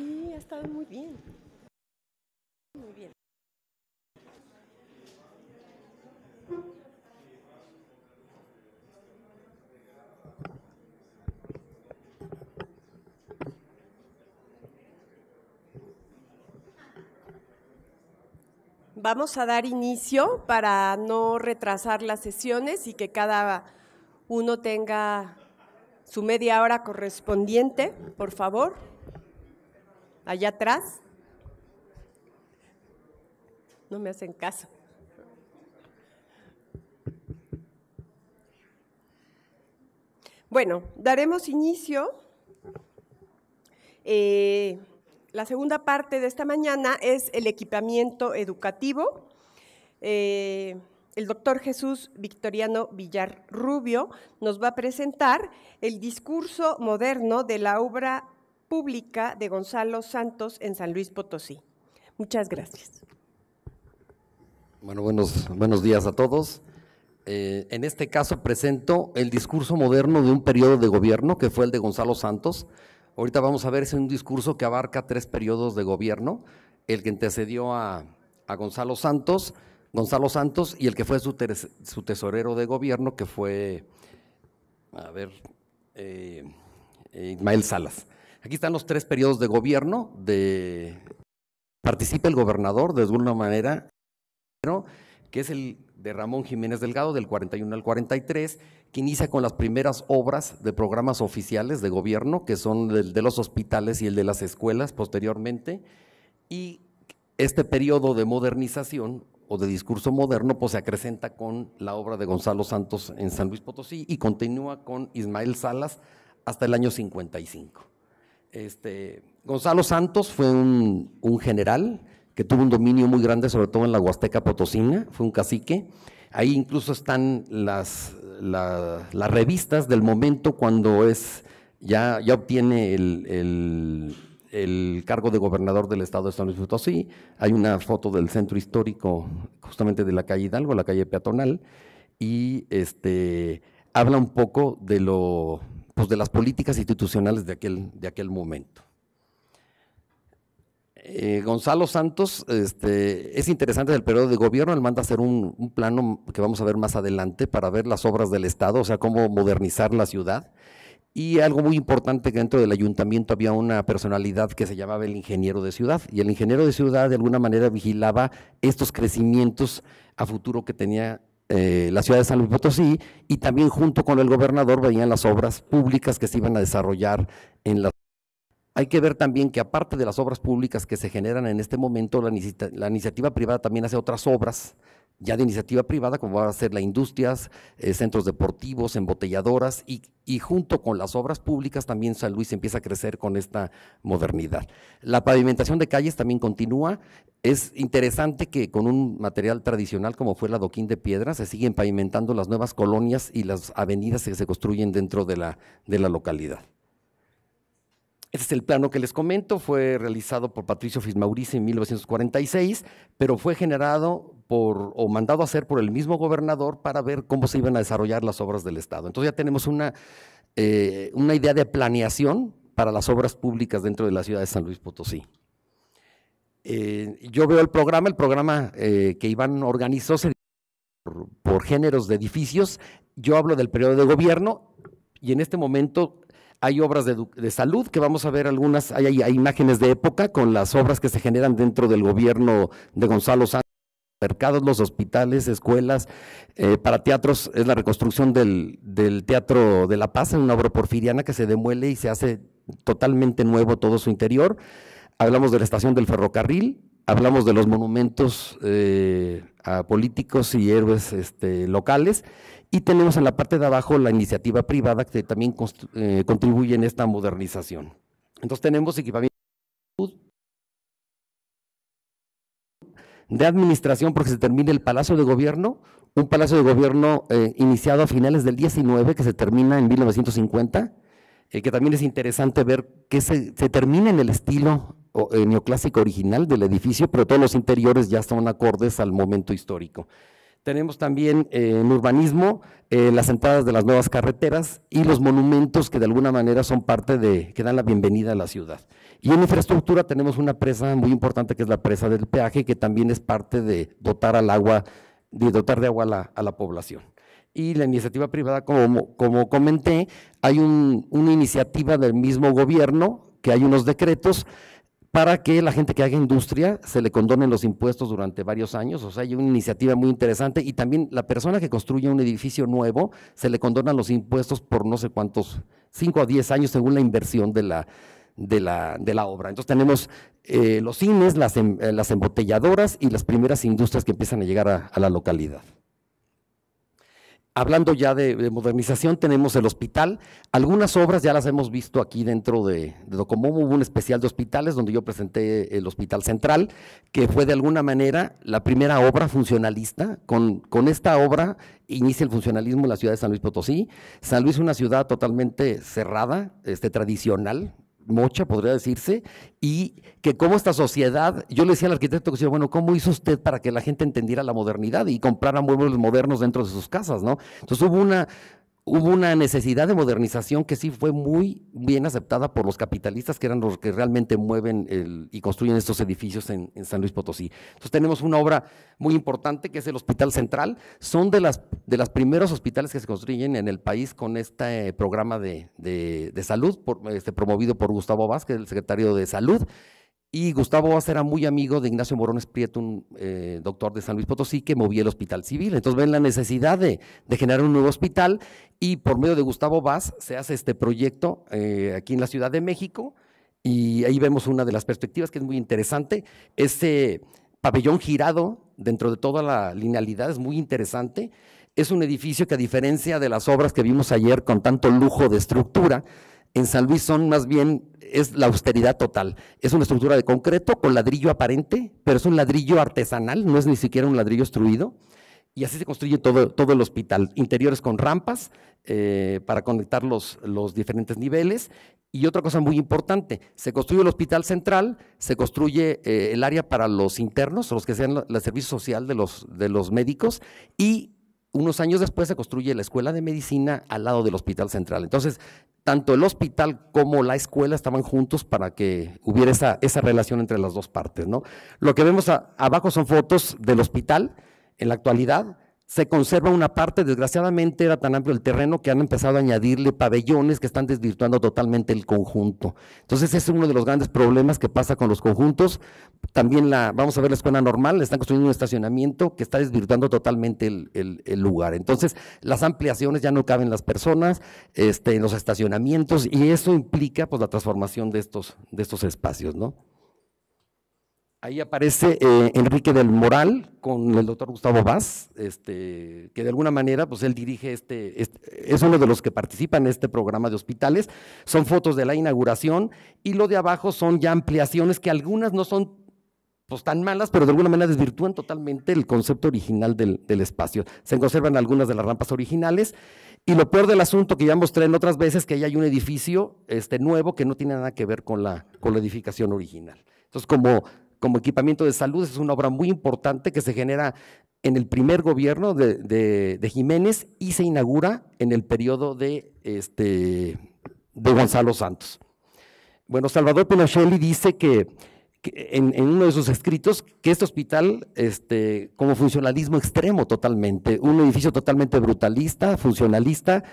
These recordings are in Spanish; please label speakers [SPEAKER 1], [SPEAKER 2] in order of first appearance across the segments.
[SPEAKER 1] Sí, ha estado muy bien. Muy bien. Vamos a dar inicio para no retrasar las sesiones y que cada uno tenga su media hora correspondiente, por favor allá atrás. No me hacen caso. Bueno, daremos inicio. Eh, la segunda parte de esta mañana es el equipamiento educativo. Eh, el doctor Jesús Victoriano Villar Rubio nos va a presentar el discurso moderno de la obra Pública de Gonzalo Santos en San Luis Potosí. Muchas gracias.
[SPEAKER 2] Bueno, buenos, buenos días a todos. Eh, en este caso presento el discurso moderno de un periodo de gobierno, que fue el de Gonzalo Santos. Ahorita vamos a ver si es un discurso que abarca tres periodos de gobierno, el que antecedió a, Gonzalo Santos, Gonzalo Santos y el que fue su, tesorero de gobierno, que fue, a ver, eh, eh, Ismael Salas. Aquí están los tres periodos de gobierno de participa el gobernador de alguna manera, que es el de Ramón Jiménez Delgado del 41 al 43, que inicia con las primeras obras de programas oficiales de gobierno, que son el de los hospitales y el de las escuelas posteriormente, y este periodo de modernización o de discurso moderno, pues se acrecenta con la obra de Gonzalo Santos en San Luis Potosí y continúa con Ismael Salas hasta el año 55. Este, Gonzalo Santos fue un, general que tuvo un dominio muy grande, sobre todo en la Huasteca Potosina, fue un cacique. Ahí incluso están las, las revistas del momento cuando es, ya, obtiene el, cargo de gobernador del estado de San Luis Potosí. Hay una foto del centro histórico, justamente de la calle Hidalgo, la calle peatonal, y este, habla un poco de lo pues, de las políticas institucionales de aquel, de aquel momento. Eh, Gonzalo Santos, este, es interesante del periodo de gobierno, él manda hacer un, plano que vamos a ver más adelante para ver las obras del Estado, o sea, cómo modernizar la ciudad. Y algo muy importante que dentro del ayuntamiento había una personalidad que se llamaba el ingeniero de ciudad, y el ingeniero de ciudad de alguna manera vigilaba estos crecimientos a futuro que tenía eh, la ciudad de San Luis Potosí y también junto con el gobernador veían las obras públicas que se iban a desarrollar en la hay que ver también que aparte de las obras públicas que se generan en este momento, la, iniciativa privada también hace otras obras ya de iniciativa privada, como va a ser la industrias, eh, centros deportivos, embotelladoras, y, junto con las obras públicas también San Luis empieza a crecer con esta modernidad. La pavimentación de calles también continúa. Es interesante que con un material tradicional como fue el adoquín de piedra, se siguen pavimentando las nuevas colonias y las avenidas que se construyen dentro de la localidad. Este es el plano que les comento, fue realizado por Patricio Fismaurice en 1946, pero fue generado por, o mandado a hacer por el mismo gobernador para ver cómo se iban a desarrollar las obras del Estado. Entonces ya tenemos una, eh, una idea de planeación para las obras públicas dentro de la ciudad de San Luis Potosí. Eh, yo veo el programa, el programa eh, que Iván organizó por, por géneros de edificios. Yo hablo del periodo de gobierno y en este momento hay obras de, salud que vamos a ver algunas, hay, imágenes de época con las obras que se generan dentro del gobierno de Gonzalo Sánchez. Mercados, los hospitales, escuelas, eh, para teatros es la reconstrucción del, Teatro de la Paz, en una obra porfiriana que se demuele y se hace totalmente nuevo todo su interior. Hablamos de la estación del ferrocarril, hablamos de los monumentos eh, a políticos y héroes este, locales y tenemos en la parte de abajo la iniciativa privada que también eh, contribuye en esta modernización. Entonces tenemos equipamiento de administración porque se termina el Palacio de Gobierno, un Palacio de Gobierno eh, iniciado a finales del 19 que se termina en 1950, eh, que también es interesante ver que se, termina en el estilo neoclásico original del edificio, pero todos los interiores ya son acordes al momento histórico. Tenemos también eh, en urbanismo eh, las entradas de las nuevas carreteras y los monumentos que de alguna manera son parte de, que dan la bienvenida a la ciudad. Y en infraestructura tenemos una presa muy importante que es la presa del peaje, que también es parte de dotar al agua, de dotar de agua a la, población y la iniciativa privada, como, comenté, hay una iniciativa del mismo gobierno, que hay unos decretos, para que la gente que haga industria se le condonen los impuestos durante varios años. O sea, hay una iniciativa muy interesante y también la persona que construye un edificio nuevo se le condonan los impuestos por no sé cuántos, cinco a diez años según la inversión de la, de la, de la obra. Entonces tenemos eh, los cines, las, em, eh, las embotelladoras y las primeras industrias que empiezan a llegar a la localidad hablando ya de, modernización, tenemos el hospital. Algunas obras ya las hemos visto aquí dentro de, de Docomomo. Hubo un especial de hospitales donde yo presenté el Hospital Central, que fue de alguna manera la primera obra funcionalista. Con, con esta obra inicia el funcionalismo en la ciudad de San Luis Potosí. San Luis es una ciudad totalmente cerrada, este, tradicional, mocha, podría decirse, y que como esta sociedad, yo le decía al arquitecto que decía, bueno, ¿cómo hizo usted para que la gente entendiera la modernidad y comprara muebles modernos dentro de sus casas, no? Entonces hubo una hubo una necesidad de modernización que sí fue muy bien aceptada por los capitalistas, que eran los que realmente mueven el, y construyen estos edificios en, San Luis Potosí. Entonces tenemos una obra muy importante que es el Hospital Central. Son de, las, de los primeros hospitales que se construyen en el país con este eh, programa de, salud este, promovido por Gustavo Vázquez, el secretario de Salud. Y Gustavo Vaz era muy amigo de Ignacio Morones Prieto, un eh, doctor de San Luis Potosí, que movía el hospital civil. Entonces ven la necesidad de, generar un nuevo hospital y por medio de Gustavo Vaz se hace este proyecto eh, aquí en la Ciudad de México y ahí vemos una de las perspectivas que es muy interesante. Ese pabellón girado dentro de toda la linealidad es muy interesante. Es un edificio que a diferencia de las obras que vimos ayer con tanto lujo de estructura, en San Luis son más bien, es la austeridad total. Es una estructura de concreto con ladrillo aparente, pero es un ladrillo artesanal, no es ni siquiera un ladrillo estruido. Y así se construye todo, todo el hospital. Interiores con rampas eh, para conectar los, diferentes niveles. Y otra cosa muy importante, se construye el hospital central, se construye eh, el área para los internos, los que sean el servicio social de los, de los médicos, y unos años después se construye la escuela de medicina al lado del hospital central. Entonces, tanto el hospital como la escuela estaban juntos para que hubiera esa, esa relación entre las dos partes. ¿no? Lo que vemos abajo son fotos del hospital en la actualidad se conserva una parte, desgraciadamente era tan amplio el terreno que han empezado a añadirle pabellones que están desvirtuando totalmente el conjunto. Entonces ese es uno de los grandes problemas que pasa con los conjuntos. También la, vamos a ver la escuela normal, le están construyendo un estacionamiento que está desvirtuando totalmente el, lugar. Entonces las ampliaciones ya no caben las personas, este, los estacionamientos, y eso implica pues, la transformación de estos, de estos espacios, ¿no? Ahí aparece eh, Enrique del Moral con el doctor Gustavo Vaz, este, que de alguna manera, pues él dirige este, este, es uno de los que participan en este programa de hospitales. Son fotos de la inauguración y lo de abajo son ya ampliaciones que algunas no son pues, tan malas, pero de alguna manera desvirtúan totalmente el concepto original del, espacio. Se conservan algunas de las rampas originales. Y lo peor del asunto que ya mostré en otras veces, que ahí hay un edificio este, nuevo que no tiene nada que ver con la, con la edificación original. Entonces, como como equipamiento de salud. Es una obra muy importante que se genera en el primer gobierno de, Jiménez y se inaugura en el periodo de, este, Gonzalo Santos. Bueno, Salvador Pinochelli dice que, en, uno de sus escritos que este hospital, este, como funcionalismo extremo totalmente, un edificio totalmente brutalista, funcionalista,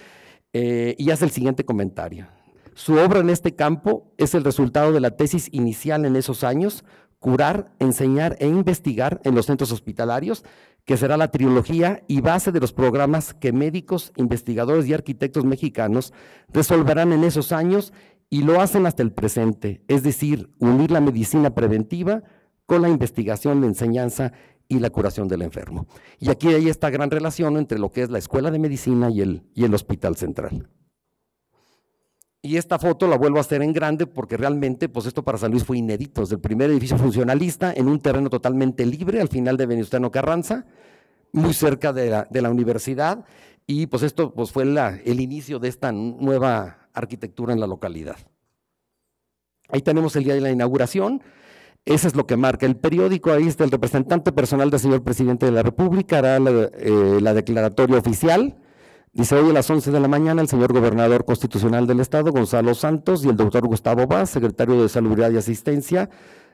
[SPEAKER 2] eh, y hace el siguiente comentario. Su obra en este campo es el resultado de la tesis inicial en esos años curar, enseñar e investigar en los centros hospitalarios, que será la trilogía y base de los programas que médicos, investigadores y arquitectos mexicanos resolverán en esos años y lo hacen hasta el presente, es decir, unir la medicina preventiva con la investigación, la enseñanza y la curación del enfermo. Y aquí hay esta gran relación entre lo que es la escuela de medicina y el, y el hospital central. Y esta foto la vuelvo a hacer en grande porque realmente, pues esto para San Luis fue inédito. Es el primer edificio funcionalista en un terreno totalmente libre al final de Venustiano Carranza, muy cerca de la, universidad. Y pues esto pues, fue el inicio de esta nueva arquitectura en la localidad. Ahí tenemos el día de la inauguración. Eso es lo que marca el periódico. Ahí está el representante personal del señor presidente de la República, hará la eh, declaratoria oficial. Dice hoy a las 11 de la mañana el señor gobernador constitucional del estado, Gonzalo Santos, y el doctor Gustavo Vaz, secretario de Salubridad y Asistencia,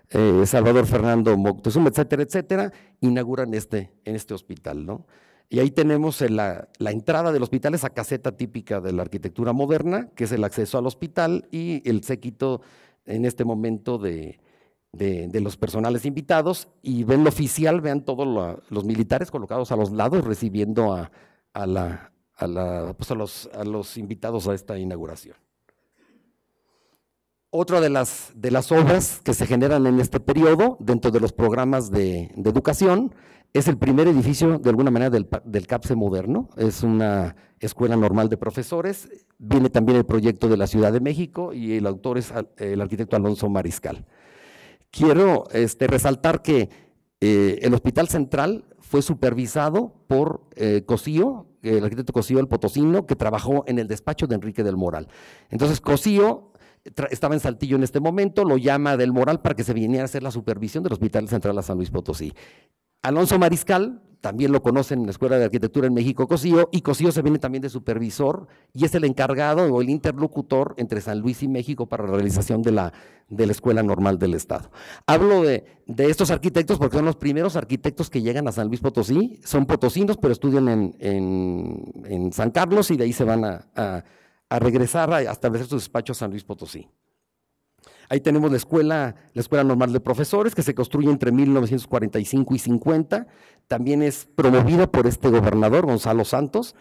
[SPEAKER 2] eh, Salvador Fernando Moctezuma, etcétera, etcétera, inauguran este, en este hospital, ¿no? Y ahí tenemos eh, la, entrada del hospital, esa caseta típica de la arquitectura moderna, que es el acceso al hospital y el séquito en este momento de, los personales invitados. Y ven lo oficial, vean todos los militares colocados a los lados recibiendo a, a, la, pues, a, los, invitados a esta inauguración. Otra de las, de las obras que se generan en este periodo dentro de los programas de, educación es el primer edificio, de alguna manera, del, del, CAPSE moderno. Es una escuela normal de profesores. Viene también el proyecto de la Ciudad de México y el autor es el arquitecto Alonso Mariscal. Quiero este, resaltar que eh, el Hospital Central fue supervisado por eh, Cosío, el arquitecto Cosío el Potosino, que trabajó en el despacho de Enrique del Moral. Entonces, Cosío eh, estaba en Saltillo en este momento, lo llama del Moral para que se viniera a hacer la supervisión del Hospital Central a San Luis Potosí. Alonso Mariscal, también lo conocen en la Escuela de Arquitectura en México, Cosío, y Cosío se viene también de supervisor y es el encargado o el interlocutor entre San Luis y México para la realización de la, de la Escuela Normal del Estado. Hablo de, estos arquitectos porque son los primeros arquitectos que llegan a San Luis Potosí, son potosinos, pero estudian en, San Carlos y de ahí se van a, a regresar a establecer sus despachos a San Luis Potosí. Ahí tenemos la escuela, la Escuela Normal de Profesores, que se construye entre 1945 y 50. También es promovida por este gobernador, Gonzalo Santos.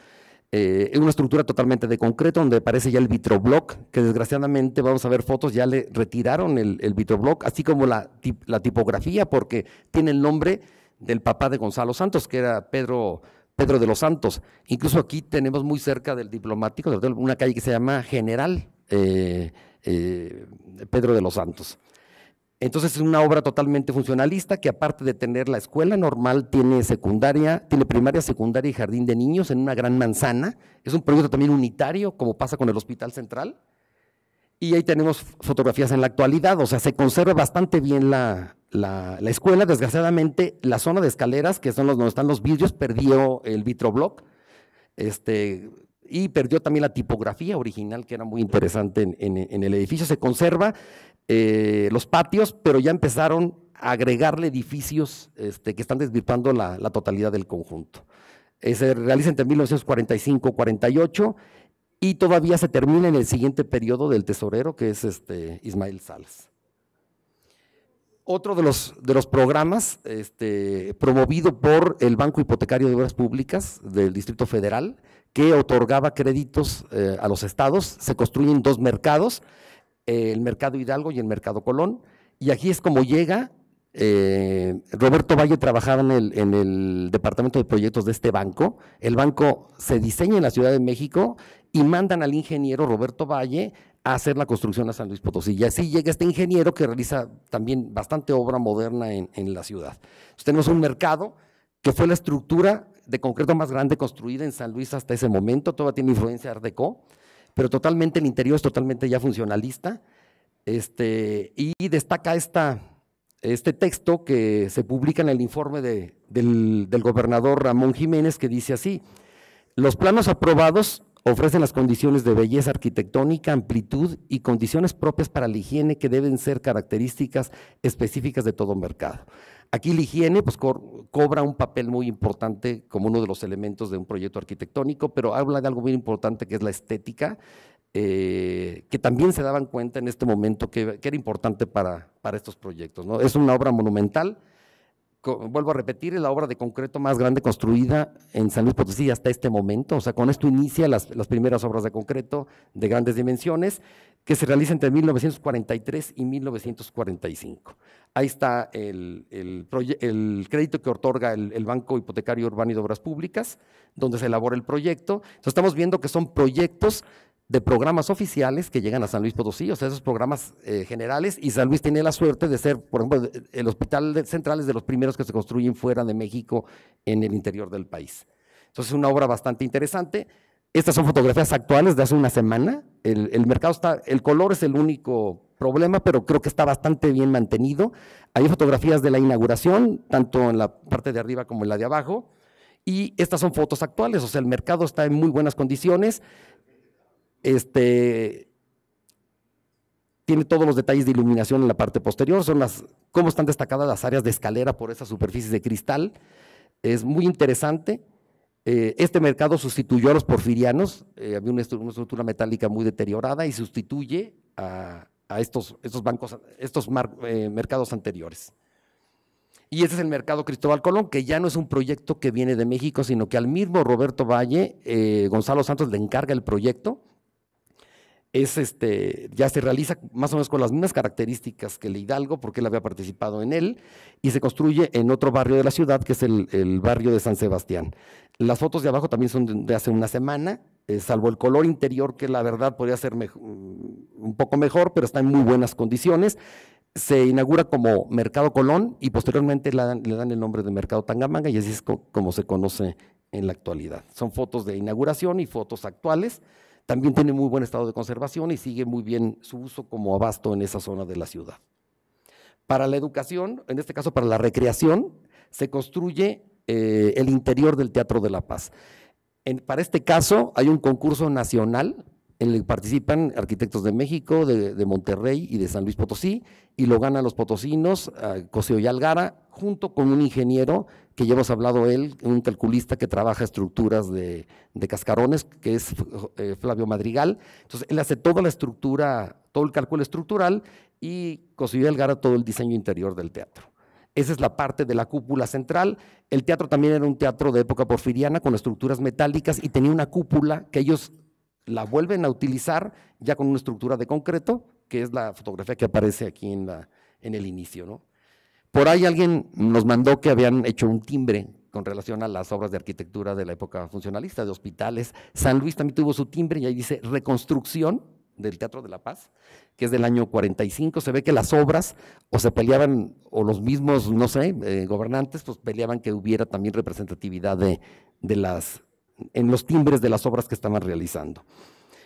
[SPEAKER 2] Eh, es una estructura totalmente de concreto, donde aparece ya el vitroblock, que desgraciadamente vamos a ver fotos, ya le retiraron el, el vitroblock, así como la, tipografía, porque tiene el nombre del papá de Gonzalo Santos, que era Pedro Pedro de los Santos. Incluso aquí tenemos muy cerca del diplomático, una calle que se llama General. Eh, eh, Pedro de los Santos. Entonces es una obra totalmente funcionalista que aparte de tener la escuela normal, tiene secundaria, tiene primaria, secundaria y jardín de niños en una gran manzana. Es un proyecto también unitario, como pasa con el Hospital Central. Y ahí tenemos fotografías en la actualidad, o sea, se conserva bastante bien la, escuela. Desgraciadamente, la zona de escaleras, que son los donde están los vidrios, perdió el vitroblock. Este, y perdió también la tipografía original, que era muy interesante en, el edificio. Se conserva eh, los patios, pero ya empezaron a agregarle edificios este, que están desvirtuando la, totalidad del conjunto. Eh, se realiza entre 1945-48 y todavía se termina en el siguiente periodo del tesorero, que es este, Ismael Salas otro de los, de los programas este, promovido por el Banco Hipotecario de Obras Públicas del Distrito Federal, que otorgaba créditos eh, a los estados. Se construyen dos mercados, el Mercado Hidalgo y el Mercado Colón. Y aquí es como llega. Eh, Roberto Valle trabajaba en el, en el departamento de proyectos de este banco. El banco se diseña en la Ciudad de México y mandan al ingeniero Roberto Valle a hacer la construcción a San Luis Potosí. Y así llega este ingeniero que realiza también bastante obra moderna en, la ciudad. tenemos un mercado que fue la estructura de concreto más grande construida en San Luis hasta ese momento, todavía tiene influencia Art pero totalmente el interior es totalmente ya funcionalista. Este, y destaca este texto que se publica en el informe del, del gobernador Ramón Jiménez que dice así, los planos aprobados Ofrecen las condiciones de belleza arquitectónica, amplitud y condiciones propias para la higiene que deben ser características específicas de todo mercado. Aquí la higiene pues, cobra un papel muy importante como uno de los elementos de un proyecto arquitectónico, pero habla de algo muy importante que es la estética, eh, que también se daban cuenta en este momento que, era importante para, estos proyectos. Es una obra monumental vuelvo a repetir, es la obra de concreto más grande construida en San Luis Potosí hasta este momento. O sea, con esto inicia las, primeras obras de concreto de grandes dimensiones que se realizan entre 1943 y 1945. Ahí está el, el, crédito que otorga el, el, Banco Hipotecario Urbano y de Obras Públicas, donde se elabora el proyecto. estamos viendo que son proyectos de programas oficiales que llegan a San Luis Potosí, o sea, esos programas eh, generales, y San Luis tiene la suerte de ser, por ejemplo, el hospital central es de los primeros que se construyen fuera de México en el interior del país. Entonces, es una obra bastante interesante. Estas son fotografías actuales de hace una semana. El, el mercado está, el color es el único problema, pero creo que está bastante bien mantenido. Hay fotografías de la inauguración, tanto en la parte de arriba como en la de abajo. Y estas son fotos actuales, o sea, el mercado está en muy buenas condiciones. Este tiene todos los detalles de iluminación en la parte posterior, son las cómo están destacadas las áreas de escalera por esas superficies de cristal. Es muy interesante. Eh, este mercado sustituyó a los porfirianos, eh, había una, estructura, metálica muy deteriorada y sustituye a, estos, estos, bancos, estos eh, mercados anteriores. Y ese es el mercado Cristóbal Colón, que ya no es un proyecto que viene de México, sino que al mismo Roberto Valle, Gonzalo Santos le encarga el proyecto es este, ya se realiza más o menos con las mismas características que el Hidalgo, porque él había participado en él, y se construye en otro barrio de la ciudad, que es el, barrio de San Sebastián. Las fotos de abajo también son de hace una semana, eh, salvo el color interior, que la verdad podría ser mm, un poco mejor, pero está en muy buenas condiciones. Se inaugura como Mercado Colón y posteriormente le dan, el nombre de Mercado Tangamanga y así es como se conoce en la actualidad. Son fotos de inauguración y fotos actuales. También tiene muy buen estado de conservación y sigue muy bien su uso como abasto en esa zona de la ciudad. Para la educación, en este caso para la recreación, se construye eh, el interior del Teatro de la Paz. En, para este caso hay un concurso nacional en el participan arquitectos de México, de, Monterrey y de San Luis Potosí, y lo ganan los potosinos, Coseo y Algara, junto con un ingeniero que ya hemos hablado él, un calculista que trabaja estructuras de, cascarones, que es eh, Flavio Madrigal. Entonces, él hace toda la estructura, todo el cálculo estructural, y Coseo y Algara todo el diseño interior del teatro. Esa es la parte de la cúpula central. El teatro también era un teatro de época porfiriana con estructuras metálicas y tenía una cúpula que ellos la vuelven a utilizar ya con una estructura de concreto, que es la fotografía que aparece aquí en, la, en el inicio. ¿no? Por ahí alguien nos mandó que habían hecho un timbre con relación a las obras de arquitectura de la época funcionalista, de hospitales. San Luis también tuvo su timbre y ahí dice reconstrucción del Teatro de la Paz, que es del año 45. Se ve que las obras o se peleaban, o los mismos, no sé, eh, gobernantes, pues peleaban que hubiera también representatividad de, de las en los timbres de las obras que estaban realizando.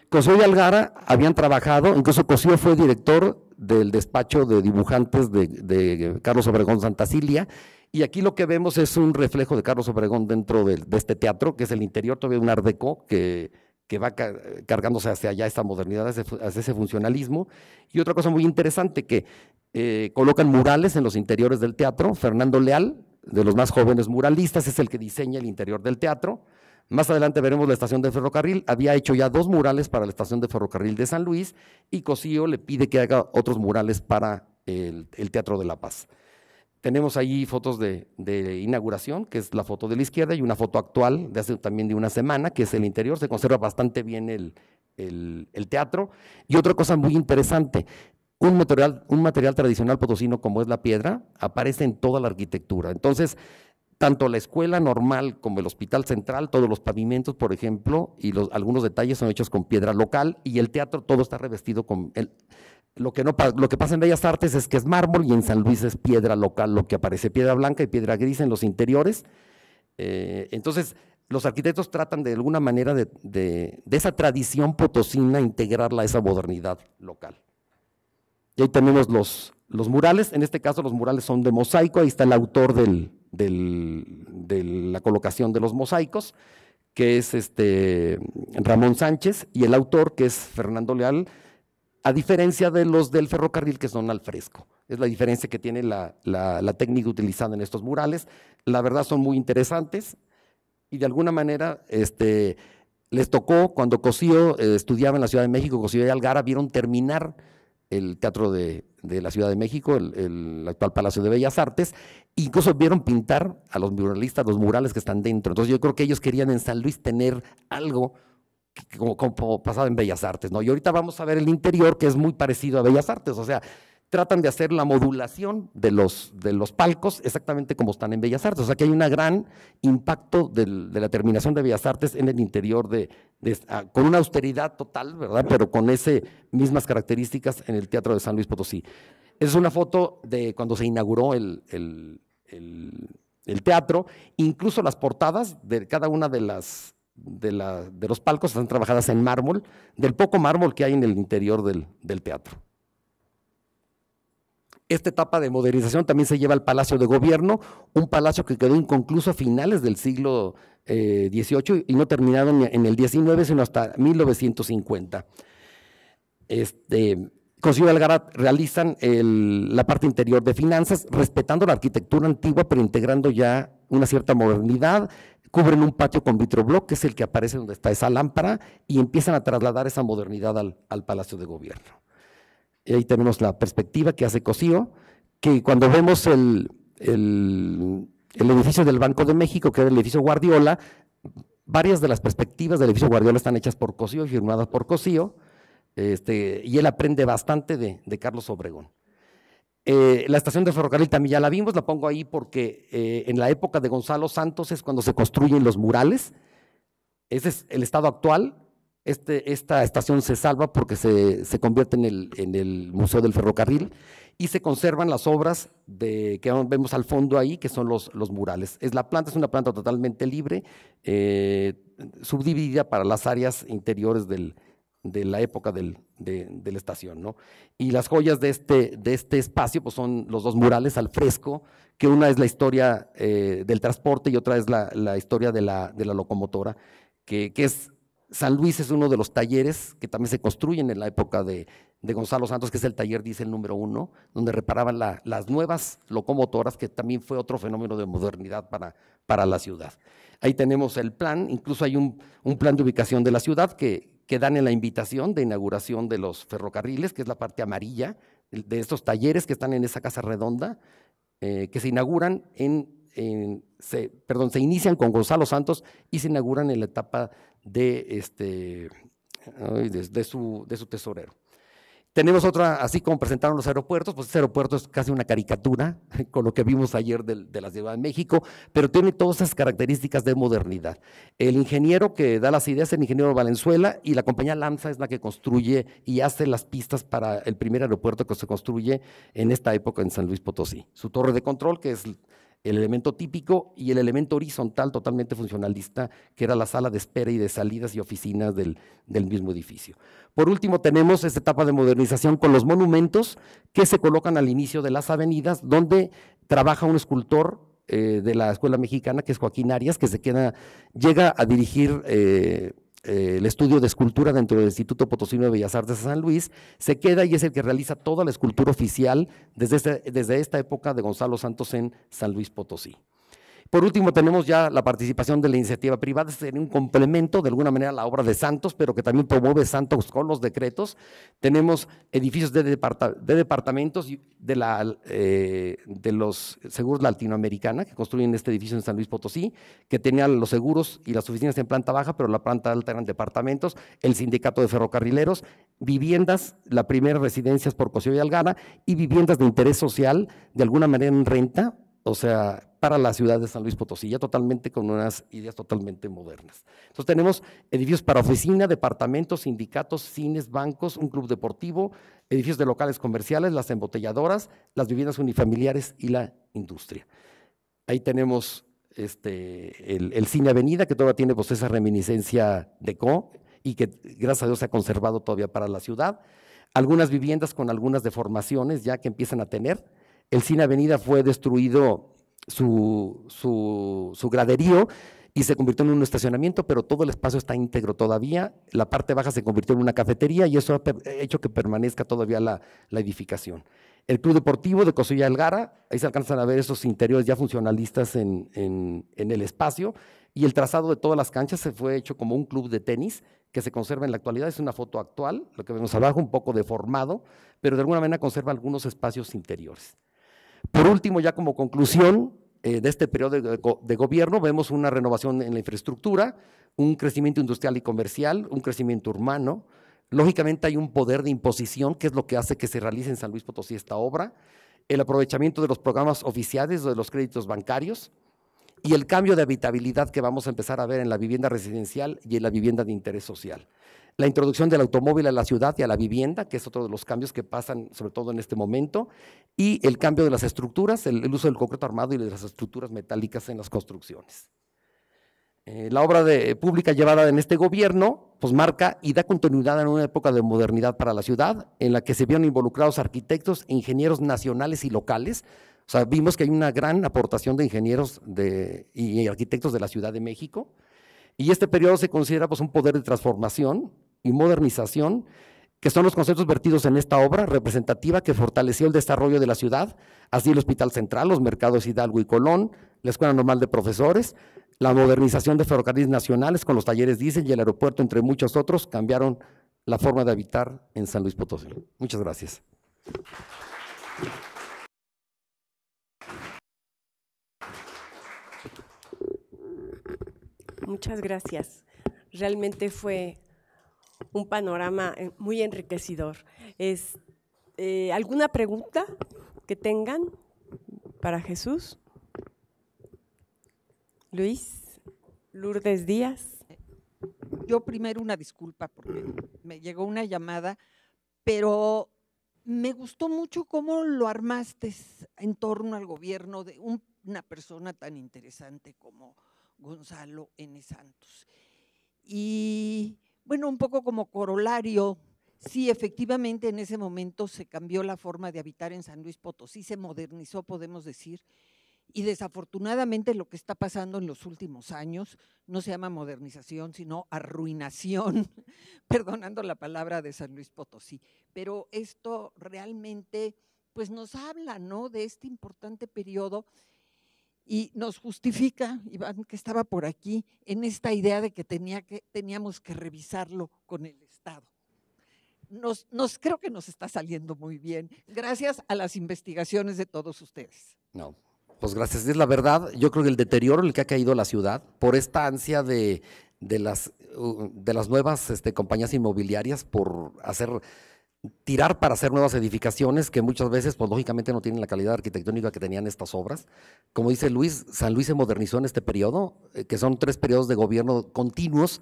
[SPEAKER 2] Cosío y Algara habían trabajado, incluso Cosío fue director del despacho de dibujantes de, Carlos Obregón Santacilia, y aquí lo que vemos es un reflejo de Carlos Obregón dentro de, este teatro, que es el interior todavía un art que, va cargándose hacia allá esta modernidad, hacia, ese funcionalismo. Y otra cosa muy interesante, que eh, colocan murales en los interiores del teatro. Fernando Leal, de los más jóvenes muralistas, es el que diseña el interior del teatro. Más adelante veremos la estación de ferrocarril. Había hecho ya dos murales para la estación de ferrocarril de San Luis y Cosío le pide que haga otros murales para el, Teatro de la Paz. Tenemos ahí fotos de, inauguración, que es la foto de la izquierda, y una foto actual de hace también de una semana, que es el interior. Se conserva bastante bien el, teatro. Y otra cosa muy interesante, un material, un material tradicional potosino como es la piedra aparece en toda la arquitectura. Entonces, tanto la escuela normal como el hospital central, todos los pavimentos, por ejemplo, y algunos detalles son hechos con piedra local y el teatro todo está revestido con... El, lo, que no, lo que pasa en Bellas Artes es que es mármol y en San Luis es piedra local, lo que aparece piedra blanca y piedra gris en los interiores. Eh, entonces, los arquitectos tratan de alguna manera de, esa tradición potosina integrarla a esa modernidad local. Y ahí tenemos los, los murales, en este caso los murales son de mosaico, ahí está el autor del, de la colocación de los mosaicos, que es este Ramón Sánchez, y el autor, que es Fernando Leal, a diferencia de los del ferrocarril, que son al fresco. Es la diferencia que tiene la, técnica utilizada en estos murales. La verdad son muy interesantes y de alguna manera este, les tocó cuando Cosío eh, estudiaba en la Ciudad de México, Cosío y Algara vieron terminar el Teatro de, la Ciudad de México, el, actual Palacio de Bellas Artes, incluso vieron pintar a los muralistas los murales que están dentro. Entonces yo creo que ellos querían en San Luis tener algo como, pasado en Bellas Artes, ¿no? Y ahorita vamos a ver el interior que es muy parecido a Bellas Artes, o sea, tratan de hacer la modulación de los, de los palcos exactamente como están en Bellas Artes. O sea que hay un gran impacto de la terminación de Bellas Artes en el interior de, ah, con una austeridad total, ¿verdad? Pero con esas mismas características en el Teatro de San Luis Potosí. Es una foto de cuando se inauguró el, teatro, incluso las portadas de cada una de las de, de, los palcos están trabajadas en mármol, del poco mármol que hay en el interior del teatro. Esta etapa de modernización también se lleva al Palacio de Gobierno, un palacio que quedó inconcluso a finales del siglo XVIII eh, y no terminado en el XIX, sino hasta 1950. Este, con Ciudad realizan la parte interior de finanzas, respetando la arquitectura antigua, pero integrando ya una cierta modernidad. Cubren un patio con vitrobloques, que es el que aparece donde está esa lámpara, y empiezan a trasladar esa modernidad al Palacio de Gobierno ahí tenemos la perspectiva que hace Cosío, que cuando vemos el, edificio del Banco de México, que era el edificio Guardiola, varias de las perspectivas del edificio Guardiola están hechas por Cosío y firmadas por Cosío, este, y él aprende bastante de, Carlos Obregón. Eh, la estación de ferrocarril también ya la vimos, la pongo ahí porque eh, en la época de Gonzalo Santos es cuando se construyen los murales. Ese es el estado actual. Este, esta estación se salva porque se, convierte en el, en el, Museo del Ferrocarril y se conservan las obras de, que vemos al fondo ahí, que son los, los murales. Es la planta es una planta totalmente libre, eh, subdividida para las áreas interiores de la época del, de, la estación. Y las joyas de este, de este espacio pues son los dos murales al fresco, que una es la historia eh, del transporte y otra es la, historia de la, locomotora, que, que es San Luis es uno de los talleres que también se construyen en la época de, Gonzalo Santos, que es el taller, dice el número uno, donde reparaban las nuevas locomotoras, que también fue otro fenómeno de modernidad para, para la ciudad. Ahí tenemos el plan, incluso hay un, plan de ubicación de la ciudad que, que dan en la invitación de inauguración de los ferrocarriles, que es la parte amarilla, de estos talleres que están en esa casa redonda, eh, que se inauguran en, perdón, se inician con Gonzalo Santos y se inauguran en la etapa de, este, de, su, de su tesorero. Tenemos otra, así como presentaron los aeropuertos, pues este aeropuerto es casi una caricatura con lo que vimos ayer de, la Ciudad de México, pero tiene todas esas características de modernidad. El ingeniero que da las ideas es el ingeniero Valenzuela y la compañía Lanza es la que construye y hace las pistas para el primer aeropuerto que se construye en esta época en San Luis Potosí. Su torre de control, que es el elemento típico y el elemento horizontal totalmente funcionalista, que era la sala de espera y de salidas y oficinas del, mismo edificio. Por último, tenemos esta etapa de modernización con los monumentos que se colocan al inicio de las avenidas, donde trabaja un escultor eh, de la Escuela Mexicana, que es Joaquín Arias, que se queda, llega a dirigir... Eh, eh, el estudio de escultura dentro del Instituto Potosino de Bellas Artes de San Luis, se queda y es el que realiza toda la escultura oficial desde, este, desde esta época de Gonzalo Santos en San Luis Potosí. Por último, tenemos ya la participación de la iniciativa privada. Sería un complemento, de alguna manera, a la obra de Santos, pero que también promueve Santos con los decretos. Tenemos edificios de, departamentos de, la, eh, de los seguros latinoamericana que construyen este edificio en San Luis Potosí, que tenían los seguros y las oficinas en planta baja, pero la planta alta eran departamentos. El sindicato de ferrocarrileros, viviendas, la primera es por Cosío y Algana, y viviendas de interés social, de alguna manera en renta, o sea, para la ciudad de San Luis Potosí, ya totalmente con unas ideas totalmente modernas. Entonces tenemos edificios para oficina, departamentos, sindicatos, cines, bancos, un club deportivo, edificios de locales comerciales, las embotelladoras, las viviendas unifamiliares y la industria. Ahí tenemos este, el, cine Avenida, que todavía tiene pues, esa reminiscencia de Co y que gracias a Dios se ha conservado todavía para la ciudad. Algunas viviendas con algunas deformaciones ya que empiezan a tener. El cine Avenida fue destruido su, graderío y se convirtió en un estacionamiento, pero todo el espacio está íntegro todavía. La parte baja se convirtió en una cafetería y eso ha hecho que permanezca todavía la, edificación. El Club Deportivo de Cosilla Algara, ahí se alcanzan a ver esos interiores ya funcionalistas en, el espacio. Y el trazado de todas las canchas se fue hecho como un club de tenis que se conserva en la actualidad. Es una foto actual, lo que vemos abajo, un poco deformado, pero de alguna manera conserva algunos espacios interiores. Por último, ya como conclusión eh, de este periodo de, de gobierno, vemos una renovación en la infraestructura, un crecimiento industrial y comercial, un crecimiento urbano. Lógicamente hay un poder de imposición, que es lo que hace que se realice en San Luis Potosí esta obra, el aprovechamiento de los programas oficiales o de los créditos bancarios y el cambio de habitabilidad que vamos a empezar a ver en la vivienda residencial y en la vivienda de interés social la introducción del automóvil a la ciudad y a la vivienda, que es otro de los cambios que pasan sobre todo en este momento, y el cambio de las estructuras, el, uso del concreto armado y de las estructuras metálicas en las construcciones. Eh, la obra eh, pública llevada en este gobierno, pues marca y da continuidad en una época de modernidad para la ciudad, en la que se vieron involucrados arquitectos e ingenieros nacionales y locales. O sea, vimos que hay una gran aportación de ingenieros y arquitectos de la Ciudad de México. Y este periodo se considera pues, un poder de transformación y modernización, que son los conceptos vertidos en esta obra representativa que fortaleció el desarrollo de la ciudad, así el Hospital Central, los mercados Hidalgo y Colón, la Escuela Normal de Profesores, la modernización de ferrocarriles nacionales con los talleres Diesel y el aeropuerto, entre muchos otros, cambiaron la forma de habitar en San Luis Potosí. Muchas gracias.
[SPEAKER 1] Muchas gracias. Realmente fue un panorama eh, muy enriquecedor. Es, eh, ¿Alguna pregunta que tengan para Jesús?
[SPEAKER 3] Luis, Lourdes Díaz. Yo primero una disculpa porque me llegó una llamada, pero me gustó mucho cómo lo armaste en torno al gobierno de una persona tan interesante como Gonzalo N. Santos. Y bueno, un poco como corolario, sí, efectivamente en ese momento se cambió la forma de habitar en San Luis Potosí, se modernizó, podemos decir, y desafortunadamente lo que está pasando en los últimos años no se llama modernización, sino arruinación, perdonando la palabra de San Luis Potosí. Pero esto realmente pues nos habla ¿no? de este importante periodo y nos justifica, Iván, que estaba por aquí, en esta idea de que, tenía que teníamos que revisarlo con el Estado. Nos, creo que nos está saliendo muy bien, gracias a las investigaciones de todos ustedes.
[SPEAKER 2] No, pues gracias. Es la verdad, yo creo que el deterioro en el que ha caído la ciudad por esta ansia de, las, uh, de las nuevas este, compañías inmobiliarias por hacer tirar para hacer nuevas edificaciones que muchas veces, pues lógicamente no tienen la calidad arquitectónica que tenían estas obras. Como dice Luis, San Luis se modernizó en este periodo, eh, que son tres periodos de gobierno continuos,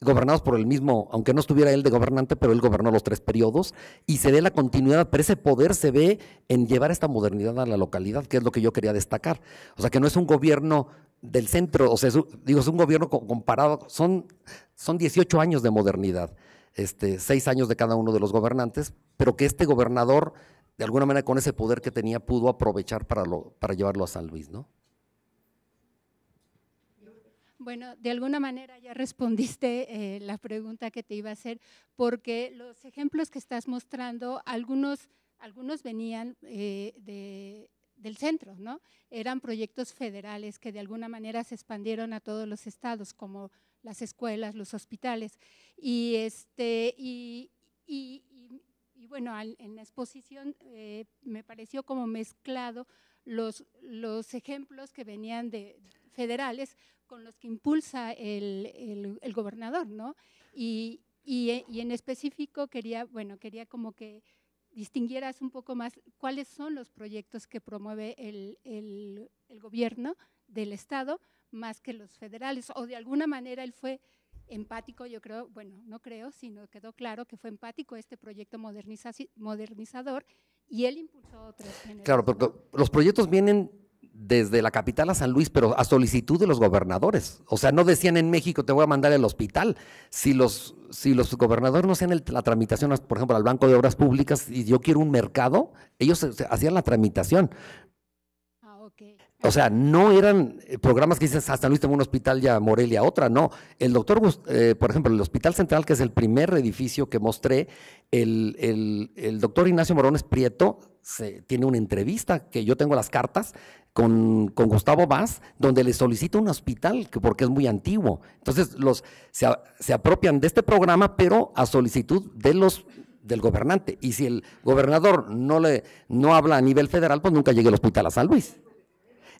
[SPEAKER 2] gobernados por el mismo, aunque no estuviera él de gobernante, pero él gobernó los tres periodos, y se ve la continuidad, pero ese poder se ve en llevar esta modernidad a la localidad, que es lo que yo quería destacar. O sea, que no es un gobierno del centro, o sea, un, digo, es un gobierno comparado, son, son 18 años de modernidad este, seis años de cada uno de los gobernantes, pero que este gobernador, de alguna manera con ese poder que tenía, pudo aprovechar para, para llevarlo a San Luis, ¿no?
[SPEAKER 4] Bueno, de alguna manera ya respondiste eh, la pregunta que te iba a hacer, porque los ejemplos que estás mostrando, algunos, algunos venían eh, del centro, ¿no? Eran proyectos federales que de alguna manera se expandieron a todos los estados, como las escuelas, los hospitales. Y, este, y, bueno, en la exposición eh, me pareció como mezclado los, los ejemplos que venían de federales con los que impulsa el, gobernador, ¿no? Eh, y, en específico quería, bueno, quería como que distinguieras un poco más cuáles son los proyectos que promueve el, el gobierno del Estado más que los federales, o de alguna manera él fue empático, yo creo, bueno, no creo, sino quedó claro que fue empático este proyecto modernizador y él impulsó
[SPEAKER 2] otros. Claro, porque los proyectos vienen desde la capital a San Luis, pero a solicitud de los gobernadores. O sea, no decían en México te voy a mandar al hospital. Si los, si los gobernadores no hacían la tramitación, por ejemplo, al Banco de Obras Públicas y yo quiero un mercado, ellos hacían la tramitación. O sea, no eran eh, programas que dices hasta Luis tengo un hospital ya a Morelia otra, no. El doctor, eh, por ejemplo, el Hospital Central, que es el primer edificio que mostré, el, el, el doctor Ignacio Morones Prieto se, tiene una entrevista, que yo tengo las cartas, con, con Gustavo Vaz, donde le solicita un hospital, que, porque es muy antiguo. Entonces, los, se, apropian de este programa, pero a solicitud de los del gobernante. Y si el gobernador no le no habla a nivel federal, pues nunca llegue el hospital a San Luis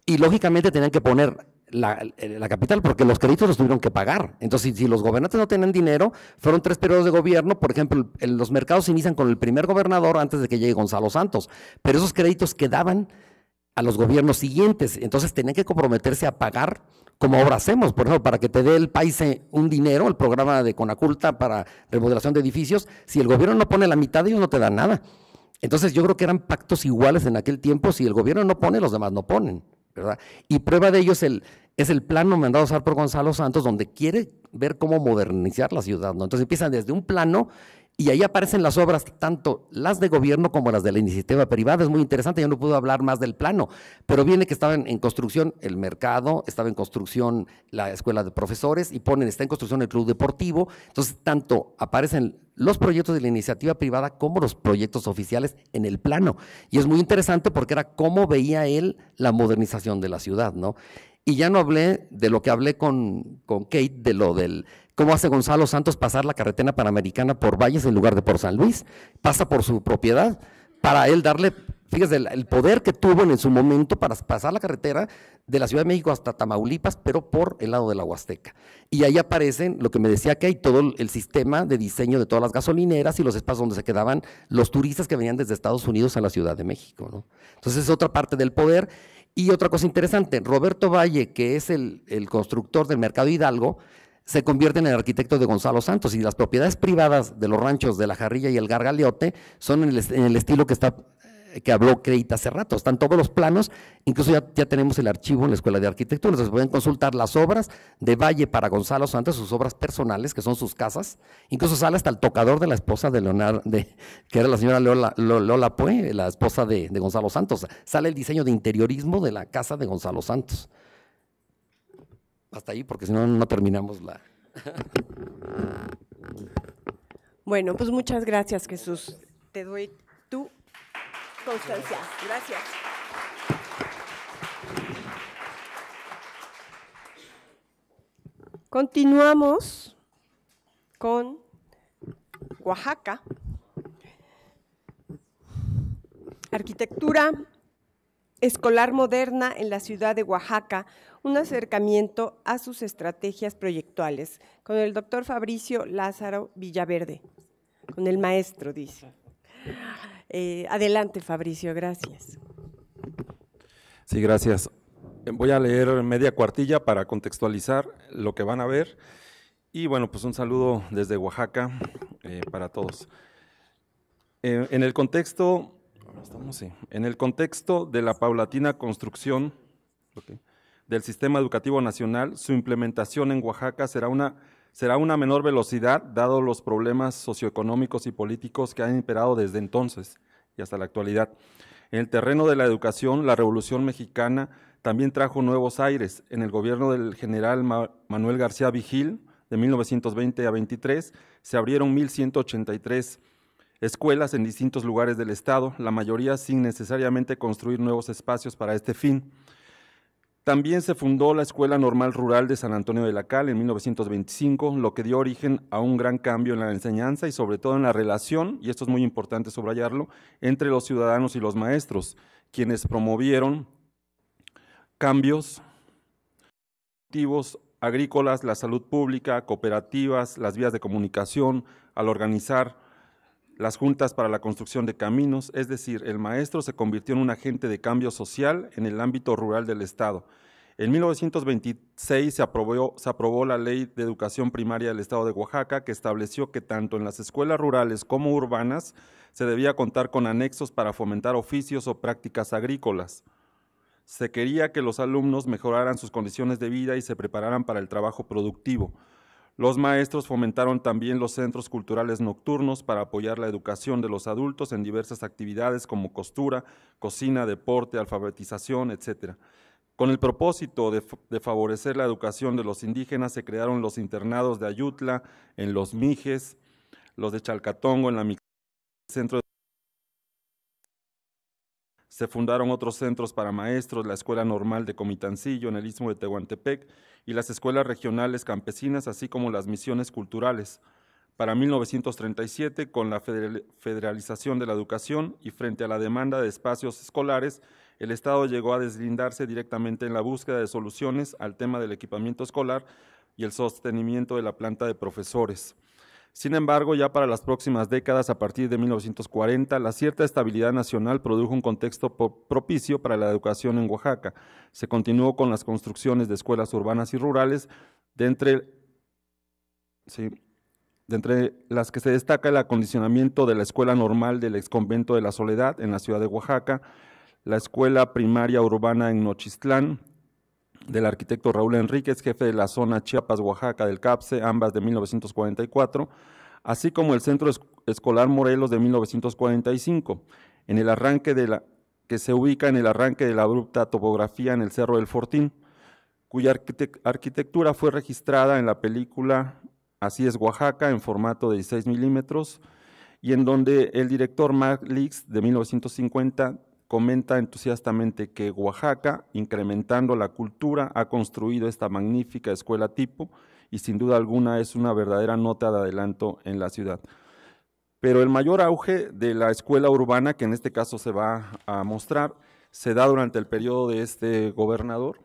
[SPEAKER 2] y lógicamente tenían que poner eh, la, capital, porque los créditos los tuvieron que pagar. Entonces, si, los gobernantes no tenían dinero, fueron tres periodos de gobierno. Por ejemplo, los mercados se inician con el primer gobernador antes de que llegue Gonzalo Santos, pero esos créditos quedaban a los gobiernos siguientes. Entonces, tenían que comprometerse a pagar, como ahora hacemos, por ejemplo, para que te dé el país un dinero, el programa de Conaculta para remodelación de edificios. Si el gobierno no pone la mitad, ellos no te dan nada. Entonces, yo creo que eran pactos iguales en aquel tiempo. Si el gobierno no pone, los demás no ponen. Y prueba de ello es el, es el plano mandado a usar por Gonzalo Santos, donde quiere ver cómo modernizar la ciudad, ¿no? Entonces empiezan desde un plano y ahí aparecen las obras, tanto las de gobierno como las de la iniciativa privada. Es muy interesante, ya no puedo hablar más del plano, pero viene que estaban en construcción el mercado, estaba en construcción la escuela de profesores y ponen, está en construcción el club deportivo. Entonces, tanto aparecen los proyectos de la iniciativa privada como los proyectos oficiales en el plano. Y es muy interesante porque era cómo veía él la modernización de la ciudad, ¿no? Y ya no hablé de lo que hablé con, con Kate, de lo del ¿Cómo hace Gonzalo Santos pasar la carretera panamericana por Valles en lugar de por San Luis? Pasa por su propiedad para él darle, fíjese, el, poder que tuvo en su momento para pasar la carretera de la Ciudad de México hasta Tamaulipas, pero por el lado de la Huasteca. Y ahí aparecen lo que me decía que hay todo el sistema de diseño de todas las gasolineras y los espacios donde se quedaban los turistas que venían desde Estados Unidos a la Ciudad de México. Entonces es otra parte del poder. Y otra cosa interesante, Roberto Valle, que es el, el constructor del Mercado Hidalgo, se convierte en el arquitecto de Gonzalo Santos y las propiedades privadas de los ranchos de la Jarrilla y el Gargaleote son en el, estilo que está que habló Creita hace rato. Están todos los planos, incluso ya, tenemos el archivo en la Escuela de Arquitectura. Entonces pueden consultar las obras de Valle para Gonzalo Santos, sus obras personales, que son sus casas. Incluso sale hasta el tocador de la esposa de Leonardo, de, que era la señora Lola, Pue, la esposa de Gonzalo Santos. Sale el diseño de interiorismo de la casa de Gonzalo Santos hasta ahí porque si no, no terminamos la...
[SPEAKER 1] bueno, pues muchas gracias Jesús. Te doy tu
[SPEAKER 5] Constancia. Gracias.
[SPEAKER 1] Continuamos con Oaxaca. Arquitectura escolar moderna en la ciudad de Oaxaca, un acercamiento a sus estrategias proyectuales con el doctor Fabricio Lázaro Villaverde, con el maestro, dice. Eh, adelante, Fabricio, gracias.
[SPEAKER 6] Sí, gracias. Voy a leer media cuartilla para contextualizar lo que van a ver. Y bueno, pues un saludo desde Oaxaca eh, para todos. Eh, en el contexto, en el contexto de la paulatina construcción del Sistema Educativo Nacional, su implementación en Oaxaca será una será una menor velocidad, dado los problemas socioeconómicos y políticos que han imperado desde entonces y hasta la actualidad. En el terreno de la educación, la Revolución Mexicana también trajo nuevos aires. En el gobierno del general Manuel García Vigil, de 1920 a 23, se abrieron 1.183 escuelas en distintos lugares del Estado, la mayoría sin necesariamente construir nuevos espacios para este fin. También se fundó la Escuela Normal Rural de San Antonio de la Cal en 1925, lo que dio origen a un gran cambio en la enseñanza y sobre todo en la relación, y esto es muy importante subrayarlo, entre los ciudadanos y los maestros, quienes promovieron cambios agrícolas, la salud pública, cooperativas, las vías de comunicación, al organizar las juntas para la construcción de caminos, es decir, el maestro se convirtió en un agente de cambio social en el ámbito rural del Estado. En 1926 se aprobó, se aprobó, la Ley de Educación Primaria del Estado de Oaxaca, que estableció que tanto en las escuelas rurales como urbanas se debía contar con anexos para fomentar oficios o prácticas agrícolas. Se quería que los alumnos mejoraran sus condiciones de vida y se prepararan para el trabajo productivo. Los maestros fomentaron también los centros culturales nocturnos para apoyar la educación de los adultos en diversas actividades como costura, cocina, deporte, alfabetización, etc. Con el propósito de, favorecer la educación de los indígenas, se crearon los internados de Ayutla, en Los Mijes, los de Chalcatongo, en la Mix, el Centro se fundaron otros centros para maestros, la Escuela Normal de Comitancillo en el Istmo de Tehuantepec y las escuelas regionales campesinas, así como las misiones culturales. Para 1937, con la federalización de la educación y frente a la demanda de espacios escolares, el Estado llegó a deslindarse directamente en la búsqueda de soluciones al tema del equipamiento escolar y el sostenimiento de la planta de profesores. Sin embargo, ya para las próximas décadas, a partir de 1940, la cierta estabilidad nacional produjo un contexto propicio para la educación en Oaxaca. Se continuó con las construcciones de escuelas urbanas y rurales, de entre, sí, de entre las que se destaca el acondicionamiento de la escuela normal del exconvento de la Soledad en la ciudad de Oaxaca, la escuela primaria urbana en Nochistlán, del arquitecto Raúl Enríquez, jefe de la zona Chiapas-Oaxaca del CAPSE, ambas de 1944, así como el Centro Escolar Morelos de 1945, en el arranque de la, que se ubica en el arranque de la abrupta topografía en el Cerro del Fortín, cuya arquitectura fue registrada en la película Así es Oaxaca en formato de 16 milímetros y en donde el director Mark Leeks de 1950 comenta entusiastamente que Oaxaca, incrementando la cultura, ha construido esta magnífica escuela tipo y sin duda alguna es una verdadera nota de adelanto en la ciudad. Pero el mayor auge de la escuela urbana, que en este caso se va a mostrar, se da durante el periodo de este gobernador,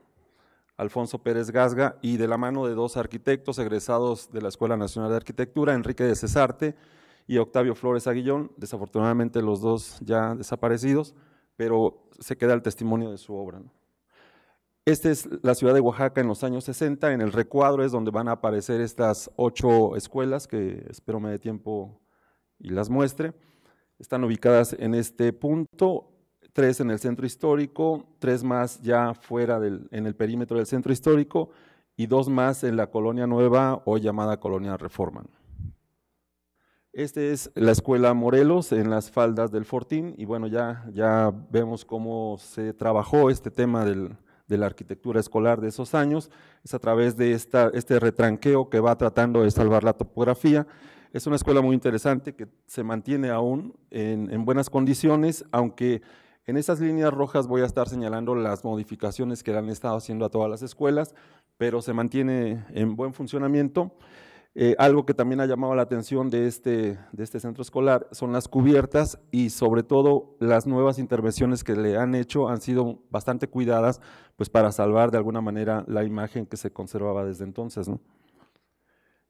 [SPEAKER 6] Alfonso Pérez Gasga, y de la mano de dos arquitectos egresados de la Escuela Nacional de Arquitectura, Enrique de Cesarte y Octavio Flores Aguillón, desafortunadamente los dos ya desaparecidos, pero se queda el testimonio de su obra. Esta es la ciudad de Oaxaca en los años 60, en el recuadro es donde van a aparecer estas ocho escuelas, que espero me dé tiempo y las muestre. Están ubicadas en este punto, tres en el centro histórico, tres más ya fuera del, en el perímetro del centro histórico y dos más en la colonia nueva hoy llamada colonia Reforma. Esta es la escuela Morelos en las faldas del Fortín y bueno, ya, ya vemos cómo se trabajó este tema de la arquitectura escolar de esos años, es a través de esta, este retranqueo que va tratando de salvar la topografía. Es una escuela muy interesante que se mantiene aún en, en buenas condiciones, aunque en esas líneas rojas voy a estar señalando las modificaciones que han estado haciendo a todas las escuelas, pero se mantiene en buen funcionamiento. Eh, algo que también ha llamado la atención de este, de este centro escolar son las cubiertas y sobre todo las nuevas intervenciones que le han hecho han sido bastante cuidadas pues para salvar de alguna manera la imagen que se conservaba desde entonces.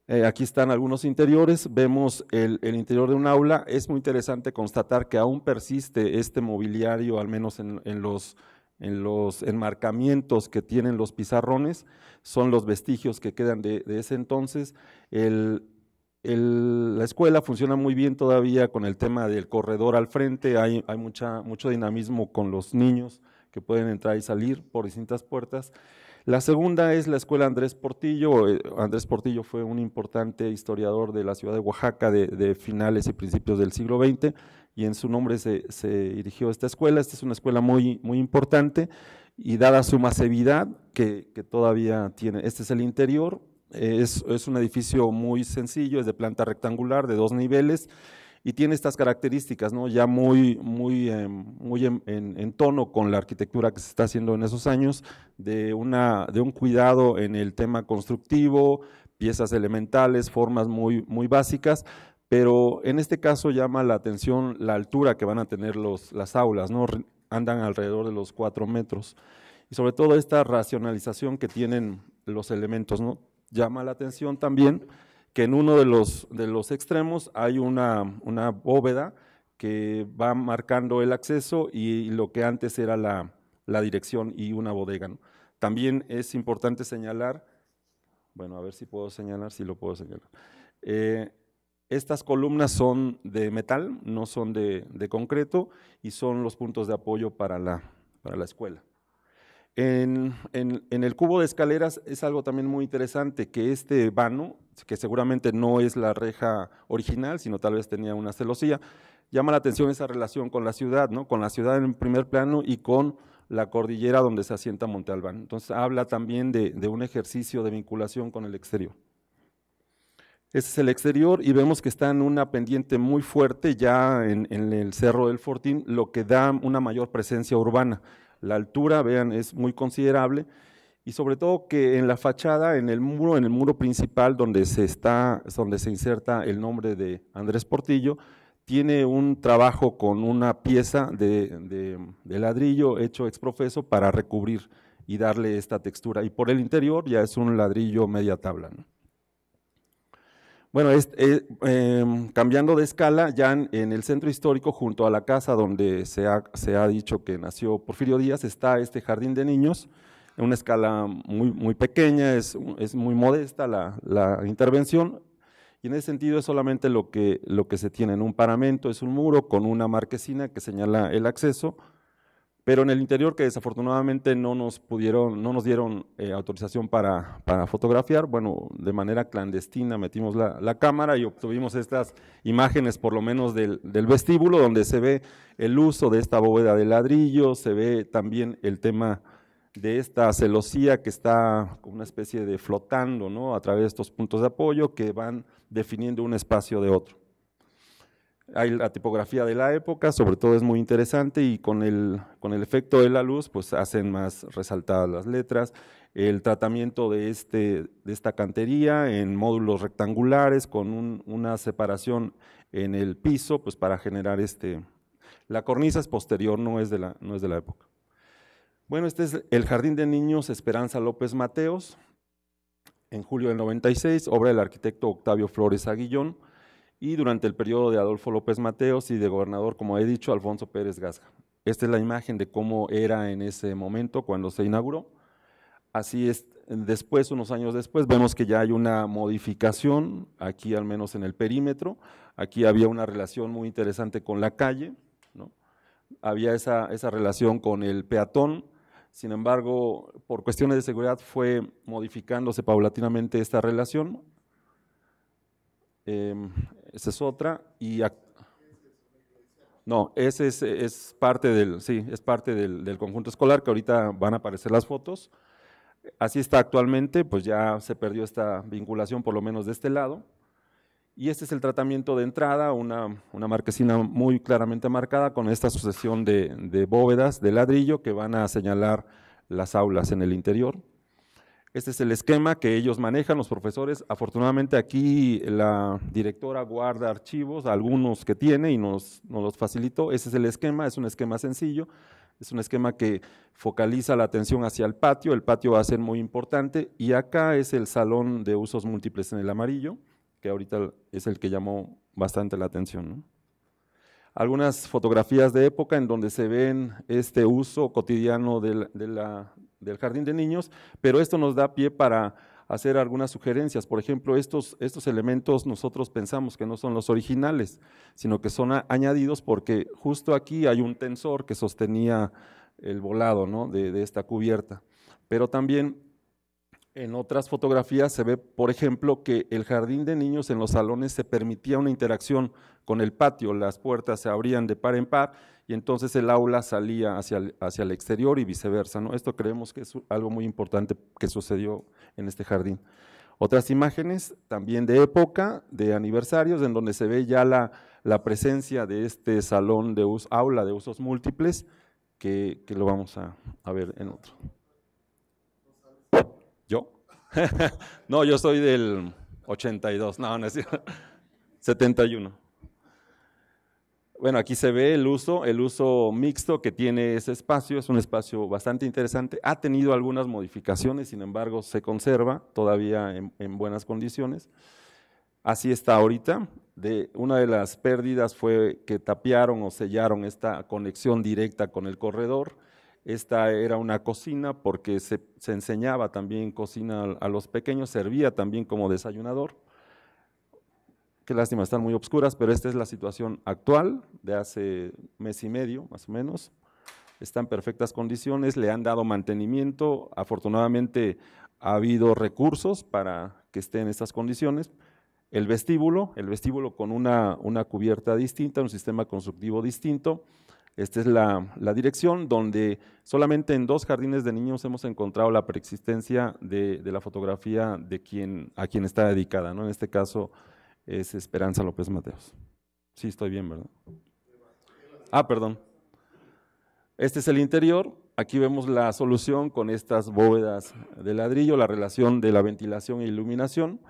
[SPEAKER 6] Eh, aquí están algunos interiores, vemos el, interior de un aula, es muy interesante constatar que aún persiste este mobiliario, al menos en, en los en los enmarcamientos que tienen los pizarrones, son los vestigios que quedan de, ese entonces. la escuela funciona muy bien todavía con el tema del corredor al frente, hay, mucha, mucho dinamismo con los niños que pueden entrar y salir por distintas puertas. La segunda es la escuela Andrés Portillo. Eh, Andrés Portillo fue un importante historiador de la ciudad de Oaxaca de, de finales y principios del siglo XX y en su nombre se, se dirigió esta escuela. Esta es una escuela muy, muy importante y dada su masividad que, que todavía tiene. Este es el interior, es, es, un edificio muy sencillo, es de planta rectangular, de dos niveles, y tiene estas características, ¿no? ya muy, muy, em, muy en, en, tono con la arquitectura que se está haciendo en esos años, de, una, de un cuidado en el tema constructivo, piezas elementales, formas muy, muy básicas, pero en este caso llama la atención la altura que van a tener los, las aulas, ¿no? andan alrededor de los cuatro metros. Y sobre todo esta racionalización que tienen los elementos. ¿no? Llama la atención también que en uno de los, de los extremos hay una, una bóveda que va marcando el acceso y lo que antes era la, la dirección y una bodega. ¿no? También es importante señalar, bueno, a ver si puedo señalar, si lo puedo señalar. Eh, estas columnas son de metal, no son de, concreto y son los puntos de apoyo para la, para la escuela. En, el cubo de escaleras es algo también muy interesante, que este vano, que seguramente no es la reja original, sino tal vez tenía una celosía, llama la atención esa relación con la ciudad, ¿no? con la ciudad en primer plano y con la cordillera donde se asienta Monte Albán. Entonces habla también de un ejercicio de vinculación con el exterior este es el exterior y vemos que está en una pendiente muy fuerte ya en, el Cerro del Fortín, lo que da una mayor presencia urbana. La altura, vean, es muy considerable y sobre todo que en la fachada, en el muro, en el muro principal donde se, está, donde se inserta el nombre de Andrés Portillo, tiene un trabajo con una pieza de, ladrillo hecho exprofeso para recubrir y darle esta textura. Y por el interior ya es un ladrillo media tabla. Bueno, es, eh, em, cambiando de escala, ya en, el centro histórico, junto a la casa donde se ha, dicho que nació Porfirio Díaz, está este jardín de niños, en una escala muy, muy pequeña, es, muy modesta la, la, intervención, y en ese sentido es solamente lo que, lo que se tiene en un paramento, es un muro con una marquesina que señala el acceso, pero en el interior que desafortunadamente no nos pudieron, no nos dieron eh, autorización para, fotografiar, bueno, de manera clandestina metimos la, cámara y obtuvimos estas imágenes por lo menos del, vestíbulo, donde se ve el uso de esta bóveda de ladrillo, se ve también el tema de esta celosía que está como una especie de flotando ¿no? a través de estos puntos de apoyo que van definiendo un espacio de otro. Hay la tipografía de la época, sobre todo es muy interesante y con el, con el efecto de la luz, pues hacen más resaltadas las letras. El tratamiento de, este, de esta cantería en módulos rectangulares con una separación en el piso, pues para generar este… La cornisa es posterior, no es de la, no es de la época. Bueno, este es el Jardín de Niños Esperanza López Mateos, en julio del 96, obra del arquitecto Octavio Flores Aguillón y durante el periodo de Adolfo López Mateos y de gobernador, como he dicho, Alfonso Pérez Gasca. Esta es la imagen de cómo era en ese momento cuando se inauguró. Así es, después, unos años después, vemos que ya hay una modificación, aquí al menos en el perímetro, aquí había una relación muy interesante con la calle, había esa, relación con el peatón, sin embargo, por cuestiones de seguridad fue modificándose paulatinamente esta relación. Em, esa es otra. Y no, ese es, parte del, sí, es parte del, conjunto escolar, que ahorita van a aparecer las fotos. Así está actualmente, pues ya se perdió esta vinculación, por lo menos de este lado. Y este es el tratamiento de entrada, una, marquesina muy claramente marcada con esta sucesión de bóvedas de ladrillo que van a señalar las aulas en el interior. Este es el esquema que ellos manejan, los profesores. Afortunadamente aquí la directora guarda archivos, algunos que tiene y nos, los facilitó. Ese es el esquema, es un esquema sencillo. Es un esquema que focaliza la atención hacia el patio, el patio va a ser muy importante y acá es el salón de usos múltiples en el amarillo, que ahorita es el que llamó bastante la atención. Algunas fotografías de época en donde se ven este uso cotidiano de la, del jardín de niños, pero esto nos da pie para hacer algunas sugerencias. Por ejemplo, estos, estos elementos nosotros pensamos que no son los originales, sino que son añadidos porque justo aquí hay un tensor que sostenía el volado de, de esta cubierta. Pero también en otras fotografías se ve, por ejemplo, que el jardín de niños en los salones se permitía una interacción con el patio, las puertas se abrían de par en par y entonces el aula salía hacia el, hacia el exterior y viceversa. ¿no? Esto creemos que es algo muy importante que sucedió en este jardín. Otras imágenes también de época, de aniversarios, en donde se ve ya la, presencia de este salón de aula de usos múltiples, que, lo vamos a, a, ver en otro. ¿Yo? no, yo soy del 82, no, no es 71. Bueno, aquí se ve el uso, el uso mixto que tiene ese espacio, es un espacio bastante interesante, ha tenido algunas modificaciones, sin embargo se conserva todavía en, buenas condiciones. Así está ahorita, de, una de las pérdidas fue que tapiaron o sellaron esta conexión directa con el corredor, esta era una cocina porque se, enseñaba también cocina a los pequeños, servía también como desayunador qué lástima, están muy obscuras, pero esta es la situación actual de hace mes y medio, más o menos. Está en perfectas condiciones, le han dado mantenimiento, afortunadamente ha habido recursos para que esté en estas condiciones. El vestíbulo, el vestíbulo con una, una cubierta distinta, un sistema constructivo distinto. Esta es la, dirección donde solamente en dos jardines de niños hemos encontrado la preexistencia de, la fotografía de quien, a quien está dedicada, ¿no? en este caso es Esperanza López Mateos. Sí, estoy bien, ¿verdad? Ah, perdón. Este es el interior. Aquí vemos la solución con estas bóvedas de ladrillo, la relación de la ventilación e iluminación.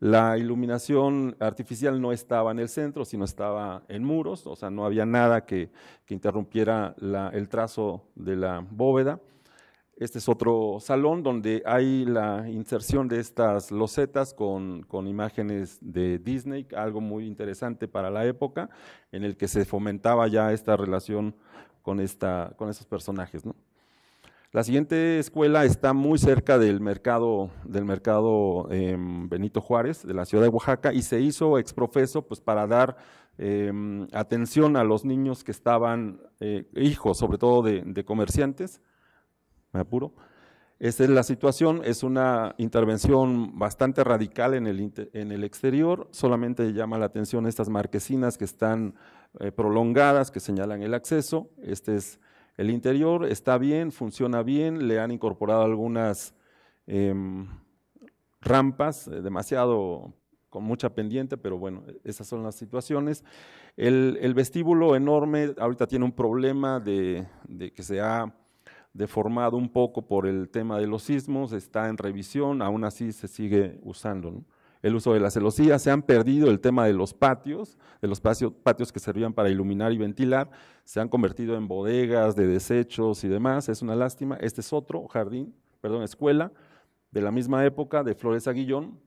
[SPEAKER 6] La iluminación artificial no estaba en el centro, sino estaba en muros, o sea, no había nada que, interrumpiera el trazo de la bóveda. Este es otro salón donde hay la inserción de estas losetas con, imágenes de Disney, algo muy interesante para la época, en el que se fomentaba ya esta relación con, esta, esos personajes. La siguiente escuela está muy cerca del mercado, del mercado em, Benito Juárez, de la ciudad de Oaxaca, y se hizo exprofeso pues, para dar em, atención a los niños que estaban, eh, hijos sobre todo de comerciantes, me apuro. esta es la situación, es una intervención bastante radical en el, en el exterior, solamente llama la atención estas marquesinas que están eh, prolongadas, que señalan el acceso, este es el interior, está bien, funciona bien, le han incorporado algunas em, rampas, eh, demasiado con mucha pendiente, pero bueno, esas son las situaciones. El, vestíbulo enorme ahorita tiene un problema de, de que se ha deformado un poco por el tema de los sismos, está en revisión, aún así se sigue usando. El uso de la celosía, se han perdido el tema de los patios, de los patios, patios que servían para iluminar y ventilar, se han convertido en bodegas de desechos y demás, es una lástima. Este es otro jardín, perdón, escuela de la misma época de Flores Aguillón,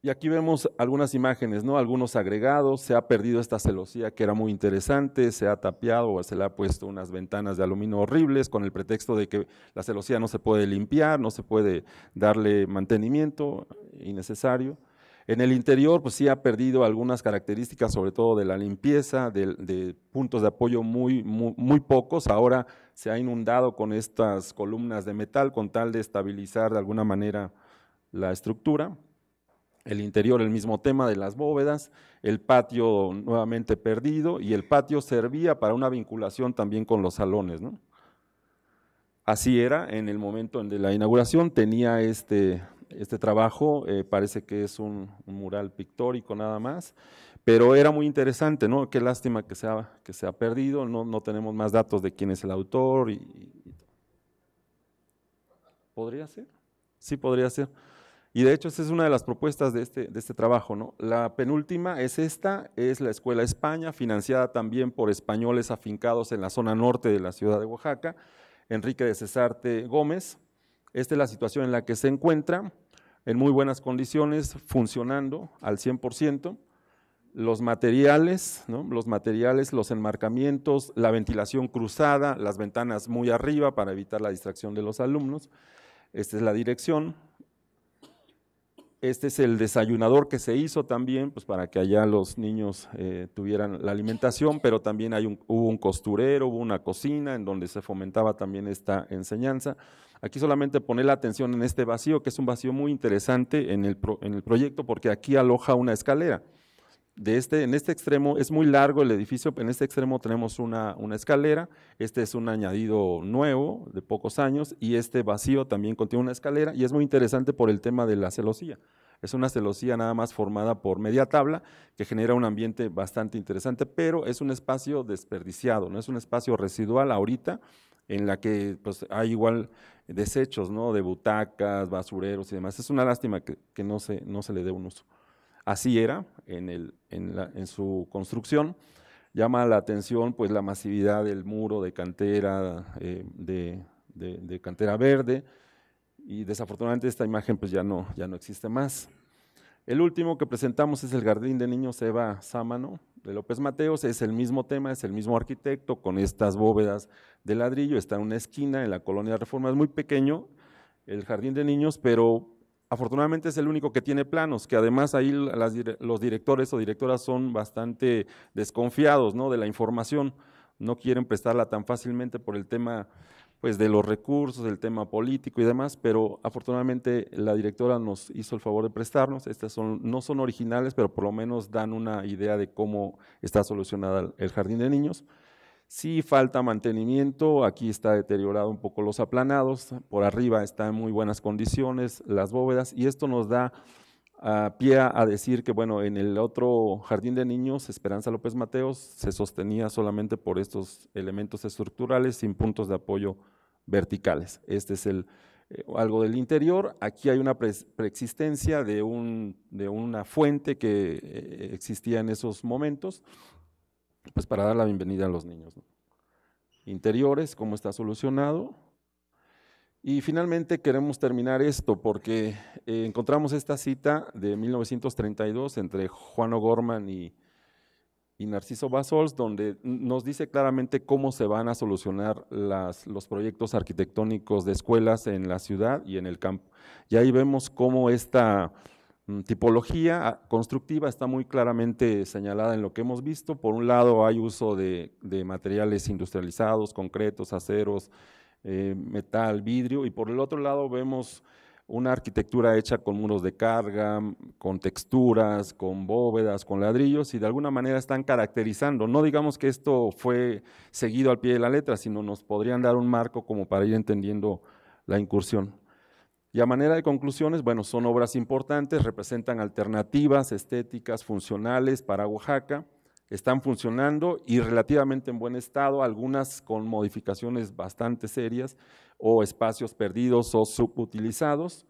[SPEAKER 6] y aquí vemos algunas imágenes, ¿no? Algunos agregados, se ha perdido esta celosía que era muy interesante, se ha tapiado o se le ha puesto unas ventanas de aluminio horribles con el pretexto de que la celosía no se puede limpiar, no se puede darle mantenimiento innecesario. En el interior, pues sí ha perdido algunas características, sobre todo de la limpieza, de, puntos de apoyo muy, muy pocos. Ahora se ha inundado con estas columnas de metal con tal de estabilizar de alguna manera la estructura el interior, el mismo tema de las bóvedas, el patio nuevamente perdido y el patio servía para una vinculación también con los salones. Así era en el momento de la inauguración, tenía este, este trabajo, eh, parece que es un, mural pictórico nada más, pero era muy interesante, ¿no? Qué lástima que se ha, que se ha perdido, no, tenemos más datos de quién es el autor. ¿Podría ser? Sí, podría ser. Y de hecho, esta es una de las propuestas de este, de este trabajo. ¿no? La penúltima es esta, es la Escuela España, financiada también por españoles afincados en la zona norte de la ciudad de Oaxaca, Enrique de Cesarte Gómez. Esta es la situación en la que se encuentra, en muy buenas condiciones, funcionando al 100%. Los materiales, los materiales, los enmarcamientos, la ventilación cruzada, las ventanas muy arriba para evitar la distracción de los alumnos. Esta es la dirección, este es el desayunador que se hizo también, pues para que allá los niños eh, tuvieran la alimentación, pero también hay un, hubo un costurero, hubo una cocina en donde se fomentaba también esta enseñanza. Aquí solamente poner la atención en este vacío, que es un vacío muy interesante en el proyecto, porque aquí aloja una escalera este, en este extremo, es muy largo el edificio, en este extremo tenemos una, escalera, este es un añadido nuevo de pocos años y este vacío también contiene una escalera y es muy interesante por el tema de la celosía. Es una celosía nada más formada por media tabla que genera un ambiente bastante interesante, pero es un espacio desperdiciado, no es un espacio residual ahorita en la que pues, hay igual desechos de butacas, basureros y demás. Es una lástima que, que no, se, no se le dé un uso. Así era, en, su construcción. Llama la atención pues, la masividad del muro de cantera, eh, de, cantera verde, y desafortunadamente esta imagen pues, ya, no, ya no existe más. El último que presentamos es el Jardín de Niños Eva Sámano de López Mateos, es el mismo tema, es el mismo arquitecto con estas bóvedas de ladrillo, está en una esquina en la colonia Reforma, es muy pequeño el Jardín de Niños, pero Afortunadamente es el único que tiene planos, que además ahí los directores o directoras son bastante desconfiados de la información, no quieren prestarla tan fácilmente por el tema pues, de los recursos, el tema político y demás, pero afortunadamente la directora nos hizo el favor de prestarnos, estas son, no son originales, pero por lo menos dan una idea de cómo está solucionada el jardín de niños. Sí falta mantenimiento, aquí está deteriorado un poco los aplanados, por arriba está en muy buenas condiciones las bóvedas y esto nos da ah, pie a decir que bueno, en el otro jardín de niños, Esperanza López Mateos se sostenía solamente por estos elementos estructurales sin puntos de apoyo verticales. Este es el, eh, algo del interior. Aquí hay una preexistencia de, una fuente que eh, existía en esos momentos pues para dar la bienvenida a los niños. Interiores, cómo está solucionado. Y finalmente queremos terminar esto porque eh, encontramos esta cita de 1932 entre Juan O'Gorman y, y Narciso Basols, donde nos dice claramente cómo se van a solucionar los proyectos arquitectónicos de escuelas en la ciudad y en el campo. Y ahí vemos cómo esta Mm, tipología ah, constructiva está muy claramente señalada en lo que hemos visto. Por un lado hay uso de, materiales industrializados, concretos, aceros, eh, metal, vidrio, y por el otro lado vemos una arquitectura hecha con muros de carga, con texturas, con bóvedas, con ladrillos, y de alguna manera están caracterizando. No digamos que esto fue seguido al pie de la letra, sino nos podrían dar un marco como para ir entendiendo la incursión. Y a manera de conclusiones, bueno, son obras importantes, representan alternativas estéticas, funcionales para Oaxaca, están funcionando y relativamente en buen estado, algunas con modificaciones bastante serias o espacios perdidos o subutilizados.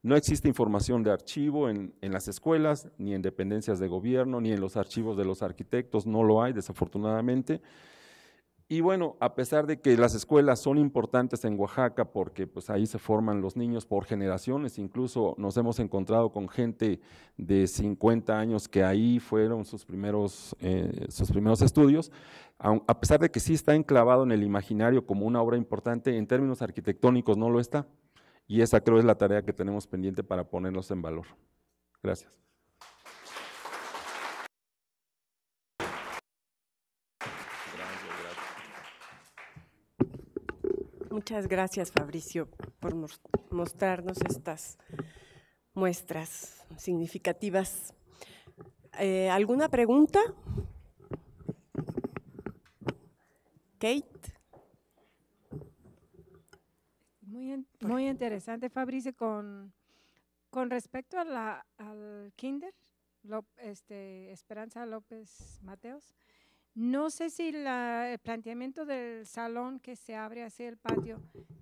[SPEAKER 6] No existe información de archivo en, las escuelas, ni en dependencias de gobierno, ni en los archivos de los arquitectos, no lo hay desafortunadamente. Y bueno, a pesar de que las escuelas son importantes en Oaxaca porque pues ahí se forman los niños por generaciones, incluso nos hemos encontrado con gente de 50 años que ahí fueron sus primeros, eh, sus primeros estudios, a pesar de que sí está enclavado en el imaginario como una obra importante, en términos arquitectónicos no lo está. Y esa creo es la tarea que tenemos pendiente para ponerlos en valor. Gracias.
[SPEAKER 1] Muchas gracias, Fabricio, por mostrarnos estas muestras significativas. Eh, ¿Alguna pregunta? Kate. Muy, interesante, Fabricio, con, respecto a la, al kinder, este, Esperanza López Mateos. No sé si el planteamiento del salón que se abre hacia el patio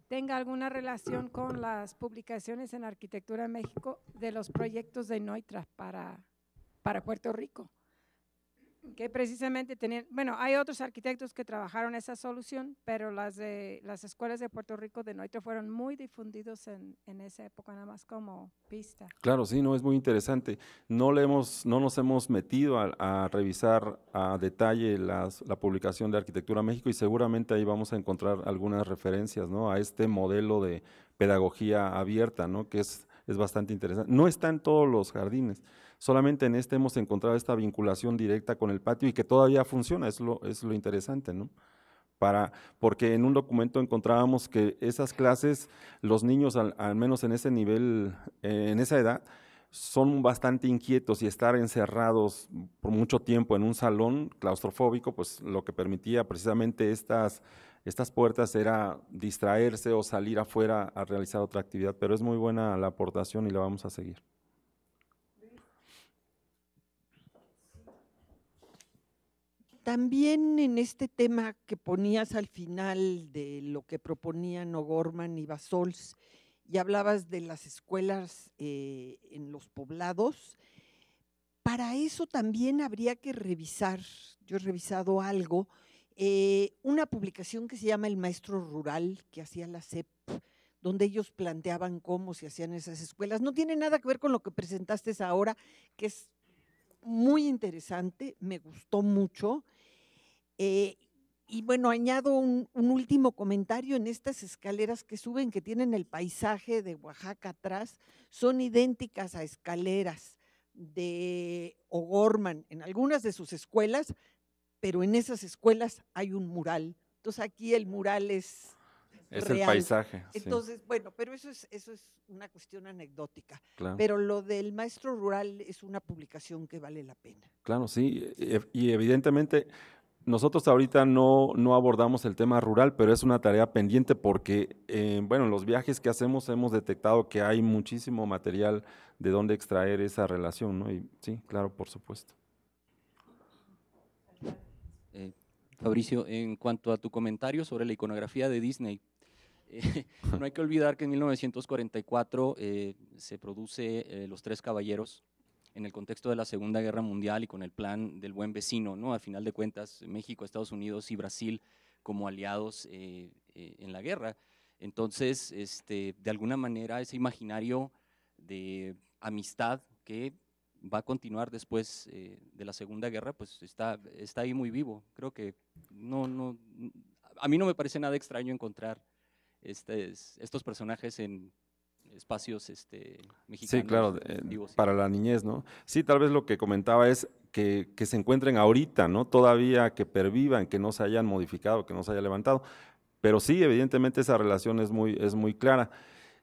[SPEAKER 1] tenga alguna relación con las publicaciones en Arquitectura México de los proyectos de Noitras para
[SPEAKER 4] Puerto Rico
[SPEAKER 1] que precisamente tenían, bueno, hay otros arquitectos que trabajaron esa solución, pero las de las escuelas de Puerto Rico de noche fueron muy difundidos en, en, esa época, nada más como pista.
[SPEAKER 6] Claro, sí, no, es muy interesante. No, le hemos, no nos hemos metido a, revisar a detalle la publicación de Arquitectura México y seguramente ahí vamos a encontrar algunas referencias, ¿no? A este modelo de pedagogía abierta, ¿no? Que es, es bastante interesante. No está en todos los jardines, Solamente en este hemos encontrado esta vinculación directa con el patio y que todavía funciona, es lo, es lo interesante, ¿no? Para, porque en un documento encontrábamos que esas clases, los niños, al, menos en ese nivel, eh, en esa edad, son bastante inquietos y estar encerrados por mucho tiempo en un salón claustrofóbico, pues lo que permitía precisamente estas, estas puertas era distraerse o salir afuera a realizar otra actividad. Pero es muy buena la aportación y la vamos a seguir.
[SPEAKER 3] También en este tema que ponías al final de lo que proponían O'Gorman y Basols, y hablabas de las escuelas eh, en los poblados, para eso también habría que revisar, yo he revisado algo, eh, una publicación que se llama El Maestro Rural, que hacía la CEP, donde ellos planteaban cómo se hacían esas escuelas. No tiene nada que ver con lo que presentaste ahora, que es muy interesante, me gustó mucho. Eh, y bueno, añado un, último comentario en estas escaleras que suben, que tienen el paisaje de Oaxaca atrás, son idénticas a escaleras de Ogorman en algunas de sus escuelas, pero en esas escuelas hay un mural. Entonces aquí el mural es... Es el paisaje. Entonces, bueno, pero eso es, eso es una cuestión anecdótica. Pero lo del maestro rural es una publicación que vale
[SPEAKER 6] la pena. Claro, sí. Y evidentemente nosotros ahorita no, no abordamos el tema rural, pero es una tarea pendiente porque, eh, bueno, en los viajes que hacemos hemos detectado que hay muchísimo material de dónde extraer esa relación, ¿no? Y sí, claro, por supuesto.
[SPEAKER 2] Eh, Fabricio, en cuanto a tu comentario sobre la iconografía de Disney, eh, no hay que olvidar que en 1944 eh, se produce eh, Los Tres Caballeros, en el contexto de la Segunda Guerra Mundial y con el plan del buen vecino, ¿no? Al final de cuentas, México, Estados Unidos y Brasil como aliados eh, eh, en la guerra. Entonces, este, de alguna manera, ese imaginario de amistad que va a continuar después eh, de la Segunda Guerra, pues está, está ahí muy vivo. Creo que no, no, a mí no me parece nada extraño encontrar este, estos personajes en espacios este,
[SPEAKER 6] mexicanos. Sí, claro, para la niñez, ¿no? Sí, tal vez lo que comentaba es que, que, se encuentren ahorita, ¿no? Todavía que pervivan, que no se hayan modificado, que no se haya levantado. Pero sí, evidentemente esa relación es muy, es muy clara.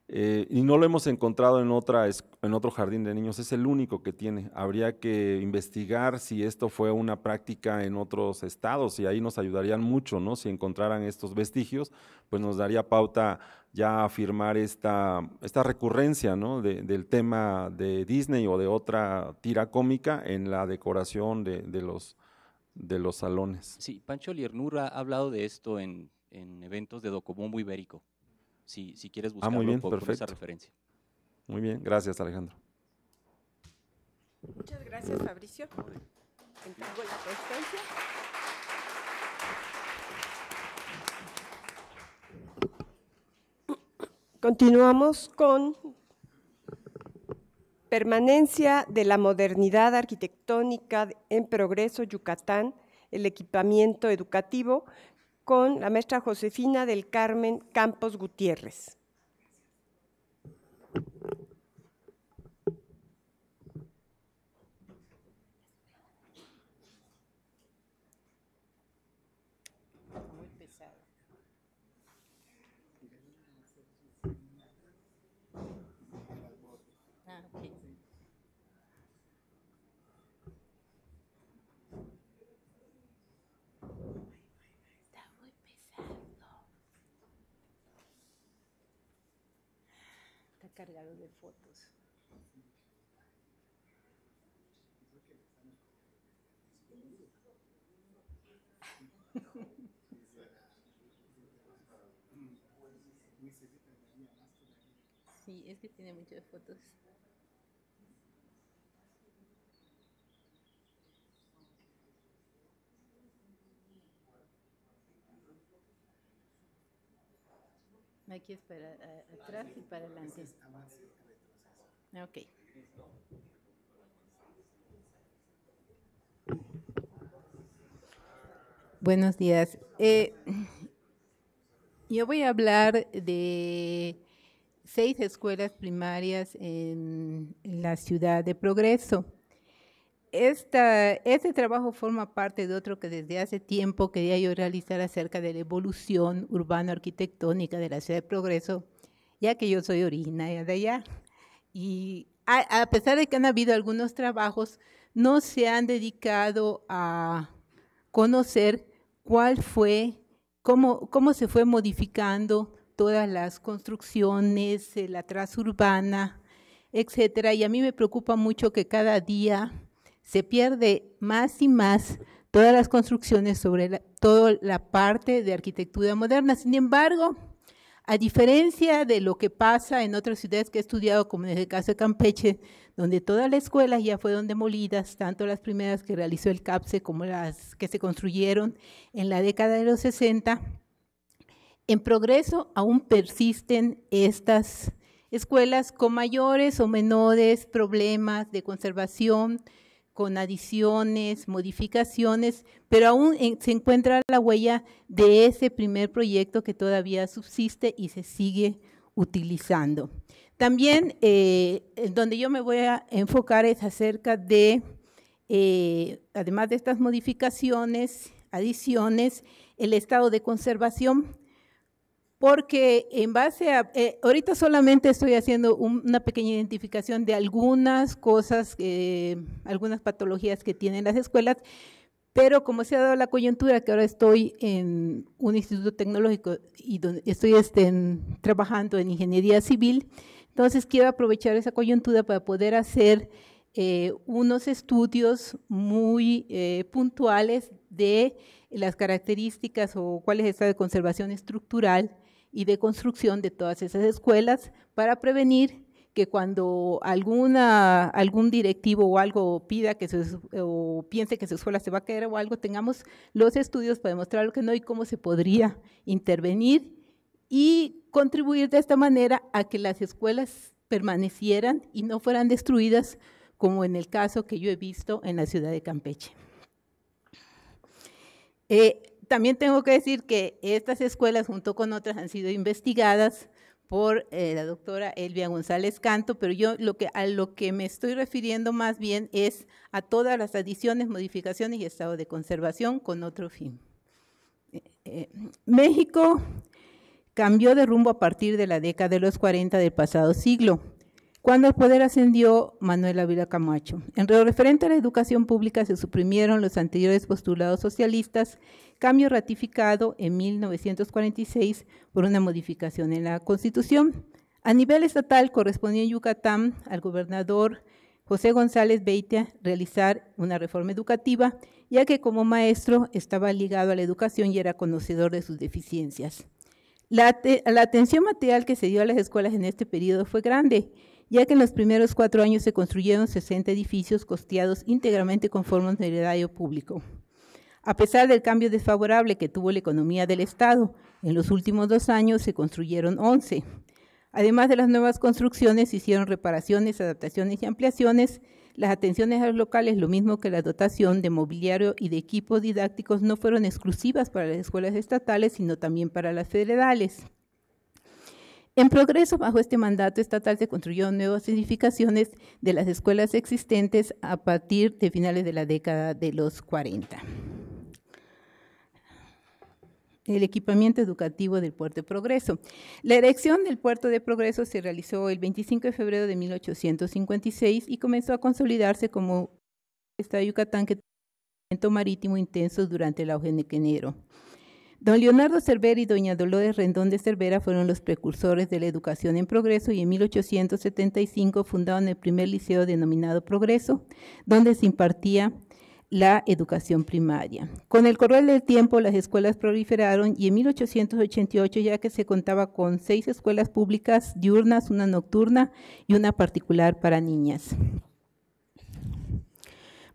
[SPEAKER 6] Eh, y no lo hemos encontrado en, otra, en otro jardín de niños, es el único que tiene. Habría que investigar si esto fue una práctica en otros estados y ahí nos ayudarían mucho, ¿no? Si encontraran estos vestigios, pues nos daría pauta ya afirmar esta, esta recurrencia, del tema de Disney o de otra tira cómica en la decoración de, los, de los salones. Sí,
[SPEAKER 7] Pancho Liernura ha hablado de esto
[SPEAKER 2] en, en eventos de Docobombo Ibérico si, quieres
[SPEAKER 6] ah, buscarlo esa referencia. Muy bien, gracias Alejandro.
[SPEAKER 1] Muchas gracias Fabricio. Continuamos con permanencia de la modernidad arquitectónica en progreso Yucatán, el equipamiento educativo, con la maestra Josefina del Carmen Campos Gutiérrez.
[SPEAKER 5] Cargado de fotos.
[SPEAKER 8] Sí, es que tiene muchas fotos. Aquí es atrás y para adelante. Este Buenos días. Eh, yo voy a hablar de seis escuelas primarias en la ciudad de Progreso este trabajo forma parte de otro que desde hace tiempo quería yo realizar acerca de la evolución urbano-arquitectónica de la ciudad de Progreso, ya que yo soy originaria de allá. Y a, pesar de que han habido algunos trabajos, no se han dedicado a conocer cuál fue, cómo, cómo se fue modificando todas las construcciones, la traza urbana, etcétera. Y a mí me preocupa mucho que cada día se pierde más y más todas las construcciones sobre toda la parte de arquitectura moderna. Sin embargo, a diferencia de lo que pasa en otras ciudades que he estudiado, como en el caso de Campeche, donde todas las escuelas ya fueron demolidas, tanto las primeras que realizó el CAPSE como las que se construyeron en la década de los 60, en progreso aún persisten estas escuelas con mayores o menores problemas de conservación, con adiciones, modificaciones, pero aún eh, se encuentra la huella de ese primer proyecto que todavía subsiste y se sigue utilizando. También eh, donde yo me voy a enfocar es acerca de, eh, además de estas modificaciones, adiciones, el estado de conservación porque en base a, eh, ahorita solamente estoy haciendo una pequeña identificación de algunas cosas, eh, algunas patologías que tienen las escuelas, pero como se ha dado la coyuntura que ahora estoy en un instituto tecnológico y estoy este, trabajando en ingeniería civil, entonces quiero aprovechar esa coyuntura para poder hacer eh, unos estudios muy puntuales de las características o cuál es el de conservación estructural y de construcción de todas esas escuelas para prevenir que cuando alguna, algún directivo o algo pida que se piense que su escuela se va a caer o algo, tengamos los estudios para demostrar lo que no y cómo se podría intervenir y contribuir de esta manera a que las escuelas permanecieran y no fueran destruidas como en el caso que yo he visto en la ciudad de Campeche. Eh, también tengo que decir que estas escuelas, junto con otras, han sido investigadas por eh, la doctora Elvia González Canto, pero yo lo que, a lo que me estoy refiriendo más bien es a todas las adiciones, modificaciones y estado de conservación con otro fin. Eh, eh, México cambió de rumbo a partir de la década de los 40 del pasado siglo cuando el poder ascendió Manuel Ávila Camacho. En lo referente a la educación pública se suprimieron los anteriores postulados socialistas, cambio ratificado en 1946 por una modificación en la Constitución. A nivel estatal correspondió en Yucatán al gobernador José González Beitia realizar una reforma educativa, ya que como maestro estaba ligado a la educación y era conocedor de sus deficiencias. La, la atención material que se dio a las escuelas en este periodo fue grande ya que en los primeros cuatro años se construyeron 60 edificios costeados íntegramente con fondos de heredario público. A pesar del cambio desfavorable que tuvo la economía del Estado, en los últimos dos años se construyeron 11. Además de las nuevas construcciones, se hicieron reparaciones, adaptaciones y ampliaciones, las atenciones a los locales, lo mismo que la dotación de mobiliario y de equipos didácticos, no fueron exclusivas para las escuelas estatales, sino también para las federales. En progreso, bajo este mandato estatal se construyeron nuevas edificaciones de las escuelas existentes a partir de finales de la década de los 40. El equipamiento educativo del Puerto de Progreso. La erección del Puerto de Progreso se realizó el 25 de febrero de 1856 y comenzó a consolidarse como Estado Yucatán que tuvo un marítimo intenso durante el auge enero. Don Leonardo Cervera y doña Dolores Rendón de Cervera fueron los precursores de la educación en progreso y en 1875 fundaron el primer liceo denominado Progreso, donde se impartía la educación primaria. Con el correr del tiempo, las escuelas proliferaron y en 1888, ya que se contaba con seis escuelas públicas diurnas, una nocturna y una particular para niñas.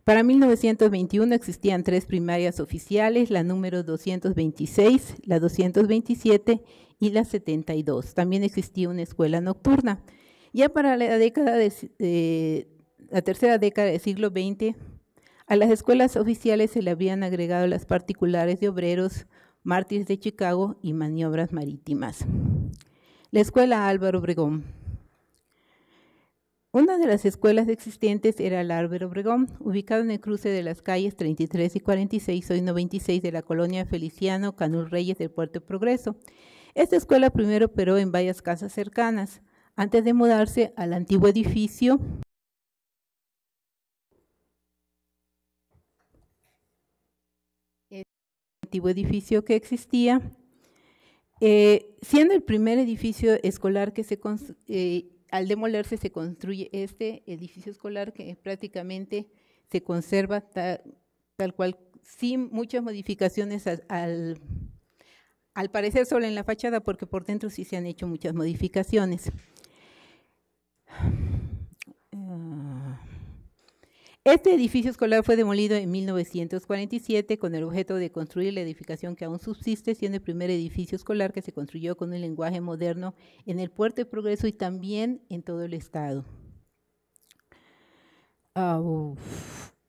[SPEAKER 8] Para 1921 existían tres primarias oficiales, la número 226, la 227 y la 72. También existía una escuela nocturna. Ya para la, década de, la tercera década del siglo XX, a las escuelas oficiales se le habían agregado las particulares de obreros, mártires de Chicago y maniobras marítimas. La escuela Álvaro Obregón. Una de las escuelas existentes era el Árbol Obregón, ubicado en el cruce de las calles 33 y 46, hoy 96, de la colonia Feliciano Canul Reyes del Puerto Progreso. Esta escuela primero operó en varias casas cercanas, antes de mudarse al antiguo edificio antiguo edificio que existía, eh, siendo el primer edificio escolar que se construyó, eh, al demolerse se construye este edificio escolar que prácticamente se conserva tal, cual, sin muchas modificaciones al, al parecer solo en la fachada, porque por dentro sí se han hecho muchas modificaciones. Este edificio escolar fue demolido en 1947 con el objeto de construir la edificación que aún subsiste, siendo el primer edificio escolar que se construyó con un lenguaje moderno en el Puerto de Progreso y también en todo el estado. Ah,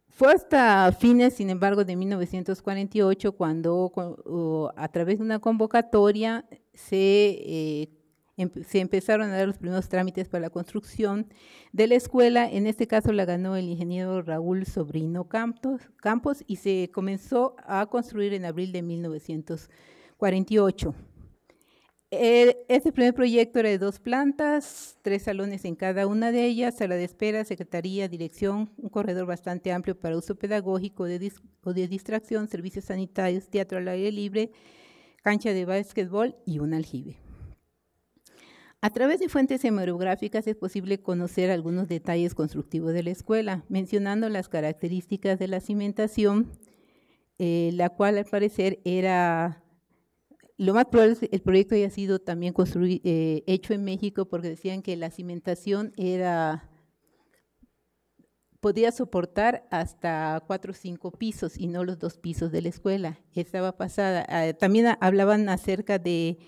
[SPEAKER 8] fue hasta fines, sin embargo, de 1948 cuando a través de una convocatoria se eh, se empezaron a dar los primeros trámites para la construcción de la escuela. En este caso la ganó el ingeniero Raúl Sobrino Campos, y se comenzó a construir en abril de 1948. Eh, este primer proyecto era de dos plantas, tres salones en cada una de ellas, sala de espera, secretaría, dirección, un corredor bastante amplio para uso pedagógico o de distracción, servicios sanitarios, teatro al aire libre, cancha de básquetbol y un aljibe. A través de fuentes hemerográficas es posible conocer algunos detalles constructivos de la escuela, mencionando las características de la cimentación, eh, la cual al parecer era lo más probable es que el proyecto haya sido también eh, hecho en México porque decían que la cimentación era podía soportar hasta cuatro o cinco pisos y no los dos pisos de la escuela. Estaba pasada. Eh, también hablaban acerca de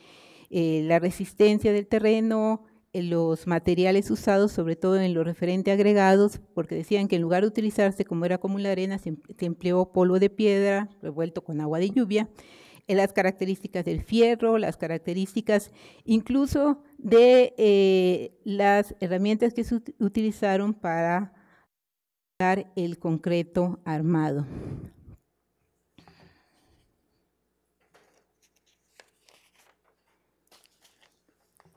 [SPEAKER 8] eh, la resistencia del terreno, eh, los materiales usados, sobre todo en lo referente a agregados, porque decían que en lugar de utilizarse como era común la arena, se, em-, empleó polvo de piedra revuelto con agua de lluvia, eh, las características del fierro, las características incluso de las herramientas que se utilizaron para el concreto armado.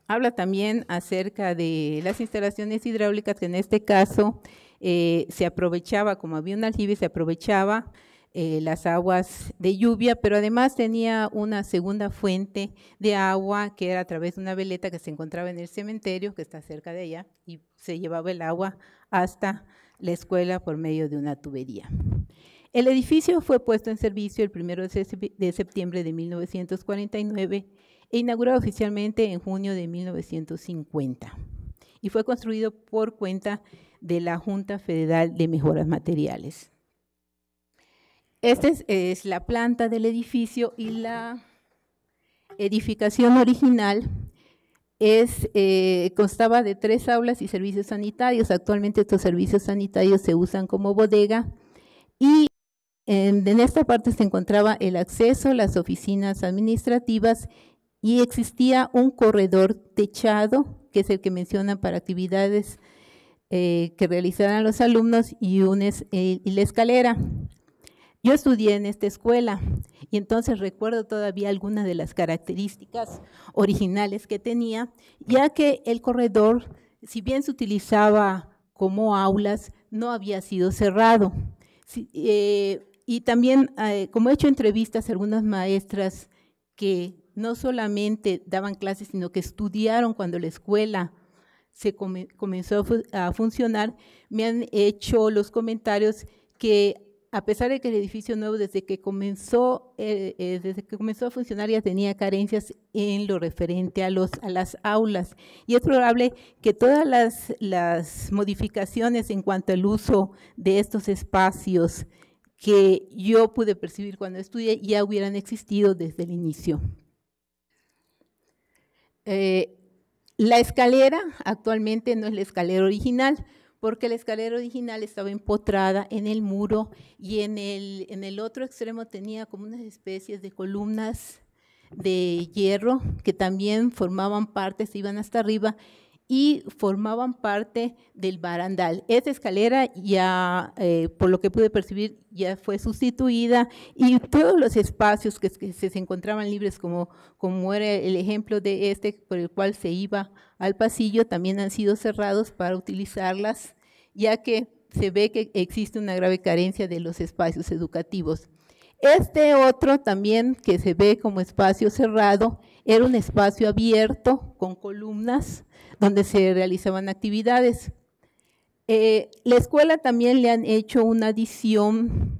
[SPEAKER 8] habla también acerca de las instalaciones hidráulicas, que en este caso eh, se aprovechaba, como había un aljibe, se aprovechaba eh, las aguas de lluvia, pero además tenía una segunda fuente de agua que era a través de una veleta que se encontraba en el cementerio, que está cerca de ella y se llevaba el agua hasta la escuela por medio de una tubería. El edificio fue puesto en servicio el 1 de septiembre de 1949 e inaugurado oficialmente en junio de 1950 y fue construido por cuenta de la Junta Federal de Mejoras Materiales. Esta es, la planta del edificio y la edificación original es, eh, constaba de tres aulas y servicios sanitarios. Actualmente estos servicios sanitarios se usan como bodega y en, eh, en, esta parte se encontraba el acceso, las oficinas administrativas y existía un corredor techado, que es el que mencionan para actividades eh, que realizaran los alumnos, eh, y, la escalera. Yo estudié en esta escuela y entonces recuerdo todavía algunas de las características originales que tenía, ya que el corredor, si bien se utilizaba como aulas, no había sido cerrado. Eh, y también, como he hecho entrevistas a algunas maestras que no solamente daban clases, sino que estudiaron cuando la escuela se comenzó a funcionar, me han hecho los comentarios que a pesar de que el edificio nuevo desde que comenzó eh, eh, desde que comenzó a funcionar ya tenía carencias en lo referente a los a las aulas y es probable que todas las, las modificaciones en cuanto al uso de estos espacios que yo pude percibir cuando estudié ya hubieran existido desde el inicio. Eh, la escalera actualmente no es la escalera original, porque la escalera original estaba empotrada en el muro y en el, en el otro extremo tenía como unas especies de columnas de hierro que también formaban parte, se iban hasta arriba y formaban parte del barandal. Esa escalera ya, eh, por lo que pude percibir, ya fue sustituida y todos los espacios que, se, encontraban libres, como, como era el ejemplo de este por el cual se iba al pasillo, también han sido cerrados para utilizarlas, ya que se ve que existe una grave carencia de los espacios educativos. Este otro también que se ve como espacio cerrado era un espacio abierto con columnas donde se realizaban actividades. Eh, la escuela también le han hecho una adición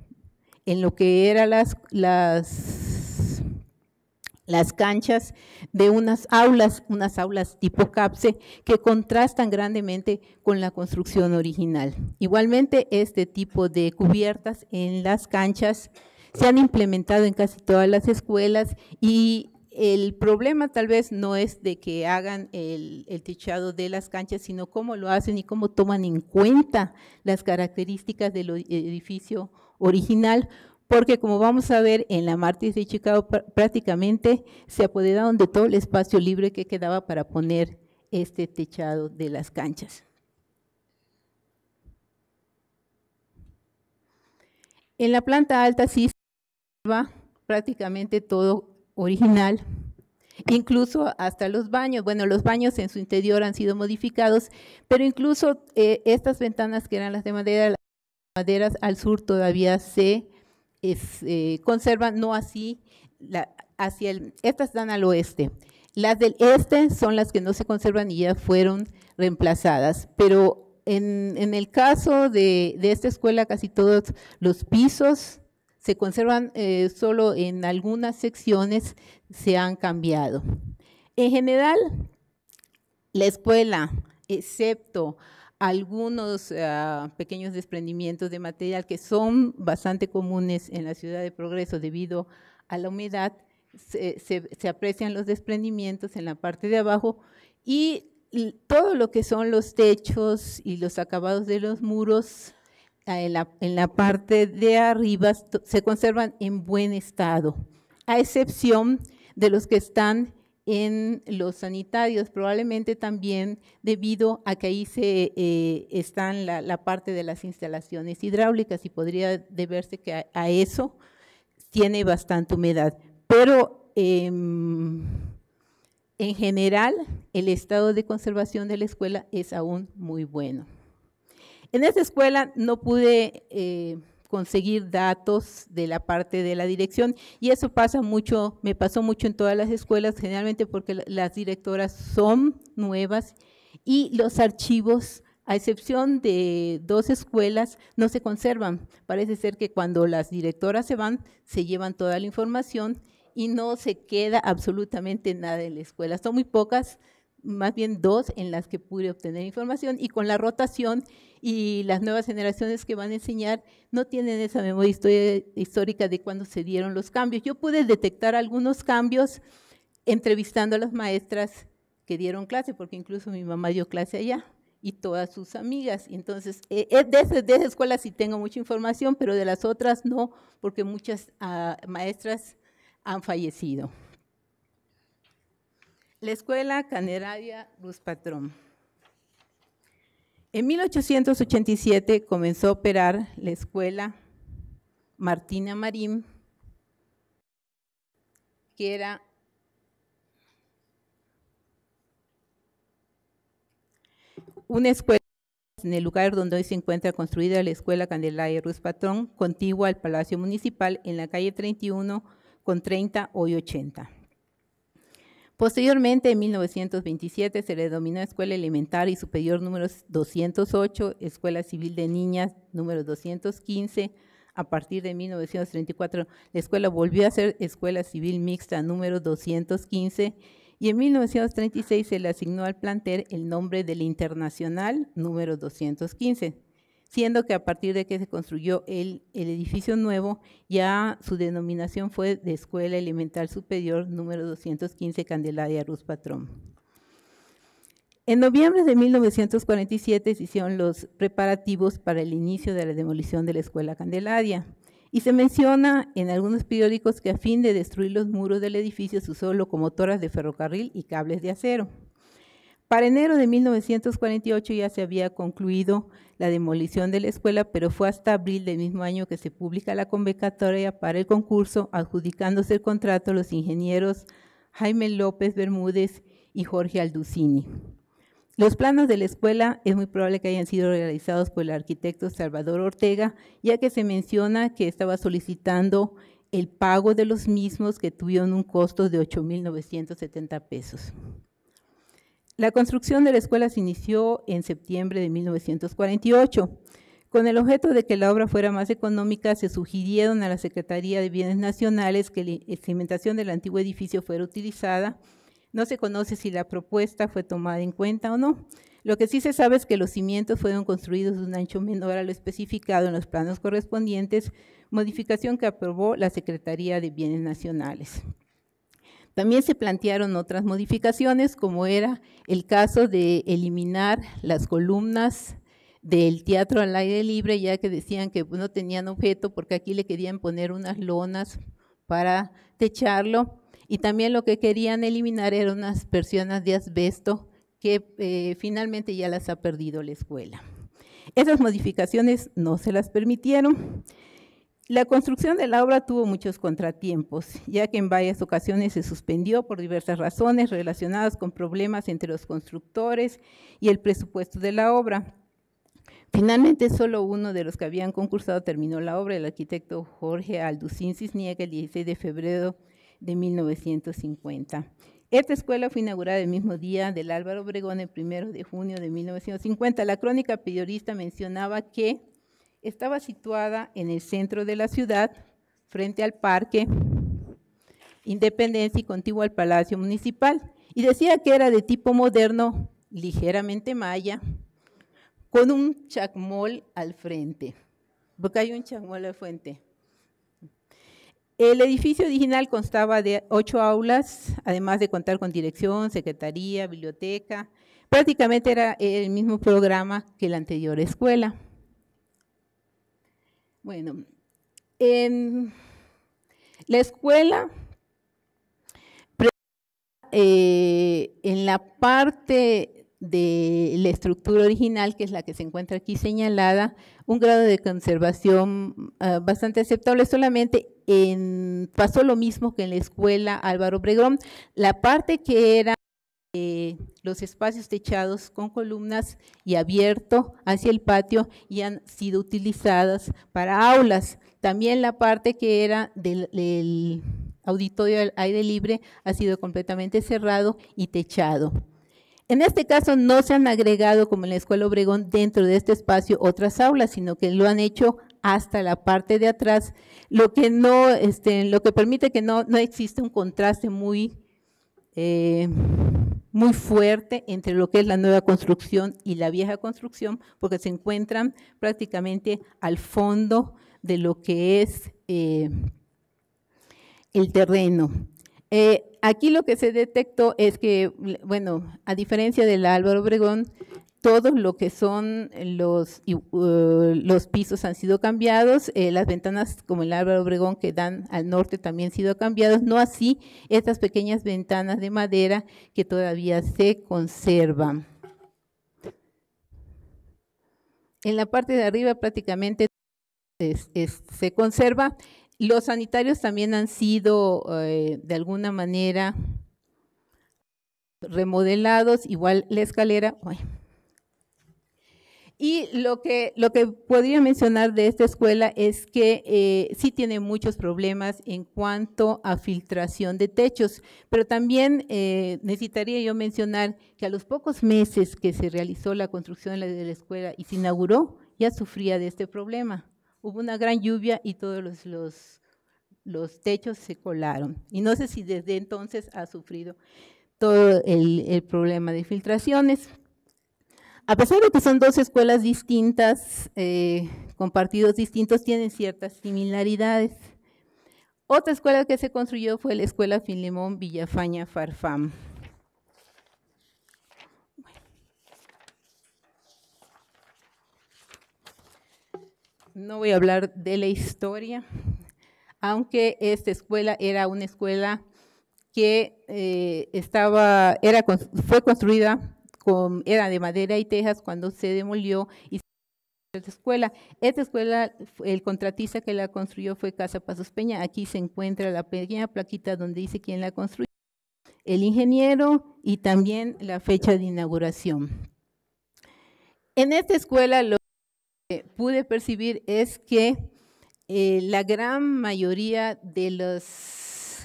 [SPEAKER 8] en lo que eran las, las, las canchas de unas aulas, unas aulas tipo CAPSE, que contrastan grandemente con la construcción original. Igualmente, este tipo de cubiertas en las canchas se han implementado en casi todas las escuelas y el problema tal vez no es de que hagan el, techado de las canchas, sino cómo lo hacen y cómo toman en cuenta las características del edificio original, porque como vamos a ver en la Martis de Chicago prácticamente se apoderaron de todo el espacio libre que quedaba para poner este techado de las canchas. En la planta alta sí se va prácticamente todo original, incluso hasta los baños. Bueno, los baños en su interior han sido modificados, pero incluso eh, estas ventanas que eran las de madera, las maderas al sur todavía se eh, conservan, no así, hacia el, estas dan al oeste. Las del este son las que no se conservan y ya fueron reemplazadas, pero en, el caso de esta escuela casi todos los pisos se conservan eh, solo en algunas secciones, se han cambiado. En general, la escuela, excepto algunos ah, pequeños desprendimientos de material que son bastante comunes en la ciudad de Progreso debido a la humedad, se aprecian los desprendimientos en la parte de abajo y todo lo que son los techos y los acabados de los muros en la, parte de arriba se conservan en buen estado, a excepción de los que están en los sanitarios, probablemente también debido a que ahí se eh, están la, parte de las instalaciones hidráulicas y podría deberse que a, eso tiene bastante humedad. Pero em, en general, el estado de conservación de la escuela es aún muy bueno. En esa escuela no pude eh, conseguir datos de la parte de la dirección y eso pasa mucho, me pasó mucho en todas las escuelas, generalmente porque las directoras son nuevas y los archivos a excepción de dos escuelas, no se conservan. Parece ser que cuando las directoras se van, se llevan toda la información y no se queda absolutamente nada en la escuela. Son muy pocas más bien dos en las que pude obtener información y con la rotación y las nuevas generaciones que van a enseñar no tienen esa memoria histórica de cuándo se dieron los cambios. Yo pude detectar algunos cambios entrevistando a las maestras que dieron clase, porque incluso mi mamá dio clase allá y todas sus amigas. Entonces, eh, eh, de, esa, escuela sí tengo mucha información, pero de las otras no, porque muchas ah, maestras han fallecido. La Escuela Candelaria Luz Patrón. En 1887 comenzó a operar la Escuela Martina Marín, que era una escuela en el lugar donde hoy se encuentra construida la Escuela Candelaria Ruiz Patrón, contigua al Palacio Municipal, en la calle 31 con 30, hoy 80. Posteriormente, en 1927, se le denominó Escuela Elemental y Superior número 208, Escuela Civil de Niñas número 215. A partir de 1934, la escuela volvió a ser Escuela Civil Mixta número 215 y en 1936 se le asignó al plantel el nombre del Internacional número 215 siendo que a partir de que se construyó el, edificio nuevo, ya su denominación fue de Escuela Elemental Superior número 215 Candelaria Ruz Patrón. En noviembre de 1947 se hicieron los preparativos para el inicio de la demolición de la Escuela Candelaria. Y se menciona en algunos periódicos que a fin de destruir los muros del edificio se usó locomotoras de ferrocarril y cables de acero. Para enero de 1948 ya se había concluido la demolición de la escuela, pero fue hasta abril del mismo año que se publica la convocatoria para el concurso, adjudicándose el contrato los ingenieros Jaime López Bermúdez y Jorge Alducini. Los planos de la escuela es muy probable que hayan sido realizados por el arquitecto Salvador Ortega, ya que se menciona que estaba solicitando el pago de los mismos que tuvieron un costo de 8.970 pesos. La construcción de la escuela se inició en septiembre de 1948. Con el objeto de que la obra fuera más económica, se sugirieron a la Secretaría de Bienes Nacionales que la experimentación del antiguo edificio fuera utilizada. No se conoce si la propuesta fue tomada en cuenta o no. Lo que sí se sabe es que los cimientos fueron construidos de un ancho menor a lo especificado en los planos correspondientes, modificación que aprobó la Secretaría de Bienes Nacionales. También se plantearon otras modificaciones, como era el caso de eliminar las columnas del teatro al aire libre, ya que decían que pues, no tenían objeto porque aquí le querían poner unas lonas para techarlo. Y también lo que querían eliminar eran unas persianas de asbesto que eh, finalmente ya las ha perdido la escuela. Esas modificaciones no se las permitieron. La construcción de la obra tuvo muchos contratiempos, ya que en varias ocasiones se suspendió por diversas razones relacionadas con problemas entre los constructores y el presupuesto de la obra. Finalmente, solo uno de los que habían concursado terminó la obra, el arquitecto Jorge Alducín Cisniega, el 16 de febrero de 1950. Esta escuela fue inaugurada el mismo día del Álvaro Obregón, el 1 de junio de 1950. La crónica periodista mencionaba que estaba situada en el centro de la ciudad, frente al parque Independencia y contiguo al Palacio Municipal. Y decía que era de tipo moderno, ligeramente maya, con un chacmol al frente. Porque hay un chacmol al frente. El edificio original constaba de ocho aulas, además de contar con dirección, secretaría, biblioteca. Prácticamente era el mismo programa que la anterior escuela. Bueno, en em, la escuela, eh, en la parte de la estructura original, que es la que se encuentra aquí señalada, un grado de conservación ah, bastante aceptable, solamente en, pasó lo mismo que en la escuela Álvaro Obregón. La parte que era eh, los espacios techados con columnas y abierto hacia el patio y han sido utilizadas para aulas. También la parte que era del, auditorio al aire libre ha sido completamente cerrado y techado. En este caso no se han agregado, como en la Escuela Obregón, dentro de este espacio otras aulas, sino que lo han hecho hasta la parte de atrás, lo que, no, este, lo que permite que no, no exista un contraste muy eh, muy fuerte entre lo que es la nueva construcción y la vieja construcción, porque se encuentran prácticamente al fondo de lo que es eh, el terreno. Eh, aquí lo que se detectó es que, bueno, a diferencia del Álvaro Obregón, todo lo que son eh, los, pisos han sido cambiados, eh, las ventanas como el árbol Obregón que dan al norte también han sido cambiadas, no así estas pequeñas ventanas de madera que todavía se conservan. En la parte de arriba prácticamente se conserva. Los sanitarios también han sido eh, de alguna manera remodelados, igual la escalera. Y lo que, lo que podría mencionar de esta escuela es que eh, sí tiene muchos problemas en cuanto a filtración de techos, pero también eh, necesitaría yo mencionar que a los pocos meses que se realizó la construcción de la escuela y se inauguró, ya sufría de este problema. Hubo una gran lluvia y todos los, techos se colaron. Y no sé si desde entonces ha sufrido todo el, el problema de filtraciones. A pesar de que son dos escuelas distintas, compartidos eh, con partidos distintos, tienen ciertas similaridades. Otra escuela que se construyó fue la Escuela Filemón Villafaña Farfam. No voy a hablar de la historia, aunque esta escuela era una escuela que eh, estaba, era, fue construida era de madera y tejas cuando se demolió y esta escuela. Esta escuela, el contratista que la construyó fue Casa Pasos Peña. Aquí se encuentra la pequeña plaquita donde dice quién la construyó, el ingeniero y también la fecha de inauguración. En esta escuela lo que pude percibir es que eh, la gran mayoría de los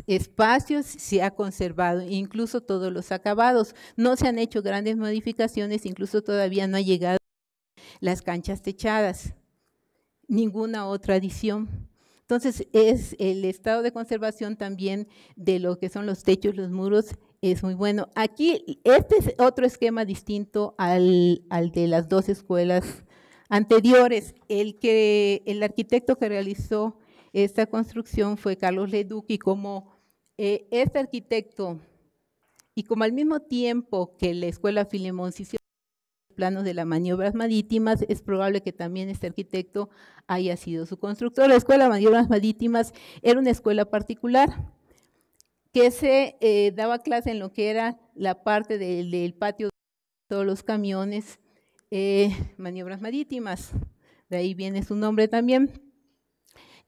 [SPEAKER 8] espacios se ha conservado, incluso todos los acabados. No se han hecho grandes modificaciones, incluso todavía no ha llegado las canchas techadas, ninguna otra adición. Entonces, es el estado de conservación también de lo que son los techos, los muros, es muy bueno. Aquí, este es otro esquema distinto al, al de las dos escuelas anteriores. El, que, el arquitecto que realizó esta construcción fue Carlos Leduc y como eh, este arquitecto y como al mismo tiempo que la Escuela Filemón se planos de las maniobras marítimas, es probable que también este arquitecto haya sido su constructor. La Escuela de Maniobras Marítimas era una escuela particular que se eh, daba clase en lo que era la parte del, patio de todos los camiones, eh, maniobras marítimas, de ahí viene su nombre también.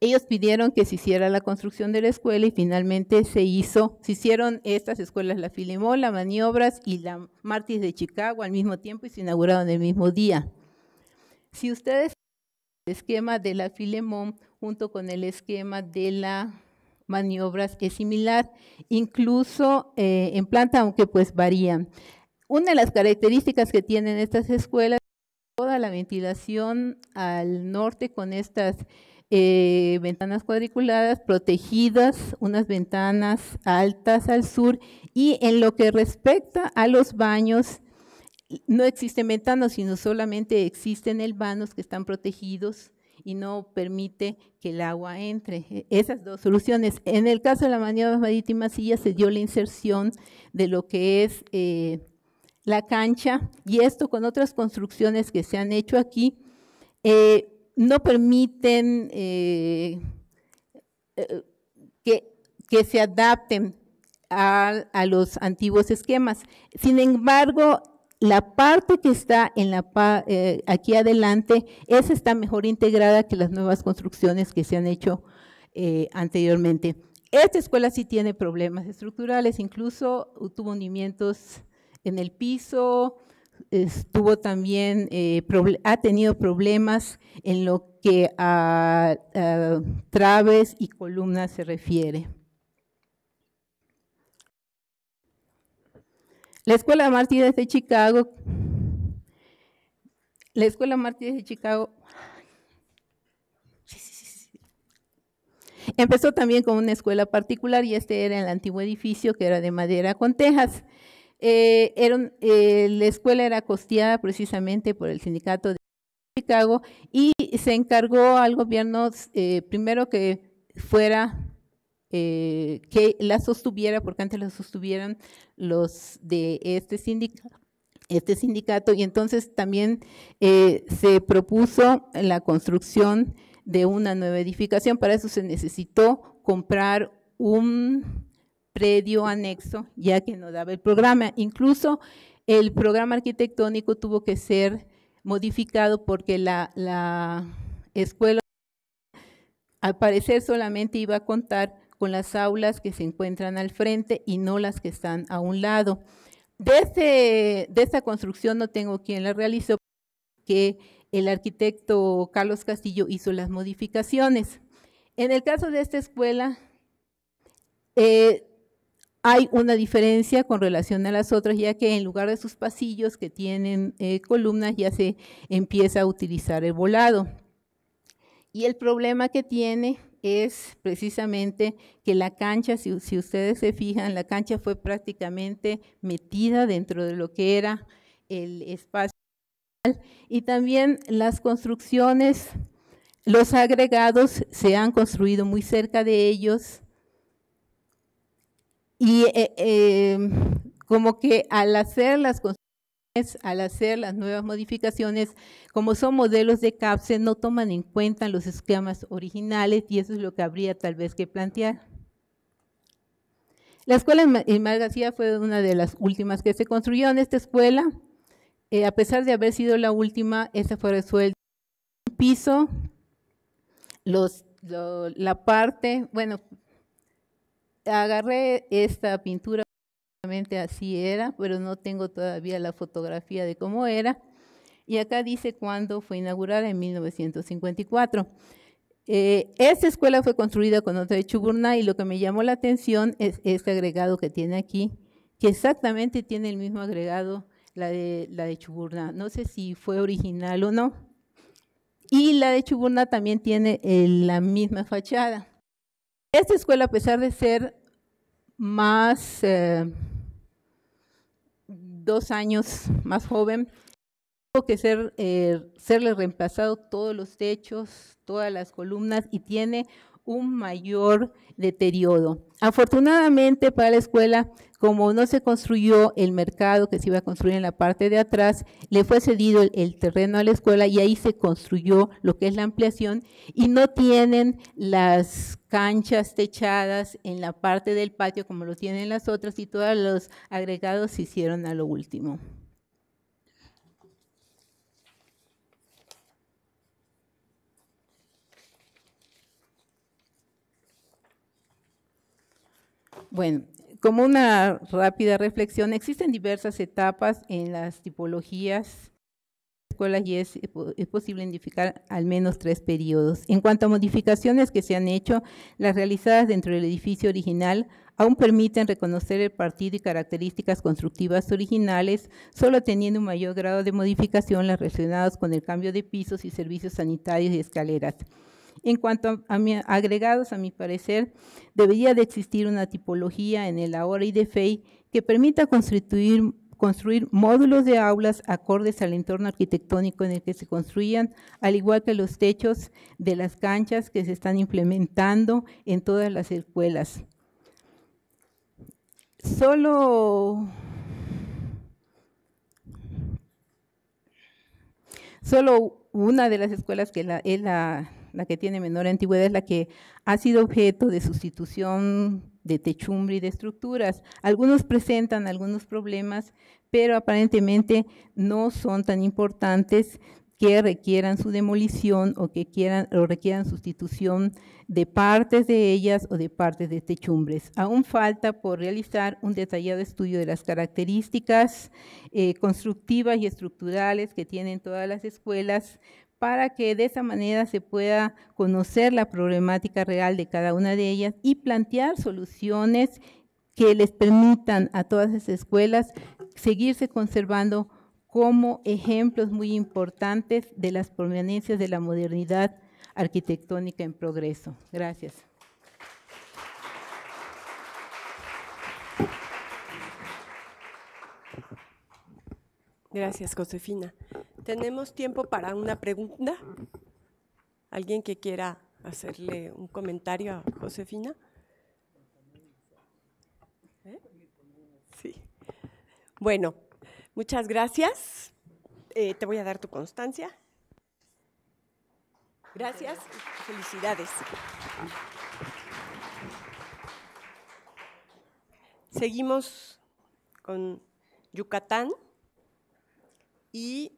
[SPEAKER 8] Ellos pidieron que se hiciera la construcción de la escuela y finalmente se hizo. Se hicieron estas escuelas, la Filemón, la Maniobras y la Martis de Chicago al mismo tiempo y se inauguraron el mismo día. Si ustedes el esquema de la Filemón junto con el esquema de la maniobras es similar, incluso eh, en planta, aunque pues varían. Una de las características que tienen estas escuelas toda la ventilación al norte con estas eh, ventanas cuadriculadas protegidas, unas ventanas altas al sur y en lo que respecta a los baños, no existen ventanas, sino solamente existen vanos que están protegidos y no permite que el agua entre. E, esas dos soluciones. En el caso de la maniobra marítima, sí ya se dio la inserción de lo que es eh, la cancha y esto con otras construcciones que se han hecho aquí. Eh, no permiten eh, eh, que, se adapten a, los antiguos esquemas. Sin embargo, la parte que está eh, aquí adelante, esa está mejor integrada que las nuevas construcciones que se han hecho anteriormente. Esta escuela sí tiene problemas estructurales, incluso tuvo hundimientos en el piso, estuvo también, eh, ha tenido problemas en lo que a, traves y columnas se refiere. La Escuela Martínez de Chicago, la Escuela Martínez de Chicago empezó también con una escuela particular y este era el antiguo edificio que era de madera con tejas. Eh, eh, la escuela era costeada precisamente por el sindicato de Chicago y se encargó al gobierno eh, primero que fuera que la sostuviera, porque antes la sostuvieran los de este, este sindicato y entonces también se propuso la construcción de una nueva edificación. Para eso se necesitó comprar un predio anexo, ya que no daba el programa. Incluso el programa arquitectónico tuvo que ser modificado porque la, escuela al parecer solamente iba a contar con las aulas que se encuentran al frente y no las que están a un lado. De, este, esta construcción no tengo quien la realizó, que el arquitecto Carlos Castillo hizo las modificaciones. En el caso de esta escuela, eh, hay una diferencia con relación a las otras, ya que en lugar de sus pasillos que tienen eh, columnas, ya se empieza a utilizar el volado. Y el problema que tiene es precisamente que la cancha, si, si ustedes se fijan, la cancha fue prácticamente metida dentro de lo que era el espacio. Y también las construcciones, los agregados se han construido muy cerca de ellos, y eh, eh, como que al hacer las construcciones, al hacer las nuevas modificaciones, como son modelos de CAPSE, no toman en cuenta los esquemas originales y eso es lo que habría tal vez que plantear. La escuela en García fue una de las últimas que se construyó en esta escuela. Eh, a pesar de haber sido la última, esta fue resuelta en un piso. Los, la parte, bueno, agarré esta pintura, así era, pero no tengo todavía la fotografía de cómo era. Y acá dice cuándo fue inaugurada, en 1954. Eh, esta escuela fue construida con otra de Chuburna y lo que me llamó la atención es este agregado que tiene aquí, que exactamente tiene el mismo agregado la de, la de Chuburná. No sé si fue original o no. Y la de Chuburna también tiene eh, la misma fachada. Esta escuela, a pesar de ser más eh, dos años más joven, tuvo que ser, eh, serle reemplazado todos los techos, todas las columnas y tiene un mayor deterioro. Afortunadamente para la escuela, como no se construyó el mercado que se iba a construir en la parte de atrás, le fue cedido el, terreno a la escuela y ahí se construyó lo que es la ampliación y no tienen las canchas techadas en la parte del patio como lo tienen las otras y todos los agregados se hicieron a lo último. Bueno, como una rápida reflexión, existen diversas etapas en las tipologías escuelas y es, eh, es, posible identificar al menos tres periodos. En cuanto a modificaciones que se han hecho, las realizadas dentro del edificio original aún permiten reconocer el partido y características constructivas originales, solo teniendo un mayor grado de modificación las relacionadas con el cambio de pisos y servicios sanitarios y escaleras. En cuanto a agregados, a mi parecer, debería de existir una tipología en el ahora y de que permita constituir construir módulos de aulas acordes al entorno arquitectónico en el que se construían, al igual que los techos de las canchas que se están implementando en todas las escuelas. Solo, solo una de las escuelas que es la la que tiene menor antigüedad es la que ha sido objeto de sustitución de techumbre y de estructuras. Algunos presentan algunos problemas, pero aparentemente no son tan importantes que requieran su demolición o que quieran o requieran sustitución de partes de ellas o de partes de techumbres. Aún falta por realizar un detallado estudio de las características eh, constructivas y estructurales que tienen todas las escuelas para que de esa manera se pueda conocer la problemática real de cada una de ellas y plantear soluciones que les permitan a todas esas escuelas seguirse conservando como ejemplos muy importantes de las permanencias de la modernidad arquitectónica en progreso. Gracias.
[SPEAKER 1] Gracias, Josefina. ¿Tenemos tiempo para una pregunta? ¿Alguien que quiera hacerle un comentario a Josefina? ¿Eh? Sí. Bueno, muchas gracias. Eh, te voy a dar tu constancia. Gracias. Felicidades. Seguimos con Yucatán y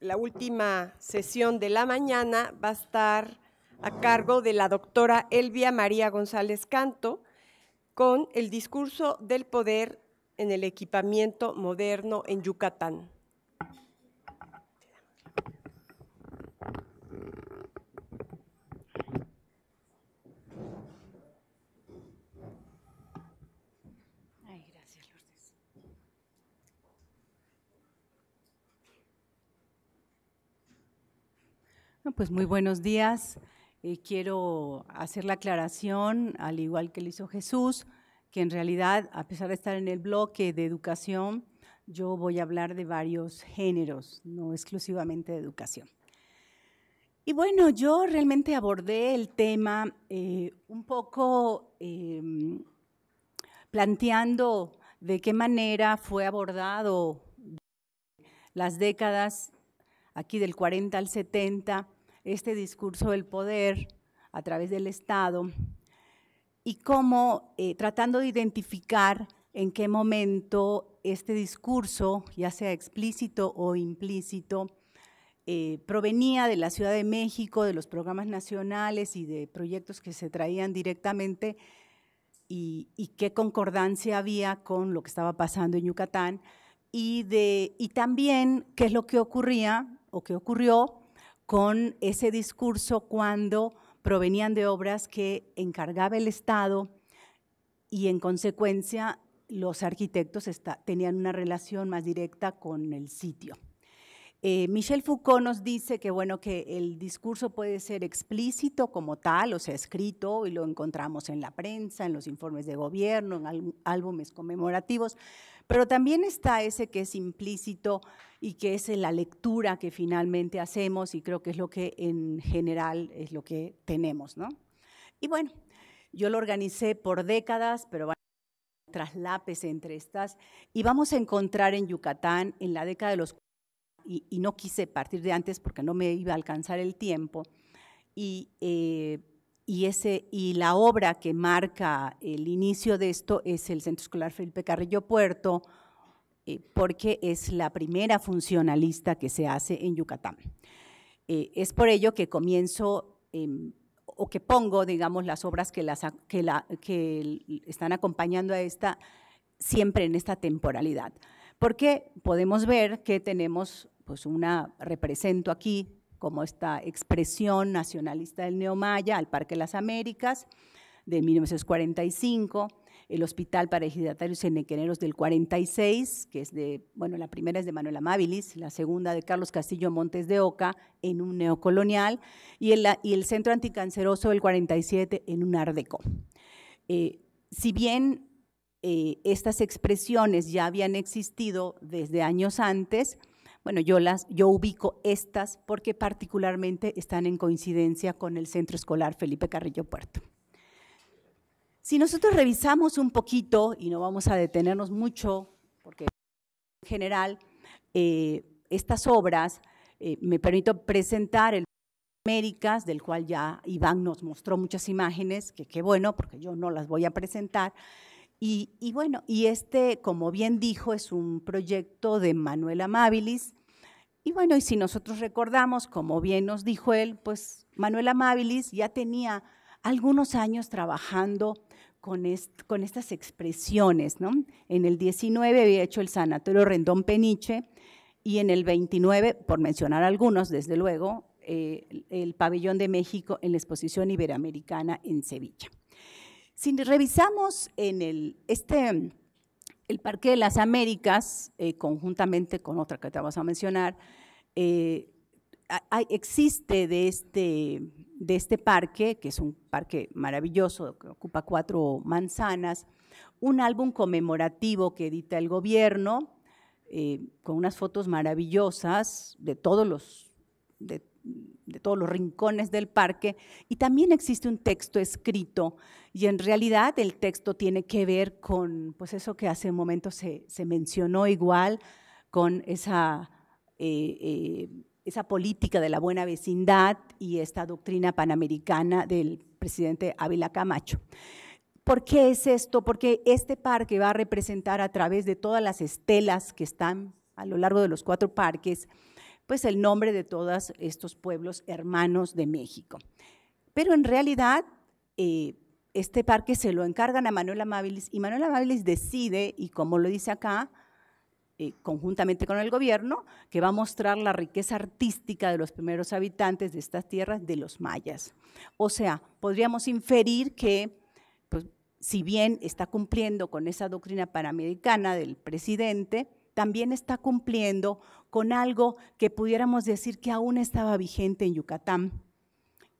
[SPEAKER 1] la última sesión de la mañana va a estar a cargo de la doctora Elvia María González Canto con el discurso del poder en el equipamiento moderno en Yucatán.
[SPEAKER 5] pues muy buenos días. Eh, quiero hacer la aclaración, al igual que lo hizo Jesús, que en realidad, a pesar de estar en el bloque de educación, yo voy a hablar de varios géneros, no exclusivamente de educación. Y bueno, yo realmente abordé el tema eh, un poco em, planteando de qué manera fue abordado las décadas aquí del 40 al 70 este discurso del poder a través del Estado y cómo eh, tratando de identificar en qué momento este discurso, ya sea explícito o implícito, eh, provenía de la Ciudad de México, de los programas nacionales y de proyectos que se traían directamente y, qué concordancia había con lo que estaba pasando en Yucatán y, de, y también qué es lo que ocurría o qué ocurrió con ese discurso cuando provenían de obras que encargaba el Estado y en consecuencia los arquitectos tenían una relación más directa con el sitio. Eh, Michel Foucault nos dice que, bueno, que el discurso puede ser explícito como tal, o sea, escrito, y lo encontramos en la prensa, en los informes de gobierno, en álbumes conmemorativos, pero también está ese que es implícito y que es en la lectura que finalmente hacemos y creo que es lo que en general es lo que tenemos, ¿no? Y bueno, yo lo organicé por décadas, pero van traslapes entre estas, y vamos a encontrar en Yucatán, en la década de los y, no quise partir de antes porque no me iba a alcanzar el tiempo. Eh, y, ese, y la obra que marca el inicio de esto es el Centro Escolar Felipe Carrillo Puerto, eh, porque es la primera funcionalista que se hace en Yucatán. Eh, es por ello que comienzo em, o que pongo, digamos, las obras que, las, que, la, que están acompañando a esta siempre en esta temporalidad porque podemos ver que tenemos pues una represento aquí como esta expresión nacionalista del neomaya al Parque de las Américas de 1945, el Hospital para Ejidatarios y Nequeneros del 46, que es de, bueno, la primera es de Manuel Amabilis, la segunda de Carlos Castillo Montes de Oca en un neocolonial y el, Centro Anticanceroso del 47 en un ardeco. Eh, si bien eh, estas expresiones ya habían existido desde años antes, bueno, yo las yo ubico estas porque particularmente están en coincidencia con el Centro Escolar Felipe Carrillo Puerto. Si nosotros revisamos un poquito, y no vamos a detenernos mucho, porque en general eh, estas obras, eh, me permito presentar el Américas, del cual ya Iván nos mostró muchas imágenes, que qué bueno, porque yo no las voy a presentar, y, bueno, y este, como bien dijo, es un proyecto de Manuel Amabilis. Y bueno, y si nosotros recordamos, como bien nos dijo él, pues Manuel Amabilis ya tenía algunos años trabajando con, estas expresiones, ¿no? En el 19 había hecho el Sanatorio Rendón Peniche y en el 29, por mencionar algunos, desde luego, eh, el Pabellón de México en la Exposición Iberoamericana en Sevilla. Si revisamos en el, este, el Parque de las Américas, eh, conjuntamente con otra que te vamos a mencionar, eh, existe de este, de este parque, que es un parque maravilloso, que ocupa cuatro manzanas, un álbum conmemorativo que edita el gobierno, eh, con unas fotos maravillosas de todos los, de de todos los rincones del parque, y también existe un texto escrito, y en realidad el texto tiene que ver con, pues eso que hace un momento se, mencionó igual, con esa, eh, eh, esa política de la buena vecindad y esta doctrina panamericana del presidente Ávila Camacho. ¿Por qué es esto? Porque este parque va a representar a través de todas las estelas que están a lo largo de los cuatro parques, pues el nombre de todos estos pueblos hermanos de México. Pero en realidad eh, este parque se lo encargan a Manuel Amabilis y Manuel Amabilis decide, y como lo dice acá, eh, conjuntamente con el gobierno, que va a mostrar la riqueza artística de los primeros habitantes de estas tierras de los mayas. O sea, podríamos inferir que, pues, si bien está cumpliendo con esa doctrina panamericana del presidente, también está cumpliendo con algo que pudiéramos decir que aún estaba vigente en Yucatán,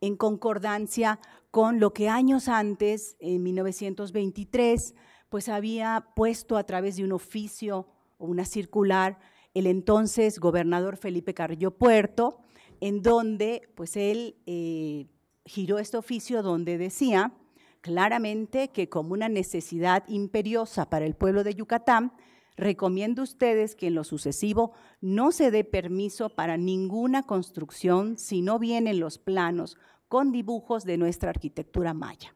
[SPEAKER 5] en concordancia con lo que años antes, en 1923, pues había puesto a través de un oficio o una circular el entonces gobernador Felipe Carrillo Puerto, en donde pues él eh, giró este oficio donde decía claramente que como una necesidad imperiosa para el pueblo de Yucatán, Recomiendo a ustedes que en lo sucesivo no se dé permiso para ninguna construcción si no vienen los planos con dibujos de nuestra arquitectura maya.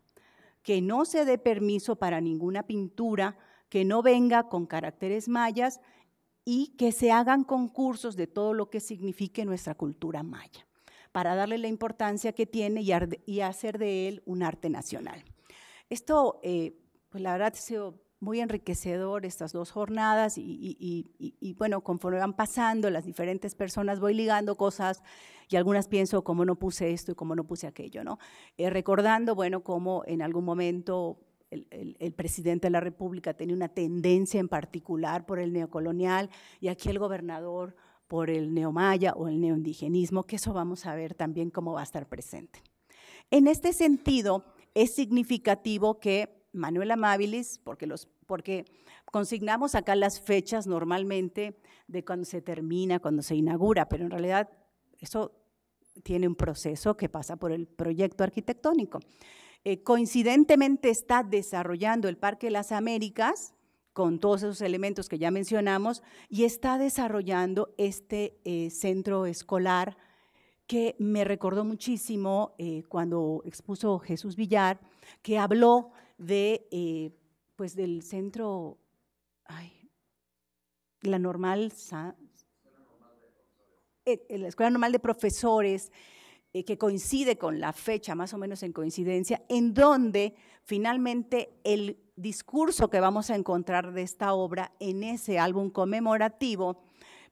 [SPEAKER 5] Que no se dé permiso para ninguna pintura que no venga con caracteres mayas y que se hagan concursos de todo lo que signifique nuestra cultura maya, para darle la importancia que tiene y, hacer de él un arte nacional. Esto, eh, pues la verdad, se muy enriquecedor estas dos jornadas y, bueno, conforme van pasando las diferentes personas, voy ligando cosas y algunas pienso cómo no puse esto y cómo no puse aquello, ¿no? Eh, recordando, bueno, cómo en algún momento el, el, presidente de la República tenía una tendencia en particular por el neocolonial y aquí el gobernador por el neomaya o el neoindigenismo, que eso vamos a ver también cómo va a estar presente. En este sentido, es significativo que Manuel Amabilis, porque, consignamos acá las fechas normalmente de cuando se termina, cuando se inaugura, pero en realidad eso tiene un proceso que pasa por el proyecto arquitectónico. Eh, coincidentemente está desarrollando el Parque de las Américas, con todos esos elementos que ya mencionamos, y está desarrollando este eh, centro escolar que me recordó muchísimo eh, cuando expuso Jesús Villar, que habló de, eh, pues del centro, la normal, eh, Escuela Normal de Profesores, eh, que coincide con la fecha, más o menos en coincidencia, en donde finalmente el discurso que vamos a encontrar de esta obra en ese álbum conmemorativo,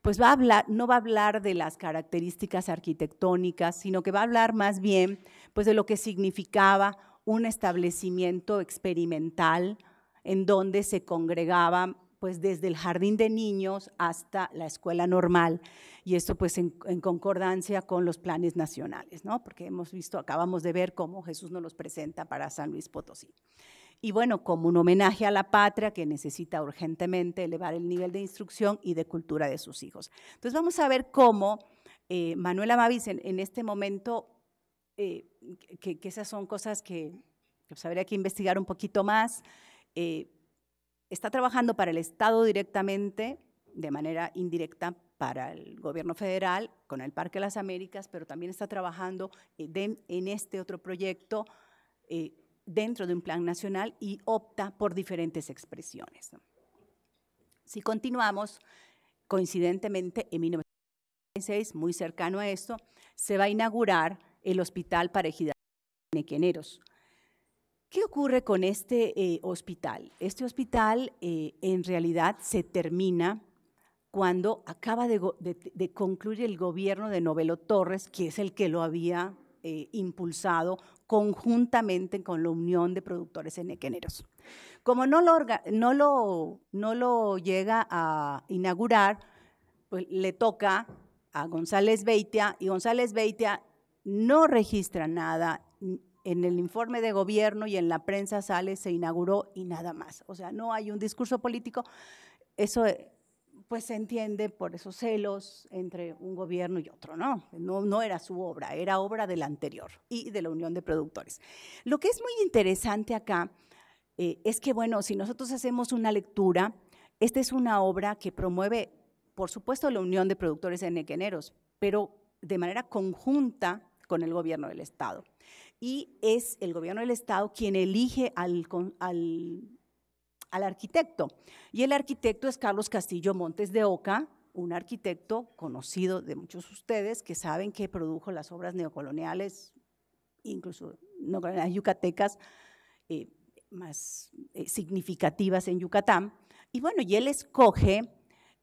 [SPEAKER 5] pues va a hablar, no va a hablar de las características arquitectónicas, sino que va a hablar más bien pues de lo que significaba un establecimiento experimental en donde se congregaba, pues desde el jardín de niños hasta la escuela normal y esto pues en, concordancia con los planes nacionales, ¿no? Porque hemos visto, acabamos de ver cómo Jesús nos los presenta para San Luis Potosí. Y bueno, como un homenaje a la patria que necesita urgentemente elevar el nivel de instrucción y de cultura de sus hijos. Entonces vamos a ver cómo eh, Manuela Mavis en este momento eh, que, esas son cosas que, pues, habría que investigar un poquito más. Eh, está trabajando para el Estado directamente, de manera indirecta para el gobierno federal, con el Parque de las Américas, pero también está trabajando eh, en este otro proyecto dentro de un plan nacional y opta por diferentes expresiones. Si continuamos, coincidentemente, en 1996, muy cercano a esto, se va a inaugurar el Hospital Parejidad de Nequeneros. ¿Qué ocurre con este eh, hospital? Este hospital eh, en realidad se termina cuando acaba de, concluir el gobierno de Novelo Torres, que es el que lo había eh, impulsado conjuntamente con la Unión de Productores Nequeneros. Como no lo, no lo, no lo llega a inaugurar, pues le toca a González Beitia, y González Beitia no registra nada. En el informe de gobierno y en la prensa sale, se inauguró y nada más. O sea, no hay un discurso político. Eso eh, pues se entiende por esos celos entre un gobierno y otro, ¿no? ¿no? era su obra, era obra del anterior y de la Unión de Productores. Lo que es muy interesante acá eh, es que, bueno, si nosotros hacemos una lectura, esta es una obra que promueve, por supuesto, la Unión de Productores en Nequeneros, pero de manera conjunta con el gobierno del Estado. Y es el gobierno del Estado quien elige al, arquitecto. Y el arquitecto es Carlos Castillo Montes de Oca, un arquitecto conocido de muchos de ustedes que saben que produjo las obras neocoloniales, incluso neocoloniales yucatecas, eh, más eh, significativas en Yucatán. Y bueno, y él escoge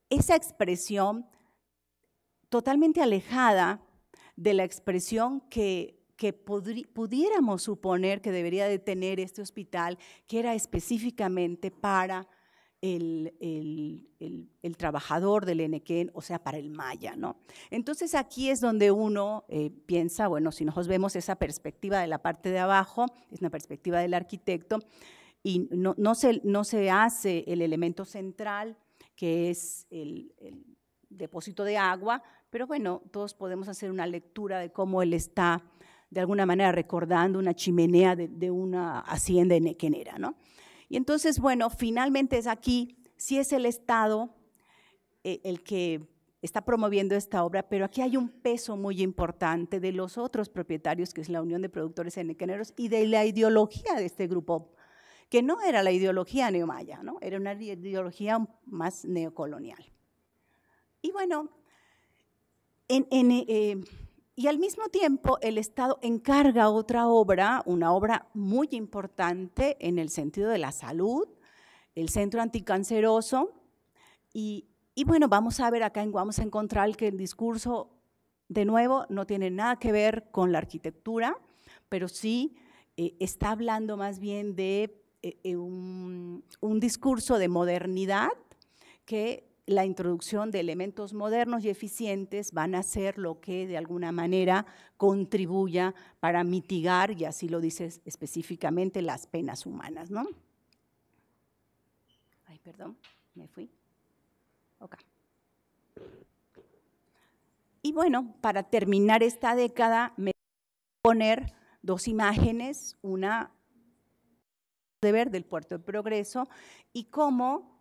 [SPEAKER 5] esa expresión totalmente alejada de la expresión que pudiéramos suponer que debería de tener este hospital, que era específicamente para el, trabajador del NQ, o sea, para el maya, ¿no? Entonces aquí es donde uno eh, piensa, bueno, si nosotros vemos esa perspectiva de la parte de abajo, es una perspectiva del arquitecto, y no, no, se, no se, hace el elemento central, que es el depósito de agua, pero bueno, todos podemos hacer una lectura de cómo él está de alguna manera recordando una chimenea de, una hacienda en Equenera, ¿no? Y entonces, bueno, finalmente es aquí, si es el Estado eh, el que está promoviendo esta obra, pero aquí hay un peso muy importante de los otros propietarios, que es la Unión de Productores Enequeneros, y de la ideología de este grupo, que no era la ideología neomaya, ¿no? era una ideología más neocolonial. Y bueno, eh, y al mismo tiempo el Estado encarga otra obra, una obra muy importante en el sentido de la salud, el Centro Anticanceroso, y, bueno, vamos a ver acá, vamos a encontrar que el discurso, de nuevo, no tiene nada que ver con la arquitectura, pero sí eh, está hablando más bien de eh, un, un discurso de modernidad que la introducción de elementos modernos y eficientes van a ser lo que de alguna manera contribuya para mitigar, y así lo dices específicamente, las penas humanas. Ay, perdón, me fui. Y bueno, para terminar esta década, me voy a poner dos imágenes, una de ver del puerto de progreso y cómo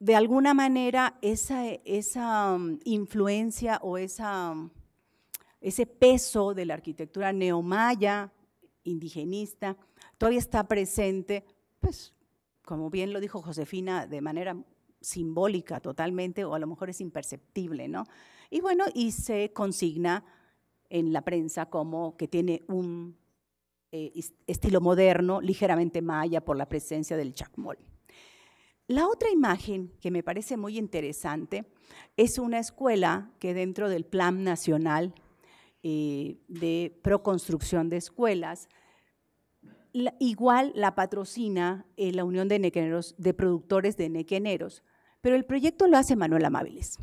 [SPEAKER 5] de alguna manera esa, um, influencia o um, ese peso de la arquitectura neomaya, indigenista, todavía está presente, pues como bien lo dijo Josefina, de manera simbólica totalmente, o a lo mejor es imperceptible, ¿no? Y bueno, y se consigna en la prensa como que tiene un eh, estilo moderno, ligeramente maya por la presencia del chacmol. La otra imagen que me parece muy interesante es una escuela que dentro del Plan Nacional eh, de Proconstrucción de Escuelas, igual la patrocina eh, la Unión de Nequeneros, de productores de nequeneros, pero el proyecto lo hace Manuel Amáviles.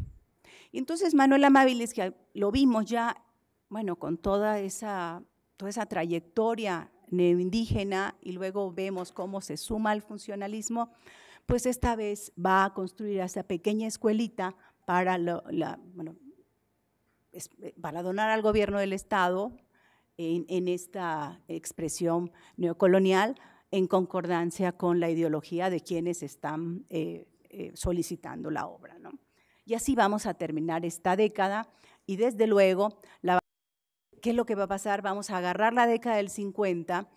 [SPEAKER 5] entonces Manuel Amáviles, que lo vimos ya, bueno, con toda esa, toda esa trayectoria neoindígena y luego vemos cómo se suma al funcionalismo, pues esta vez va a construir esa pequeña escuelita para, eh, donar al gobierno del Estado en, esta expresión neocolonial en concordancia con la ideología de quienes están eh, eh, solicitando la obra. Y así vamos a terminar esta década y desde luego, ¿qué es lo que va a pasar? Vamos a agarrar la década del 50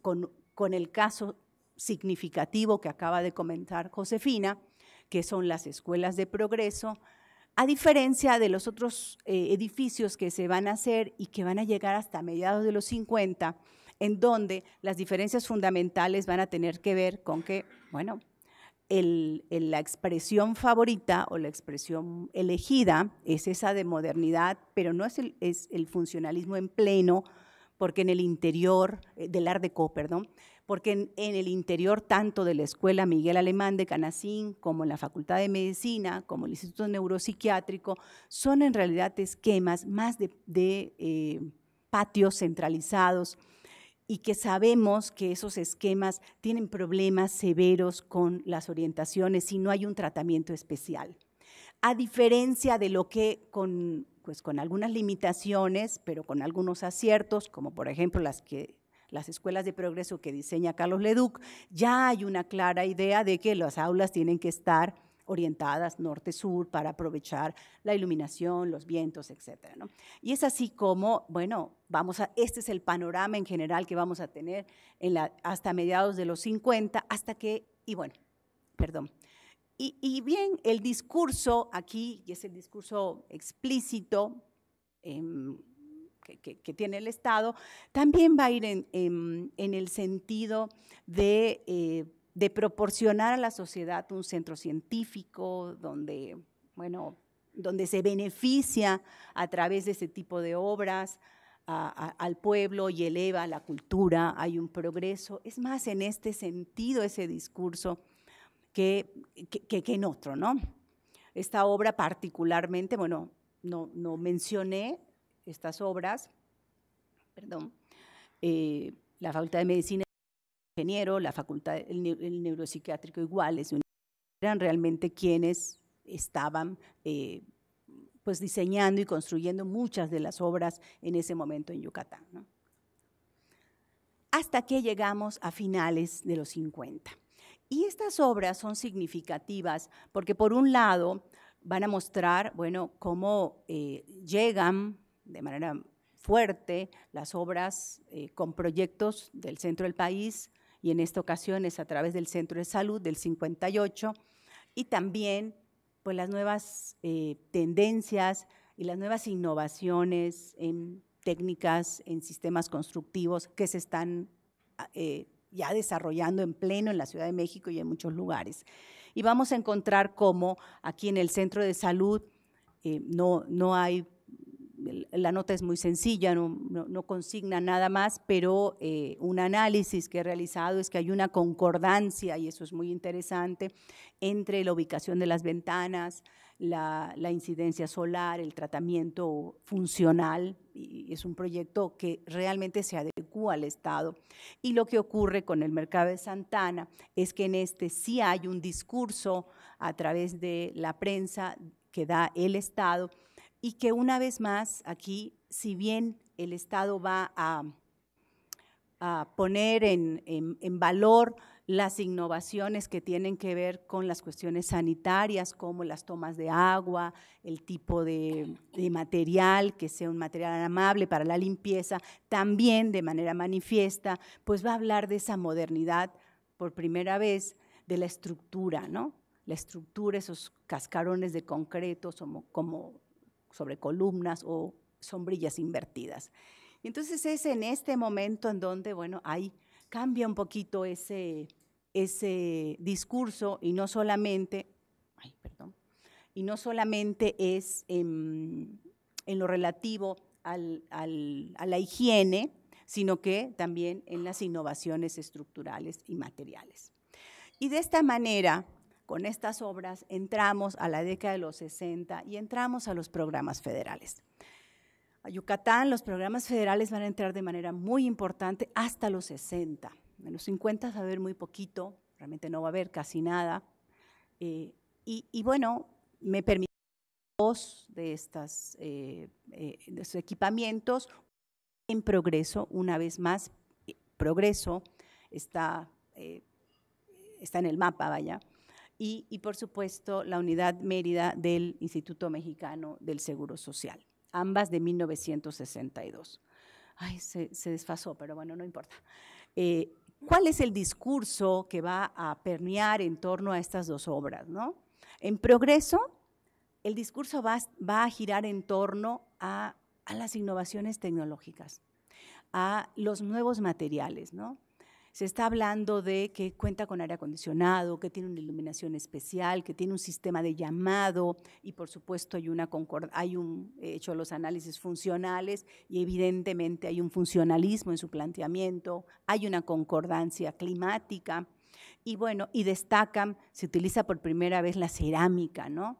[SPEAKER 5] con el caso significativo que acaba de comentar Josefina, que son las escuelas de progreso, a diferencia de los otros eh, edificios que se van a hacer y que van a llegar hasta mediados de los 50, en donde las diferencias fundamentales van a tener que ver con que, bueno, la expresión favorita o la expresión elegida es esa de modernidad, pero no es el, es el funcionalismo en pleno, porque en el interior, eh, del Art Deco, perdón, porque en, el interior tanto de la Escuela Miguel Alemán de Canacín, como en la Facultad de Medicina, como el Instituto Neuropsiquiátrico, son en realidad esquemas más de, eh, patios centralizados y que sabemos que esos esquemas tienen problemas severos con las orientaciones si no hay un tratamiento especial. A diferencia de lo que con, pues, con algunas limitaciones, pero con algunos aciertos, como por ejemplo las que las escuelas de progreso que diseña Carlos Leduc, ya hay una clara idea de que las aulas tienen que estar orientadas norte-sur para aprovechar la iluminación, los vientos, etcétera. Y es así como, bueno, vamos a, este es el panorama en general que vamos a tener hasta mediados de los 50, hasta que, y bueno, perdón. Y, bien, el discurso aquí, y es el discurso explícito, em, que, tiene el Estado, también va a ir en, el sentido eh, de, proporcionar a la sociedad un centro científico donde, bueno, donde se beneficia a través de ese tipo de obras al pueblo y eleva la cultura, hay un progreso. Es más en este sentido ese discurso que, en otro, ¿no? Esta obra particularmente, bueno, no, no mencioné, estas obras, perdón, eh, la Facultad de Medicina ingeniero, la Facultad el, Neuropsiquiátrico igual, eran realmente quienes estaban eh, pues diseñando y construyendo muchas de las obras en ese momento en Yucatán. Hasta que llegamos a finales de los 50. Y estas obras son significativas porque por un lado van a mostrar, bueno, cómo eh, llegan de manera fuerte las obras eh, con proyectos del centro del país y en esta ocasión es a través del Centro de Salud del 58 y también pues las nuevas eh, tendencias y las nuevas innovaciones en técnicas, en sistemas constructivos que se están eh, ya desarrollando en pleno en la Ciudad de México y en muchos lugares. Y vamos a encontrar cómo aquí en el centro de salud no, no hay la nota es muy sencilla, no, consigna nada más, pero eh, un análisis que he realizado es que hay una concordancia, y eso es muy interesante, entre la ubicación de las ventanas, la, la, incidencia solar, el tratamiento funcional, y es un proyecto que realmente se adecua al Estado. Y lo que ocurre con el mercado de Santana es que en este sí hay un discurso a través de la prensa que da el Estado y que una vez más aquí, si bien el Estado va a, poner en, valor las innovaciones que tienen que ver con las cuestiones sanitarias, como las tomas de agua, el tipo de, material, que sea un material amable para la limpieza, también de manera manifiesta, pues va a hablar de esa modernidad por primera vez, de la estructura, ¿no? La estructura, esos cascarones de concreto como, como sobre columnas o sombrillas invertidas. Entonces es en este momento en donde, bueno, ahí cambia un poquito ese, ese discurso y no solamente, y no solamente es en, lo relativo a la higiene, sino que también en las innovaciones estructurales y materiales. Y de esta manera, con estas obras entramos a la década de los 60 y entramos a los programas federales. A Yucatán los programas federales van a entrar de manera muy importante hasta los 60. En los 50 va a haber muy poquito, realmente no va a haber casi nada. Eh, y, bueno, me permitió dos eh, eh, de, estos equipamientos en progreso, una vez más, progreso está, está en el mapa, vaya, y, por supuesto la unidad Mérida del Instituto Mexicano del Seguro Social, ambas de 1962. Ay, se, desfasó, pero bueno, no importa. Eh, ¿Cuál es el discurso que va a permear en torno a estas dos obras? ¿no? En progreso, el discurso va, va a girar en torno a, a las innovaciones tecnológicas, a los nuevos materiales, ¿no? Se está hablando de que cuenta con aire acondicionado, que tiene una iluminación especial, que tiene un sistema de llamado y por supuesto hay un hecho hecho los análisis funcionales y evidentemente hay un funcionalismo en su planteamiento, hay una concordancia climática. Y bueno, y destacan, se utiliza por primera vez la cerámica, ¿no?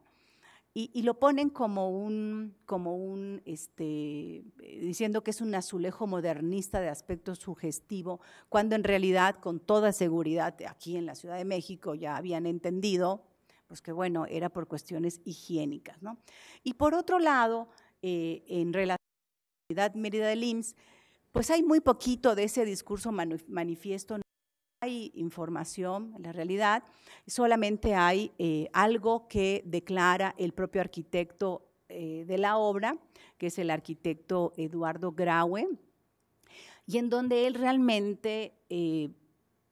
[SPEAKER 5] Y, lo ponen como un, como un, este, diciendo que es un azulejo modernista de aspecto sugestivo, cuando en realidad, con toda seguridad, aquí en la Ciudad de México ya habían entendido, pues que bueno, era por cuestiones higiénicas, ¿no? Y por otro lado, eh, en relación a la Mérida del Lins, pues hay muy poquito de ese discurso manifiesto hay información la realidad, solamente hay eh, algo que declara el propio arquitecto eh, de la obra, que es el arquitecto Eduardo Graue, y en donde él realmente, eh,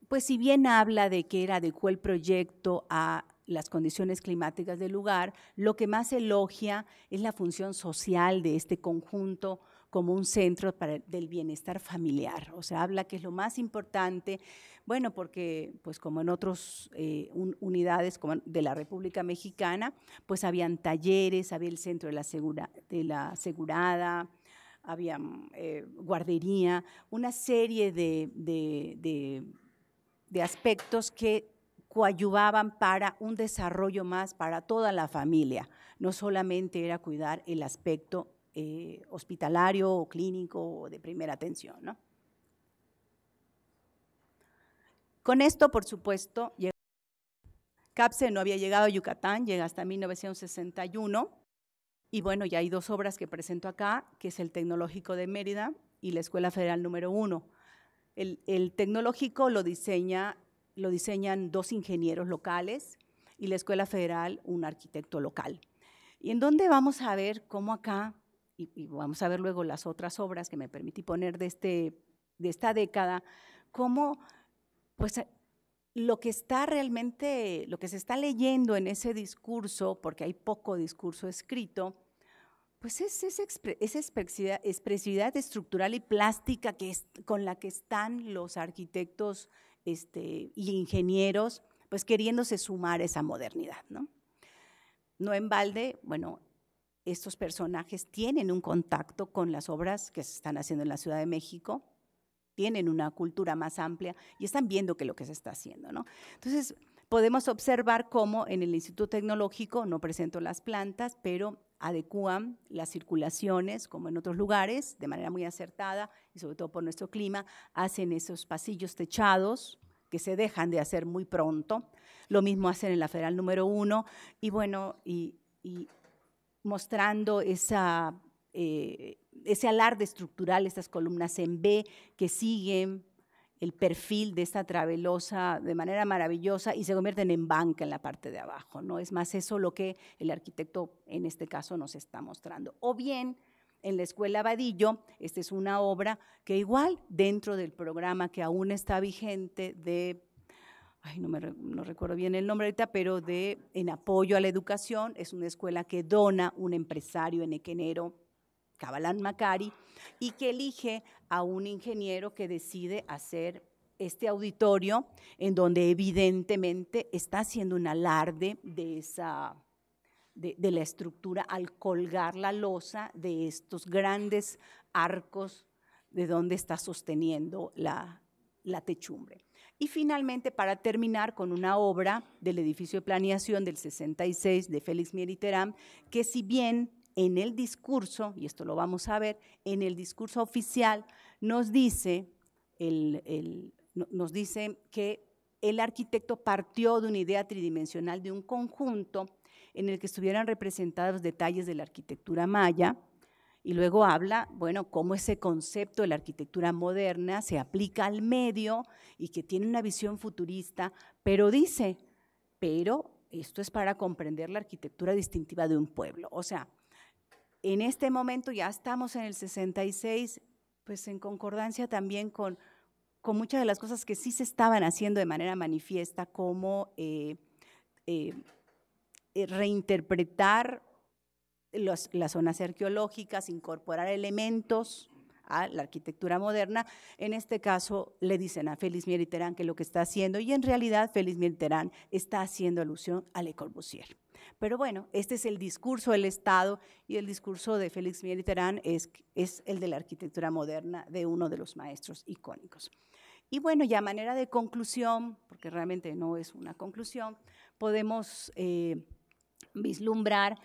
[SPEAKER 5] pues si bien habla de que era adecuó el proyecto a las condiciones climáticas del lugar, lo que más elogia es la función social de este conjunto como un centro para, del bienestar familiar. O sea, habla que es lo más importante bueno, porque pues como en otras eh, unidades de la República Mexicana, pues habían talleres, había el centro de la, asegurada, había mm, eh, guardería, una serie de, aspectos que coayuvaban para un desarrollo más para toda la familia. No solamente era cuidar el aspecto eh, hospitalario o clínico o de primera atención, ¿no? Con esto, por supuesto, CAPSE no había llegado a Yucatán, llega hasta 1961, y bueno, ya hay dos obras que presento acá, que es el Tecnológico de Mérida y la Escuela Federal número uno. El, Tecnológico lo, diseñan dos ingenieros locales y la Escuela Federal un arquitecto local. Y en dónde vamos a ver cómo acá, y, vamos a ver luego las otras obras que me permití poner de, este, de esta década, cómo pues eh, lo que está realmente, lo que se está leyendo en ese discurso, porque hay poco discurso escrito, pues es esa, expresividad, estructural y plástica que con la que están los arquitectos este, y ingenieros, pues queriéndose sumar esa modernidad, ¿no? No en balde, bueno, estos personajes tienen un contacto con las obras que se están haciendo en la Ciudad de México, tienen una cultura más amplia y están viendo que lo que se está haciendo, ¿no? Entonces, podemos observar cómo en el Instituto Tecnológico, no presento las plantas, pero adecúan las circulaciones, como en otros lugares, de manera muy acertada y sobre todo por nuestro clima, hacen esos pasillos techados que se dejan de hacer muy pronto. Lo mismo hacen en la Federal número uno y bueno, y, mostrando esa... Eh, ese alarde estructural, estas columnas en B que siguen el perfil de esta travelosa de manera maravillosa y se convierten en banca en la parte de abajo, ¿no? Es más eso lo que el arquitecto en este caso nos está mostrando. O bien, en la Escuela Vadillo, esta es una obra que igual dentro del programa que aún está vigente de, ay, no, me, no recuerdo bien el nombre ahorita, pero de En Apoyo a la Educación, es una escuela que dona un empresario en Equenero, Cabalán Macari, y que elige a un ingeniero que decide hacer este auditorio, en donde evidentemente está haciendo un alarde de esa de, la estructura al colgar la losa de estos grandes arcos de donde está sosteniendo la, techumbre. Y finalmente, para terminar con una obra del edificio de planeación del 66 de Félix Mieriterán, que si bien en el discurso, y esto lo vamos a ver, en el discurso oficial nos dice, el, el, nos dice que el arquitecto partió de una idea tridimensional de un conjunto en el que estuvieran representados detalles de la arquitectura maya, y luego habla, bueno, cómo ese concepto de la arquitectura moderna se aplica al medio y que tiene una visión futurista, pero dice, pero esto es para comprender la arquitectura distintiva de un pueblo. O sea, en este momento ya estamos en el 66, pues en concordancia también con, muchas de las cosas que sí se estaban haciendo de manera manifiesta, como eh, eh, eh, reinterpretar las zonas arqueológicas, incorporar elementos a la arquitectura moderna. En este caso, le dicen a Félix Mier que lo que está haciendo, y en realidad Félix Mier está haciendo alusión a Le Corbusier. Pero bueno, este es el discurso del Estado y el discurso de Félix Mieriterán es, es el de la arquitectura moderna de uno de los maestros icónicos. Y bueno, ya a manera de conclusión, porque realmente no es una conclusión, podemos eh, vislumbrar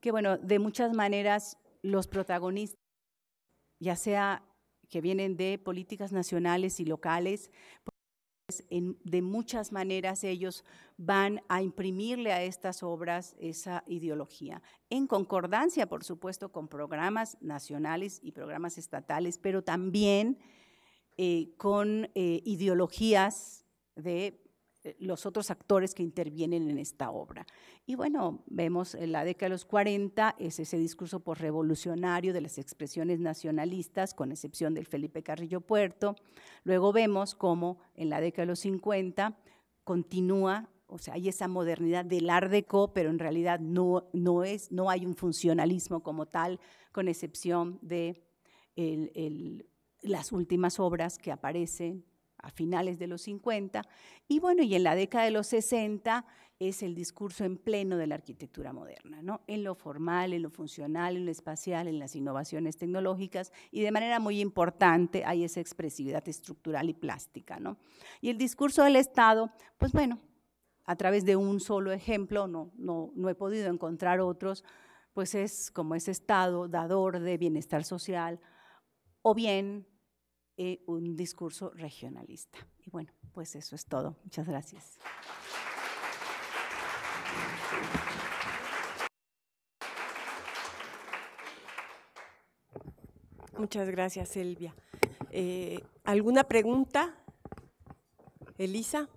[SPEAKER 5] que, bueno, de muchas maneras los protagonistas, ya sea que vienen de políticas nacionales y locales, de muchas maneras ellos van a imprimirle a estas obras esa ideología, en concordancia, por supuesto, con programas nacionales y programas estatales, pero también eh, con eh, ideologías de eh, los otros actores que intervienen en esta obra. Y bueno, vemos en eh, la década de los 40 es ese discurso revolucionario de las expresiones nacionalistas, con excepción del Felipe Carrillo Puerto. Luego vemos cómo en la década de los 50 continúa o sea, hay esa modernidad del Art pero en realidad no, no, es, no hay un funcionalismo como tal, con excepción de las últimas obras que aparecen a finales de los 50, y bueno, y en la década de los 60 es el discurso en pleno de la arquitectura moderna, ¿no? En lo formal, en lo funcional, en lo espacial, en las innovaciones tecnológicas, y de manera muy importante hay esa expresividad estructural y plástica, ¿no? Y el discurso del Estado, pues bueno, a través de un solo ejemplo, no, no, no he podido encontrar otros, pues es como ese Estado dador de bienestar social, o bien eh, un discurso regionalista. Y bueno, pues eso es todo. Muchas gracias.
[SPEAKER 1] Muchas gracias, Elvia. Eh, ¿Alguna pregunta? Elisa.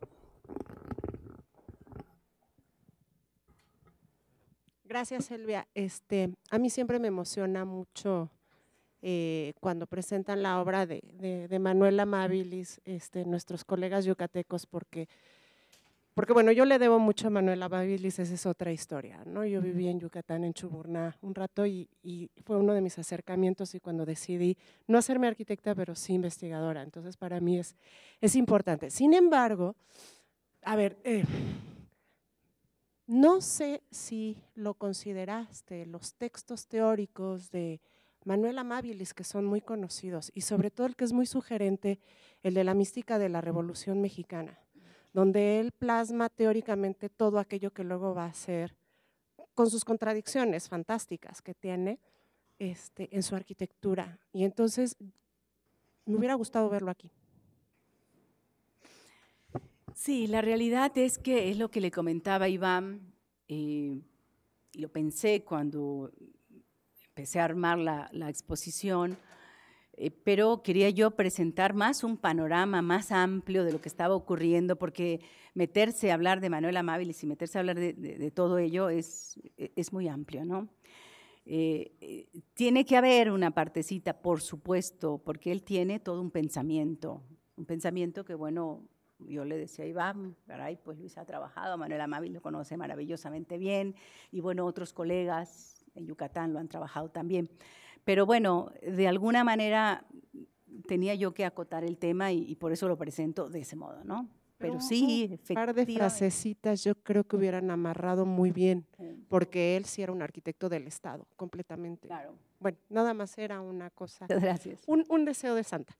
[SPEAKER 9] Gracias, Elvia. Este, a mí siempre me emociona mucho eh, cuando presentan la obra de, de, de Manuel Amabilis, este, nuestros colegas yucatecos, porque, porque bueno, yo le debo mucho a Manuel Amabilis, esa es otra historia, ¿no? Yo viví en Yucatán, en Chuburná, un rato y, fue uno de mis acercamientos y cuando decidí no hacerme arquitecta, pero sí investigadora, entonces para mí es, es importante. Sin embargo, a ver, eh, no sé si lo consideraste, los textos teóricos de Manuel Amabilis, que son muy conocidos, y sobre todo el que es muy sugerente, el de la mística de la Revolución Mexicana, donde él plasma teóricamente todo aquello que luego va a ser, con sus contradicciones fantásticas que tiene este, en su arquitectura. Y entonces, me hubiera gustado verlo aquí.
[SPEAKER 5] Sí, la realidad es que es lo que le comentaba Iván, eh, lo pensé cuando empecé a armar la, exposición, eh, pero quería yo presentar más un panorama más amplio de lo que estaba ocurriendo, porque meterse a hablar de Manuel Amávil y meterse a hablar de, todo ello es, es, muy amplio, ¿no? Eh, eh, tiene que haber una partecita, por supuesto, porque él tiene todo un pensamiento, un pensamiento que, bueno, yo le decía a Iván, pues Luis ha trabajado, Manuel Amávil lo conoce maravillosamente bien, y bueno, otros colegas Yucatán lo han trabajado también. Pero bueno, de alguna manera tenía yo que acotar el tema y, por eso lo presento de ese modo, ¿no? Pero, sí, efectivamente. Un par de
[SPEAKER 9] frasecitas yo creo que hubieran amarrado muy bien, porque él sí era un arquitecto del Estado, completamente. Claro. Bueno, nada más era una cosa. Gracias. un deseo de Santa.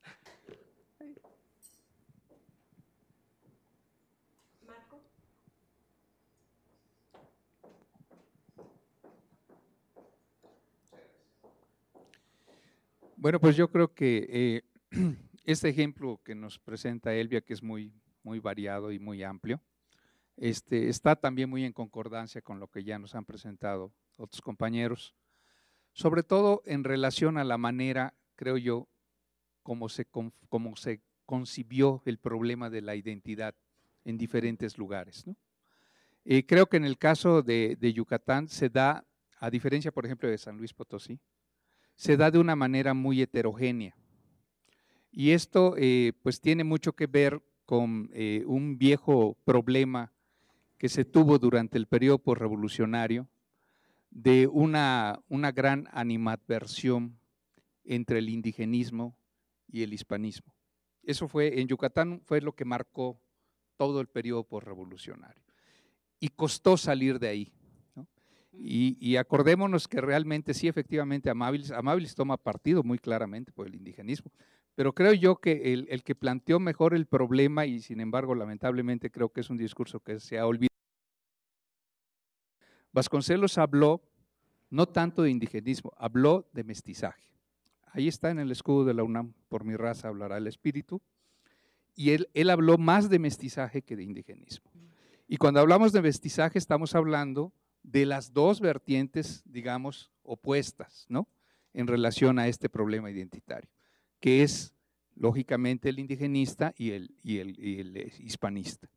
[SPEAKER 10] Bueno, pues yo creo que eh, este ejemplo que nos presenta Elvia, que es muy, muy variado y muy amplio, este, está también muy en concordancia con lo que ya nos han presentado otros compañeros, sobre todo en relación a la manera, creo yo, como se, como se concibió el problema de la identidad en diferentes lugares. ¿no? Eh, creo que en el caso de Yucatán se da, a diferencia, por ejemplo, de San Luis Potosí, se da de una manera muy heterogénea. Y esto eh, pues tiene mucho que ver con eh, un viejo problema que se tuvo durante el periodo revolucionario de una, una gran animadversión entre el indigenismo y el hispanismo. Eso fue en Yucatán, fue lo que marcó todo el periodo revolucionario. Y costó salir de ahí. Y, acordémonos que realmente sí, efectivamente, Amabilis, toma partido muy claramente por el indigenismo, pero creo yo que el, que planteó mejor el problema y sin embargo lamentablemente creo que es un discurso que se ha olvidado. Vasconcelos habló no tanto de indigenismo, habló de mestizaje. Ahí está en el escudo de la UNAM, por mi raza hablará el espíritu, y él, él habló más de mestizaje que de indigenismo. Y cuando hablamos de mestizaje estamos hablando de las dos vertientes, digamos, opuestas, ¿no? En relación a este problema identitario, que es lógicamente el indigenista y el, eh, hispanista.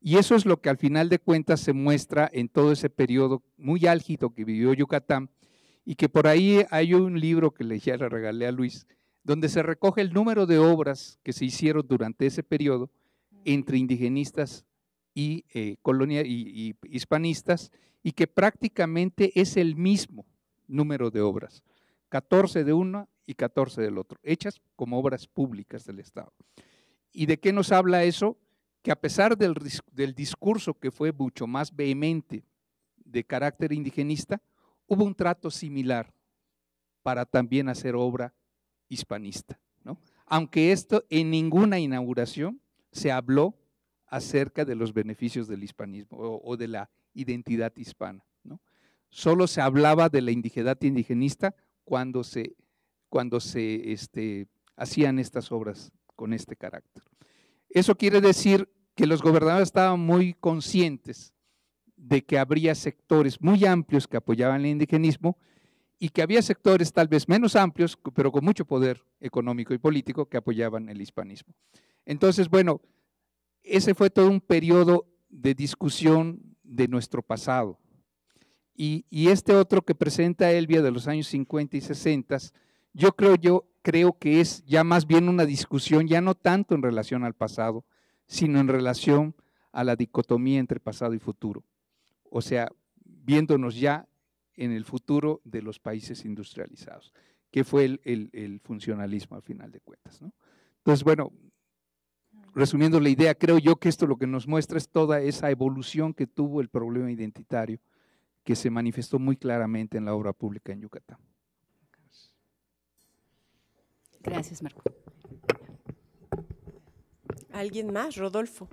[SPEAKER 10] Y eso es lo que al final de cuentas se muestra en todo ese periodo muy álgido que vivió Yucatán y que por ahí hay un libro que le, le regalé a Luis, donde se recoge el número de obras que se hicieron durante ese periodo entre indigenistas y, eh, colonia, y, y hispanistas y que prácticamente es el mismo número de obras, 14 de una y 14 del otro, hechas como obras públicas del Estado. ¿Y de qué nos habla eso? Que a pesar del, discurso que fue mucho más vehemente de carácter indigenista, hubo un trato similar para también hacer obra hispanista. ¿no? Aunque esto en ninguna inauguración se habló acerca de los beneficios del hispanismo o de la identidad hispana. ¿no? Solo se hablaba de la indigenidad indigenista cuando se, cuando se este, hacían estas obras con este carácter. Eso quiere decir que los gobernadores estaban muy conscientes de que habría sectores muy amplios que apoyaban el indigenismo y que había sectores tal vez menos amplios, pero con mucho poder económico y político que apoyaban el hispanismo. Entonces, bueno, ese fue todo un periodo de discusión de nuestro pasado. Y, este otro que presenta Elvia de los años 50 y 60, yo creo, yo creo que es ya más bien una discusión, ya no tanto en relación al pasado, sino en relación a la dicotomía entre pasado y futuro. O sea, viéndonos ya en el futuro de los países industrializados, que fue el, el, funcionalismo al final de cuentas. Entonces, bueno, resumiendo la idea, creo yo que esto lo que nos muestra es toda esa evolución que tuvo el problema identitario que se manifestó muy claramente en la obra pública en Yucatán. Gracias, Marco.
[SPEAKER 1] ¿Alguien más? Rodolfo.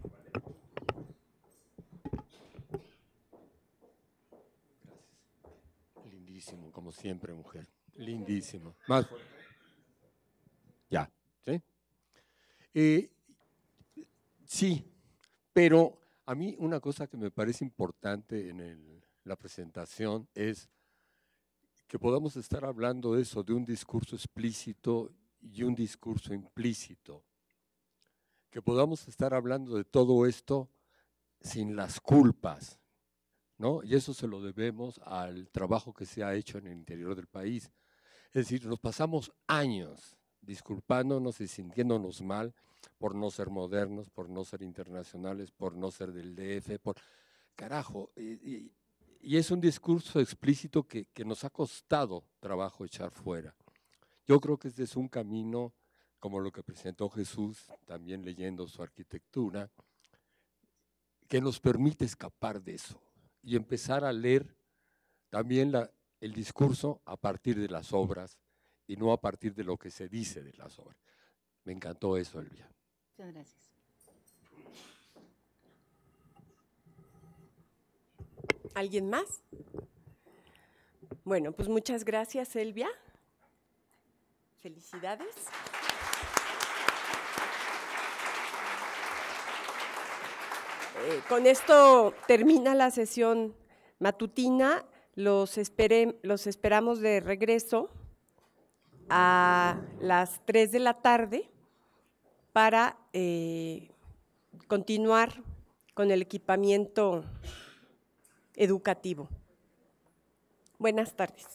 [SPEAKER 7] Lindísimo, como siempre, mujer. Lindísimo. Más. Ya, ¿sí? Eh, Sí, pero a mí una cosa que me parece importante en la presentación es que podamos estar hablando de eso, de un discurso explícito y un discurso implícito. Que podamos estar hablando de todo esto sin las culpas, ¿no? Y eso se lo debemos al trabajo que se ha hecho en el interior del país. Es decir, nos pasamos años disculpándonos y sintiéndonos mal por no ser modernos, por no ser internacionales, por no ser del DF, por... Carajo, y, es un discurso explícito que, nos ha costado trabajo echar fuera. Yo creo que este es un camino, como lo que presentó Jesús, también leyendo su arquitectura, que nos permite escapar de eso y empezar a leer también el discurso a partir de las obras, y no a partir de lo que se dice de las obras. Me encantó eso, Elvia.
[SPEAKER 5] Muchas gracias.
[SPEAKER 1] ¿Alguien más? Bueno, pues muchas gracias, Elvia. Felicidades. Eh, con esto termina la sesión matutina. Los, los esperamos de regreso a las 3 de la tarde para eh, continuar con el equipamiento educativo. Buenas tardes.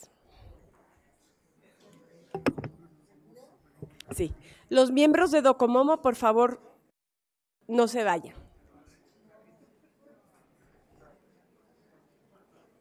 [SPEAKER 1] Sí, los miembros de Docomomo, por favor, no se vayan.